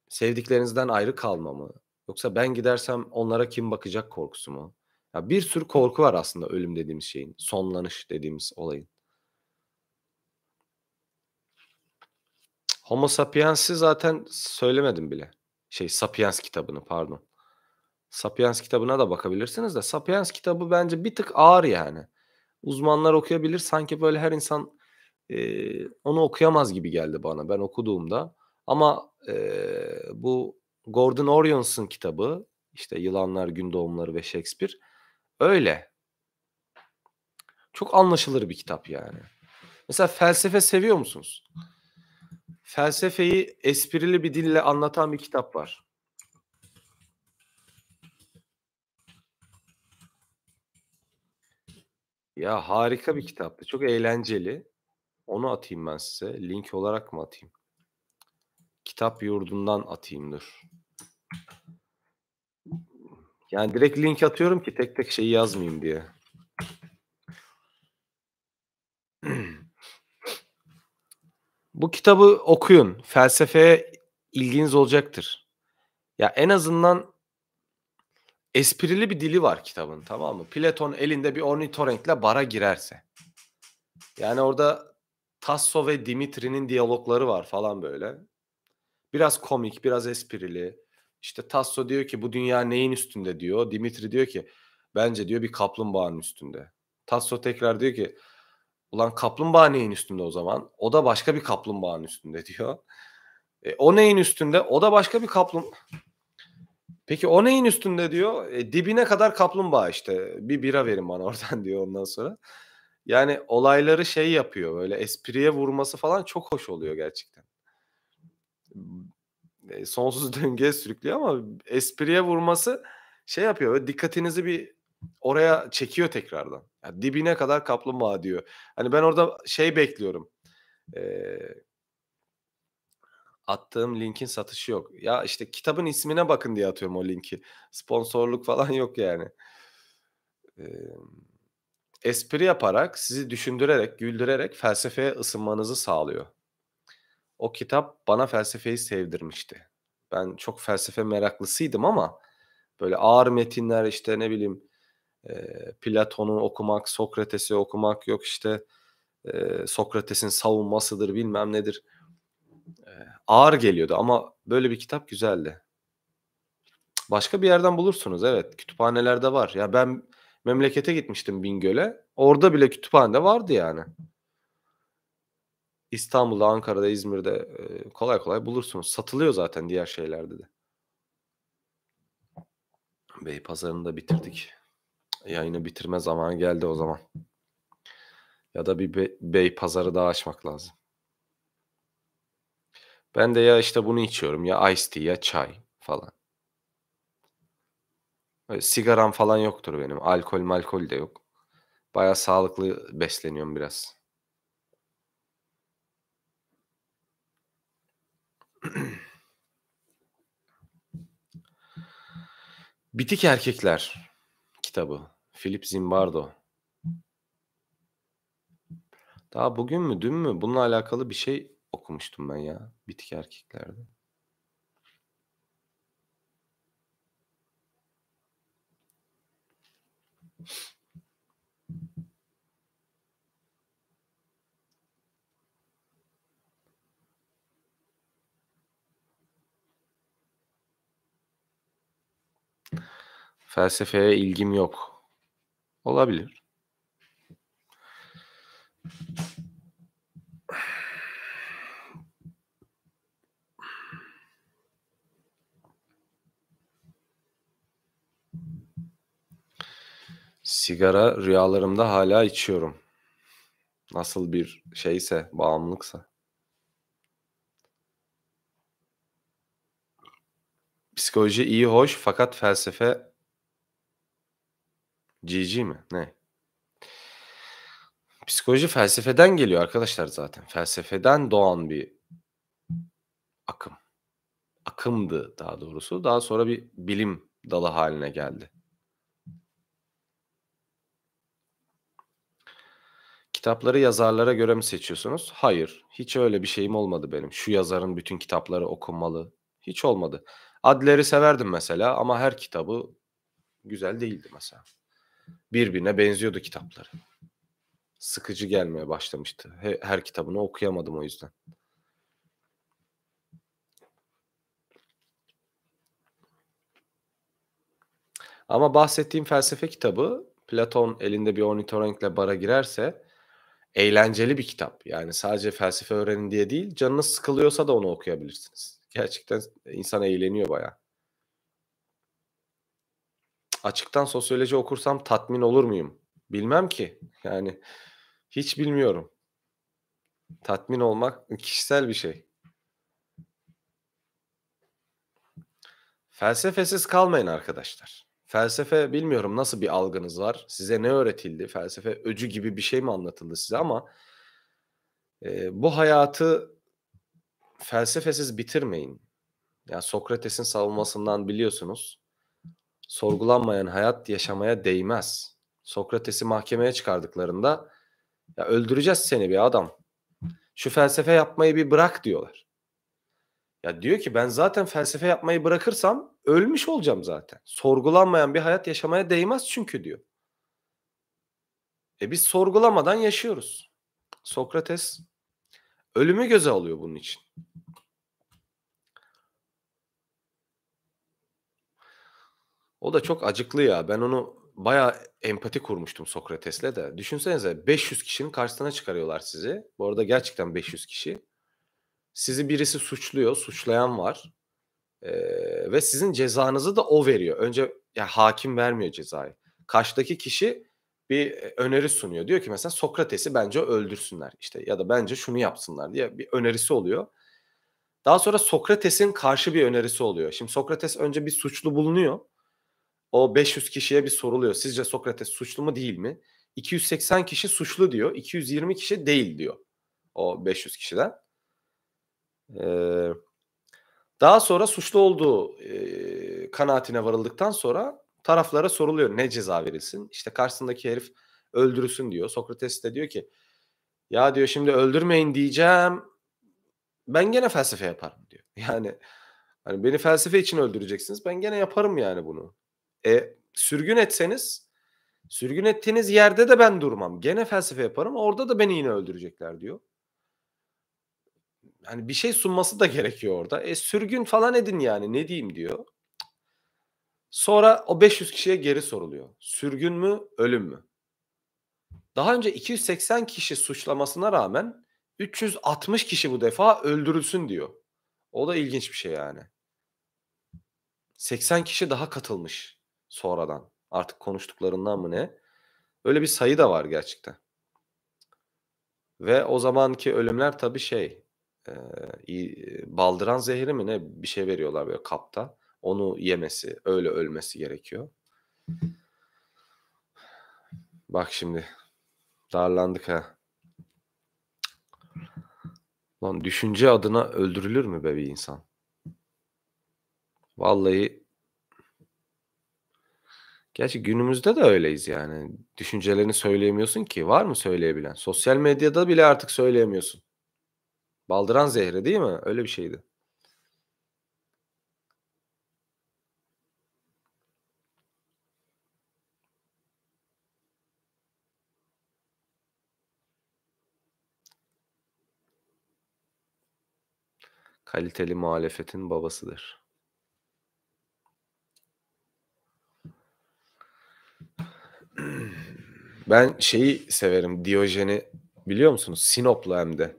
Sevdiklerinizden ayrı kalma mı? Yoksa ben gidersem onlara kim bakacak korkusu mu? Ya bir sürü korku var aslında ölüm dediğimiz şeyin, sonlanış dediğimiz olayın. Homo Sapiens'i zaten söylemedim bile. Şey Sapiens kitabını pardon. Sapiens kitabına da bakabilirsiniz de Sapiens kitabı bence bir tık ağır yani. Uzmanlar okuyabilir. Sanki böyle her insan e, onu okuyamaz gibi geldi bana ben okuduğumda. Ama e, bu Gordon Orions'un kitabı işte Yılanlar, Gün Doğumları ve Shakespeare öyle. Çok anlaşılır bir kitap yani. Mesela felsefe seviyor musunuz? felsefeyi esprili bir dille anlatan bir kitap var. Ya harika bir kitaptı. Çok eğlenceli. Onu atayım ben size. Link olarak mı atayım? Kitap yurdundan atayım dur. Yani direkt link atıyorum ki tek tek şeyi yazmayayım diye. Bu kitabı okuyun. Felsefeye ilginiz olacaktır. Ya en azından esprili bir dili var kitabın tamam mı? Platon elinde bir ornitorenkle bara girerse. Yani orada Tasso ve Dimitri'nin diyalogları var falan böyle. Biraz komik, biraz esprili. İşte Tasso diyor ki bu dünya neyin üstünde diyor. Dimitri diyor ki bence diyor bir kaplumbağanın üstünde. Tasso tekrar diyor ki Ulan kaplumbağa neyin üstünde o zaman? O da başka bir kaplumbağanın üstünde diyor. E, o neyin üstünde? O da başka bir kaplum. Peki o neyin üstünde diyor? E, dibine kadar kaplumbağa işte. Bir bira verin bana oradan diyor ondan sonra. Yani olayları şey yapıyor böyle espriye vurması falan çok hoş oluyor gerçekten. E, sonsuz döngüye sürüklüyor ama espriye vurması şey yapıyor. Dikkatinizi bir oraya çekiyor tekrardan. Ya dibine kadar kaplumbağa diyor. Hani ben orada şey bekliyorum. Ee, attığım linkin satışı yok. Ya işte kitabın ismine bakın diye atıyorum o linki. Sponsorluk falan yok yani. Ee, espri yaparak, sizi düşündürerek, güldürerek felsefeye ısınmanızı sağlıyor. O kitap bana felsefeyi sevdirmişti. Ben çok felsefe meraklısıydım ama böyle ağır metinler işte ne bileyim Platon'u okumak, Sokrates'i okumak yok işte e, Sokrates'in savunmasıdır bilmem nedir. E, ağır geliyordu ama böyle bir kitap güzeldi. Başka bir yerden bulursunuz evet kütüphanelerde var. Ya ben memlekete gitmiştim Bingöl'e orada bile kütüphanede vardı yani. İstanbul'da, Ankara'da, İzmir'de kolay kolay bulursunuz. Satılıyor zaten diğer şeylerde de. Bey pazarını da bitirdik. Yayını bitirme zamanı geldi o zaman. Ya da bir be- bey pazarı daha açmak lazım. Ben de ya işte bunu içiyorum ya ice tea ya çay falan. Böyle sigaram falan yoktur benim. Alkol malkol de yok. Baya sağlıklı besleniyorum biraz. Bitik erkekler kitabı. Philip Zimbardo. Daha bugün mü dün mü bununla alakalı bir şey okumuştum ben ya. Bitki erkeklerde. you Felsefeye ilgim yok. Olabilir. Sigara rüyalarımda hala içiyorum. Nasıl bir şeyse, bağımlılıksa. Psikoloji iyi hoş fakat felsefe GG mi? Ne? Psikoloji felsefeden geliyor arkadaşlar zaten. Felsefeden doğan bir akım. Akımdı daha doğrusu. Daha sonra bir bilim dalı haline geldi. Kitapları yazarlara göre mi seçiyorsunuz? Hayır. Hiç öyle bir şeyim olmadı benim. Şu yazarın bütün kitapları okunmalı. Hiç olmadı. Adler'i severdim mesela ama her kitabı güzel değildi mesela birbirine benziyordu kitapları. Sıkıcı gelmeye başlamıştı. Her kitabını okuyamadım o yüzden. Ama bahsettiğim felsefe kitabı Platon elinde bir ornitorenkle bara girerse eğlenceli bir kitap. Yani sadece felsefe öğrenin diye değil, canınız sıkılıyorsa da onu okuyabilirsiniz. Gerçekten insan eğleniyor bayağı açıktan sosyoloji okursam tatmin olur muyum? Bilmem ki. Yani hiç bilmiyorum. Tatmin olmak kişisel bir şey. Felsefesiz kalmayın arkadaşlar. Felsefe bilmiyorum nasıl bir algınız var. Size ne öğretildi? Felsefe öcü gibi bir şey mi anlatıldı size ama e, bu hayatı felsefesiz bitirmeyin. Ya Sokrates'in savunmasından biliyorsunuz sorgulanmayan hayat yaşamaya değmez. Sokrates'i mahkemeye çıkardıklarında ya öldüreceğiz seni bir adam. Şu felsefe yapmayı bir bırak diyorlar. Ya diyor ki ben zaten felsefe yapmayı bırakırsam ölmüş olacağım zaten. Sorgulanmayan bir hayat yaşamaya değmez çünkü diyor. E biz sorgulamadan yaşıyoruz. Sokrates ölümü göze alıyor bunun için. O da çok acıklı ya. Ben onu bayağı empati kurmuştum Sokrates'le de. Düşünsenize 500 kişinin karşısına çıkarıyorlar sizi. Bu arada gerçekten 500 kişi. Sizi birisi suçluyor, suçlayan var. Ee, ve sizin cezanızı da o veriyor. Önce yani hakim vermiyor cezayı. Karşıdaki kişi bir e, öneri sunuyor. Diyor ki mesela Sokrates'i bence öldürsünler işte ya da bence şunu yapsınlar diye bir önerisi oluyor. Daha sonra Sokrates'in karşı bir önerisi oluyor. Şimdi Sokrates önce bir suçlu bulunuyor o 500 kişiye bir soruluyor. Sizce Sokrates suçlu mu değil mi? 280 kişi suçlu diyor. 220 kişi değil diyor. O 500 kişiden. Ee, daha sonra suçlu olduğu e, kanaatine varıldıktan sonra taraflara soruluyor ne ceza verilsin. İşte karşısındaki herif öldürülsün diyor. Sokrates de diyor ki ya diyor şimdi öldürmeyin diyeceğim. Ben gene felsefe yaparım diyor. Yani hani beni felsefe için öldüreceksiniz. Ben gene yaparım yani bunu. E, sürgün etseniz sürgün ettiğiniz yerde de ben durmam. Gene felsefe yaparım. Orada da beni yine öldürecekler diyor. Hani bir şey sunması da gerekiyor orada. E sürgün falan edin yani ne diyeyim diyor. Sonra o 500 kişiye geri soruluyor. Sürgün mü, ölüm mü? Daha önce 280 kişi suçlamasına rağmen 360 kişi bu defa öldürülsün diyor. O da ilginç bir şey yani. 80 kişi daha katılmış sonradan. Artık konuştuklarından mı ne? Öyle bir sayı da var gerçekten. Ve o zamanki ölümler tabii şey e, baldıran zehri mi ne bir şey veriyorlar böyle kapta. Onu yemesi, öyle ölmesi gerekiyor. Bak şimdi darlandık ha. Lan düşünce adına öldürülür mü be bir insan? Vallahi Gerçi günümüzde de öyleyiz yani. Düşüncelerini söyleyemiyorsun ki. Var mı söyleyebilen? Sosyal medyada bile artık söyleyemiyorsun. Baldıran zehri değil mi? Öyle bir şeydi. Kaliteli muhalefetin babasıdır. Ben şeyi severim. Diyojen'i biliyor musunuz? Sinoplu hem de.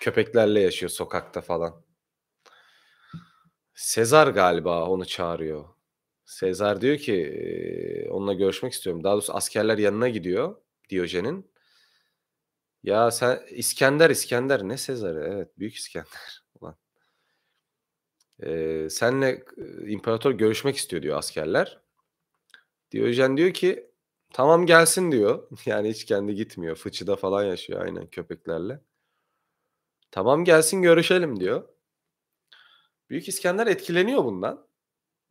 Köpeklerle yaşıyor sokakta falan. Sezar galiba onu çağırıyor. Sezar diyor ki ee, onunla görüşmek istiyorum. Daha doğrusu askerler yanına gidiyor Diyojen'in. Ya sen İskender İskender ne Sezar'ı? Evet Büyük İskender. Ulan. Ee, senle imparator görüşmek istiyor diyor askerler. Diyojen diyor ki tamam gelsin diyor. Yani hiç kendi gitmiyor. Fıçıda falan yaşıyor aynen köpeklerle. Tamam gelsin görüşelim diyor. Büyük İskender etkileniyor bundan.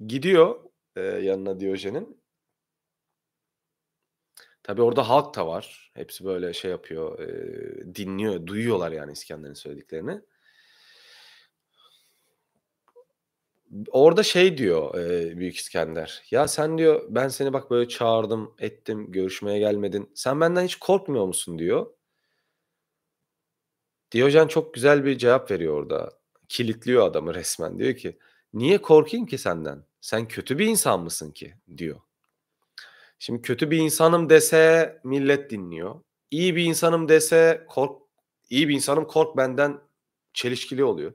Gidiyor e, yanına Diyojen'in. Tabi orada halk da var. Hepsi böyle şey yapıyor, e, dinliyor, duyuyorlar yani İskender'in söylediklerini. orada şey diyor e, Büyük İskender. Ya sen diyor ben seni bak böyle çağırdım, ettim, görüşmeye gelmedin. Sen benden hiç korkmuyor musun diyor. Diyojen çok güzel bir cevap veriyor orada. Kilitliyor adamı resmen. Diyor ki niye korkayım ki senden? Sen kötü bir insan mısın ki? diyor. Şimdi kötü bir insanım dese millet dinliyor. İyi bir insanım dese kork İyi bir insanım kork benden çelişkili oluyor.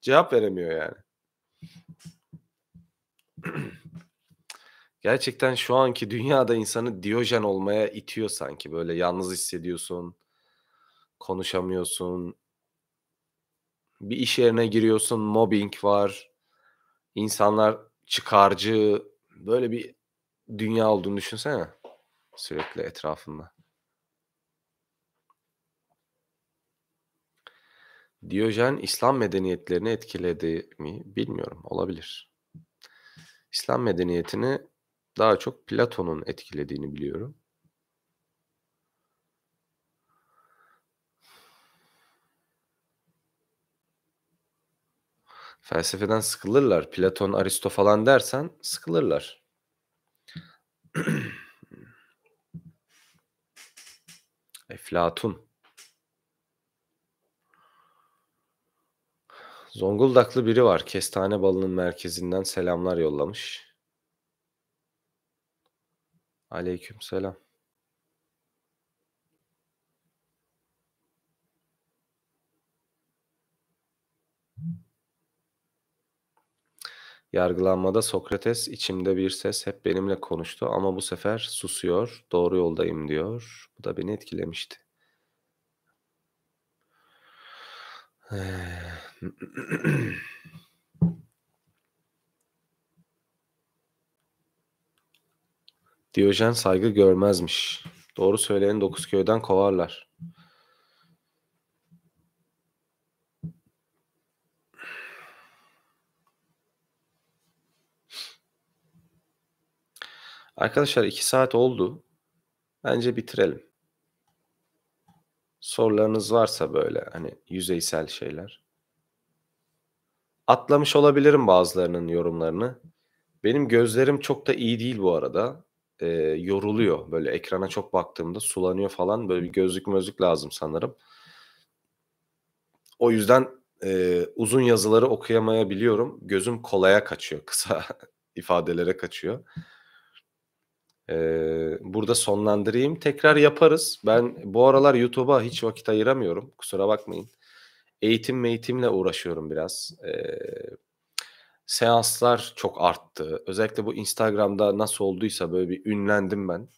Cevap veremiyor yani. Gerçekten şu anki dünyada insanı Diyojen olmaya itiyor sanki. Böyle yalnız hissediyorsun. Konuşamıyorsun. Bir iş yerine giriyorsun, mobbing var. İnsanlar çıkarcı. Böyle bir dünya olduğunu düşünsene. Sürekli etrafında. Diyojen İslam medeniyetlerini etkiledi mi bilmiyorum. Olabilir. İslam medeniyetini daha çok Platon'un etkilediğini biliyorum. Felsefeden sıkılırlar. Platon, Aristo falan dersen sıkılırlar. Eflatun. Zonguldaklı biri var. Kestane balının merkezinden selamlar yollamış. Aleyküm selam. Yargılanmada Sokrates içimde bir ses hep benimle konuştu ama bu sefer susuyor, doğru yoldayım diyor. Bu da beni etkilemişti. Ee, Diyojen saygı görmezmiş. Doğru söyleyen dokuz köyden kovarlar. Arkadaşlar iki saat oldu. Bence bitirelim. Sorularınız varsa böyle hani yüzeysel şeyler. Atlamış olabilirim bazılarının yorumlarını. Benim gözlerim çok da iyi değil bu arada. Ee, yoruluyor. Böyle ekrana çok baktığımda sulanıyor falan. Böyle bir gözlük mözlük lazım sanırım. O yüzden e, uzun yazıları okuyamayabiliyorum. Gözüm kolaya kaçıyor. Kısa ifadelere kaçıyor. Ee, burada sonlandırayım. Tekrar yaparız. Ben bu aralar YouTube'a hiç vakit ayıramıyorum. Kusura bakmayın eğitim eğitimle uğraşıyorum biraz. Ee, seanslar çok arttı. Özellikle bu Instagram'da nasıl olduysa böyle bir ünlendim ben.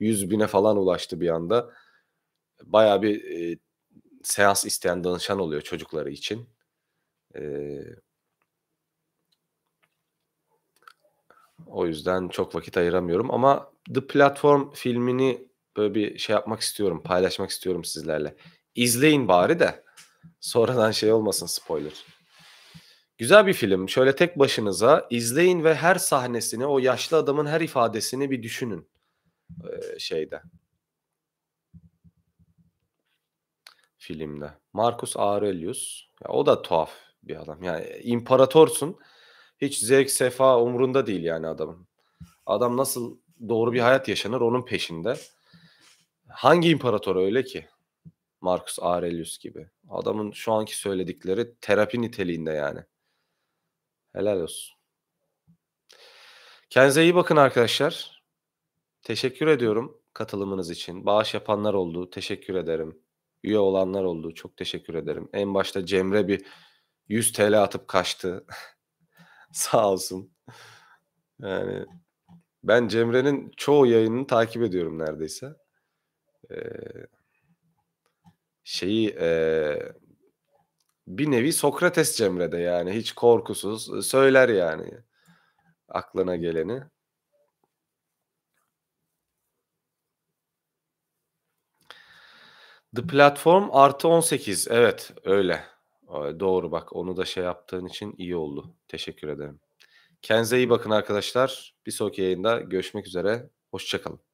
100 bine falan ulaştı bir anda. Bayağı bir e, seans isteyen danışan oluyor çocukları için. Ee, o yüzden çok vakit ayıramıyorum ama The Platform filmini böyle bir şey yapmak istiyorum, paylaşmak istiyorum sizlerle. İzleyin bari de. Sonradan şey olmasın spoiler. Güzel bir film. Şöyle tek başınıza izleyin ve her sahnesini, o yaşlı adamın her ifadesini bir düşünün. Ee, şeyde. Filmde. Marcus Aurelius. Ya, o da tuhaf bir adam. Yani imparatorsun. Hiç zevk, sefa umrunda değil yani adamın. Adam nasıl doğru bir hayat yaşanır onun peşinde. Hangi imparator öyle ki? Marcus Aurelius gibi. Adamın şu anki söyledikleri terapi niteliğinde yani. Helal olsun. Kendinize iyi bakın arkadaşlar. Teşekkür ediyorum katılımınız için. Bağış yapanlar oldu. Teşekkür ederim. Üye olanlar oldu. Çok teşekkür ederim. En başta Cemre bir 100 TL atıp kaçtı. Sağ olsun. Yani ben Cemre'nin çoğu yayınını takip ediyorum neredeyse. Ee, şeyi e, bir nevi Sokrates Cemre'de yani hiç korkusuz söyler yani aklına geleni. The Platform artı 18 evet öyle doğru bak onu da şey yaptığın için iyi oldu teşekkür ederim. Kendinize iyi bakın arkadaşlar. Bir sonraki yayında görüşmek üzere. Hoşçakalın.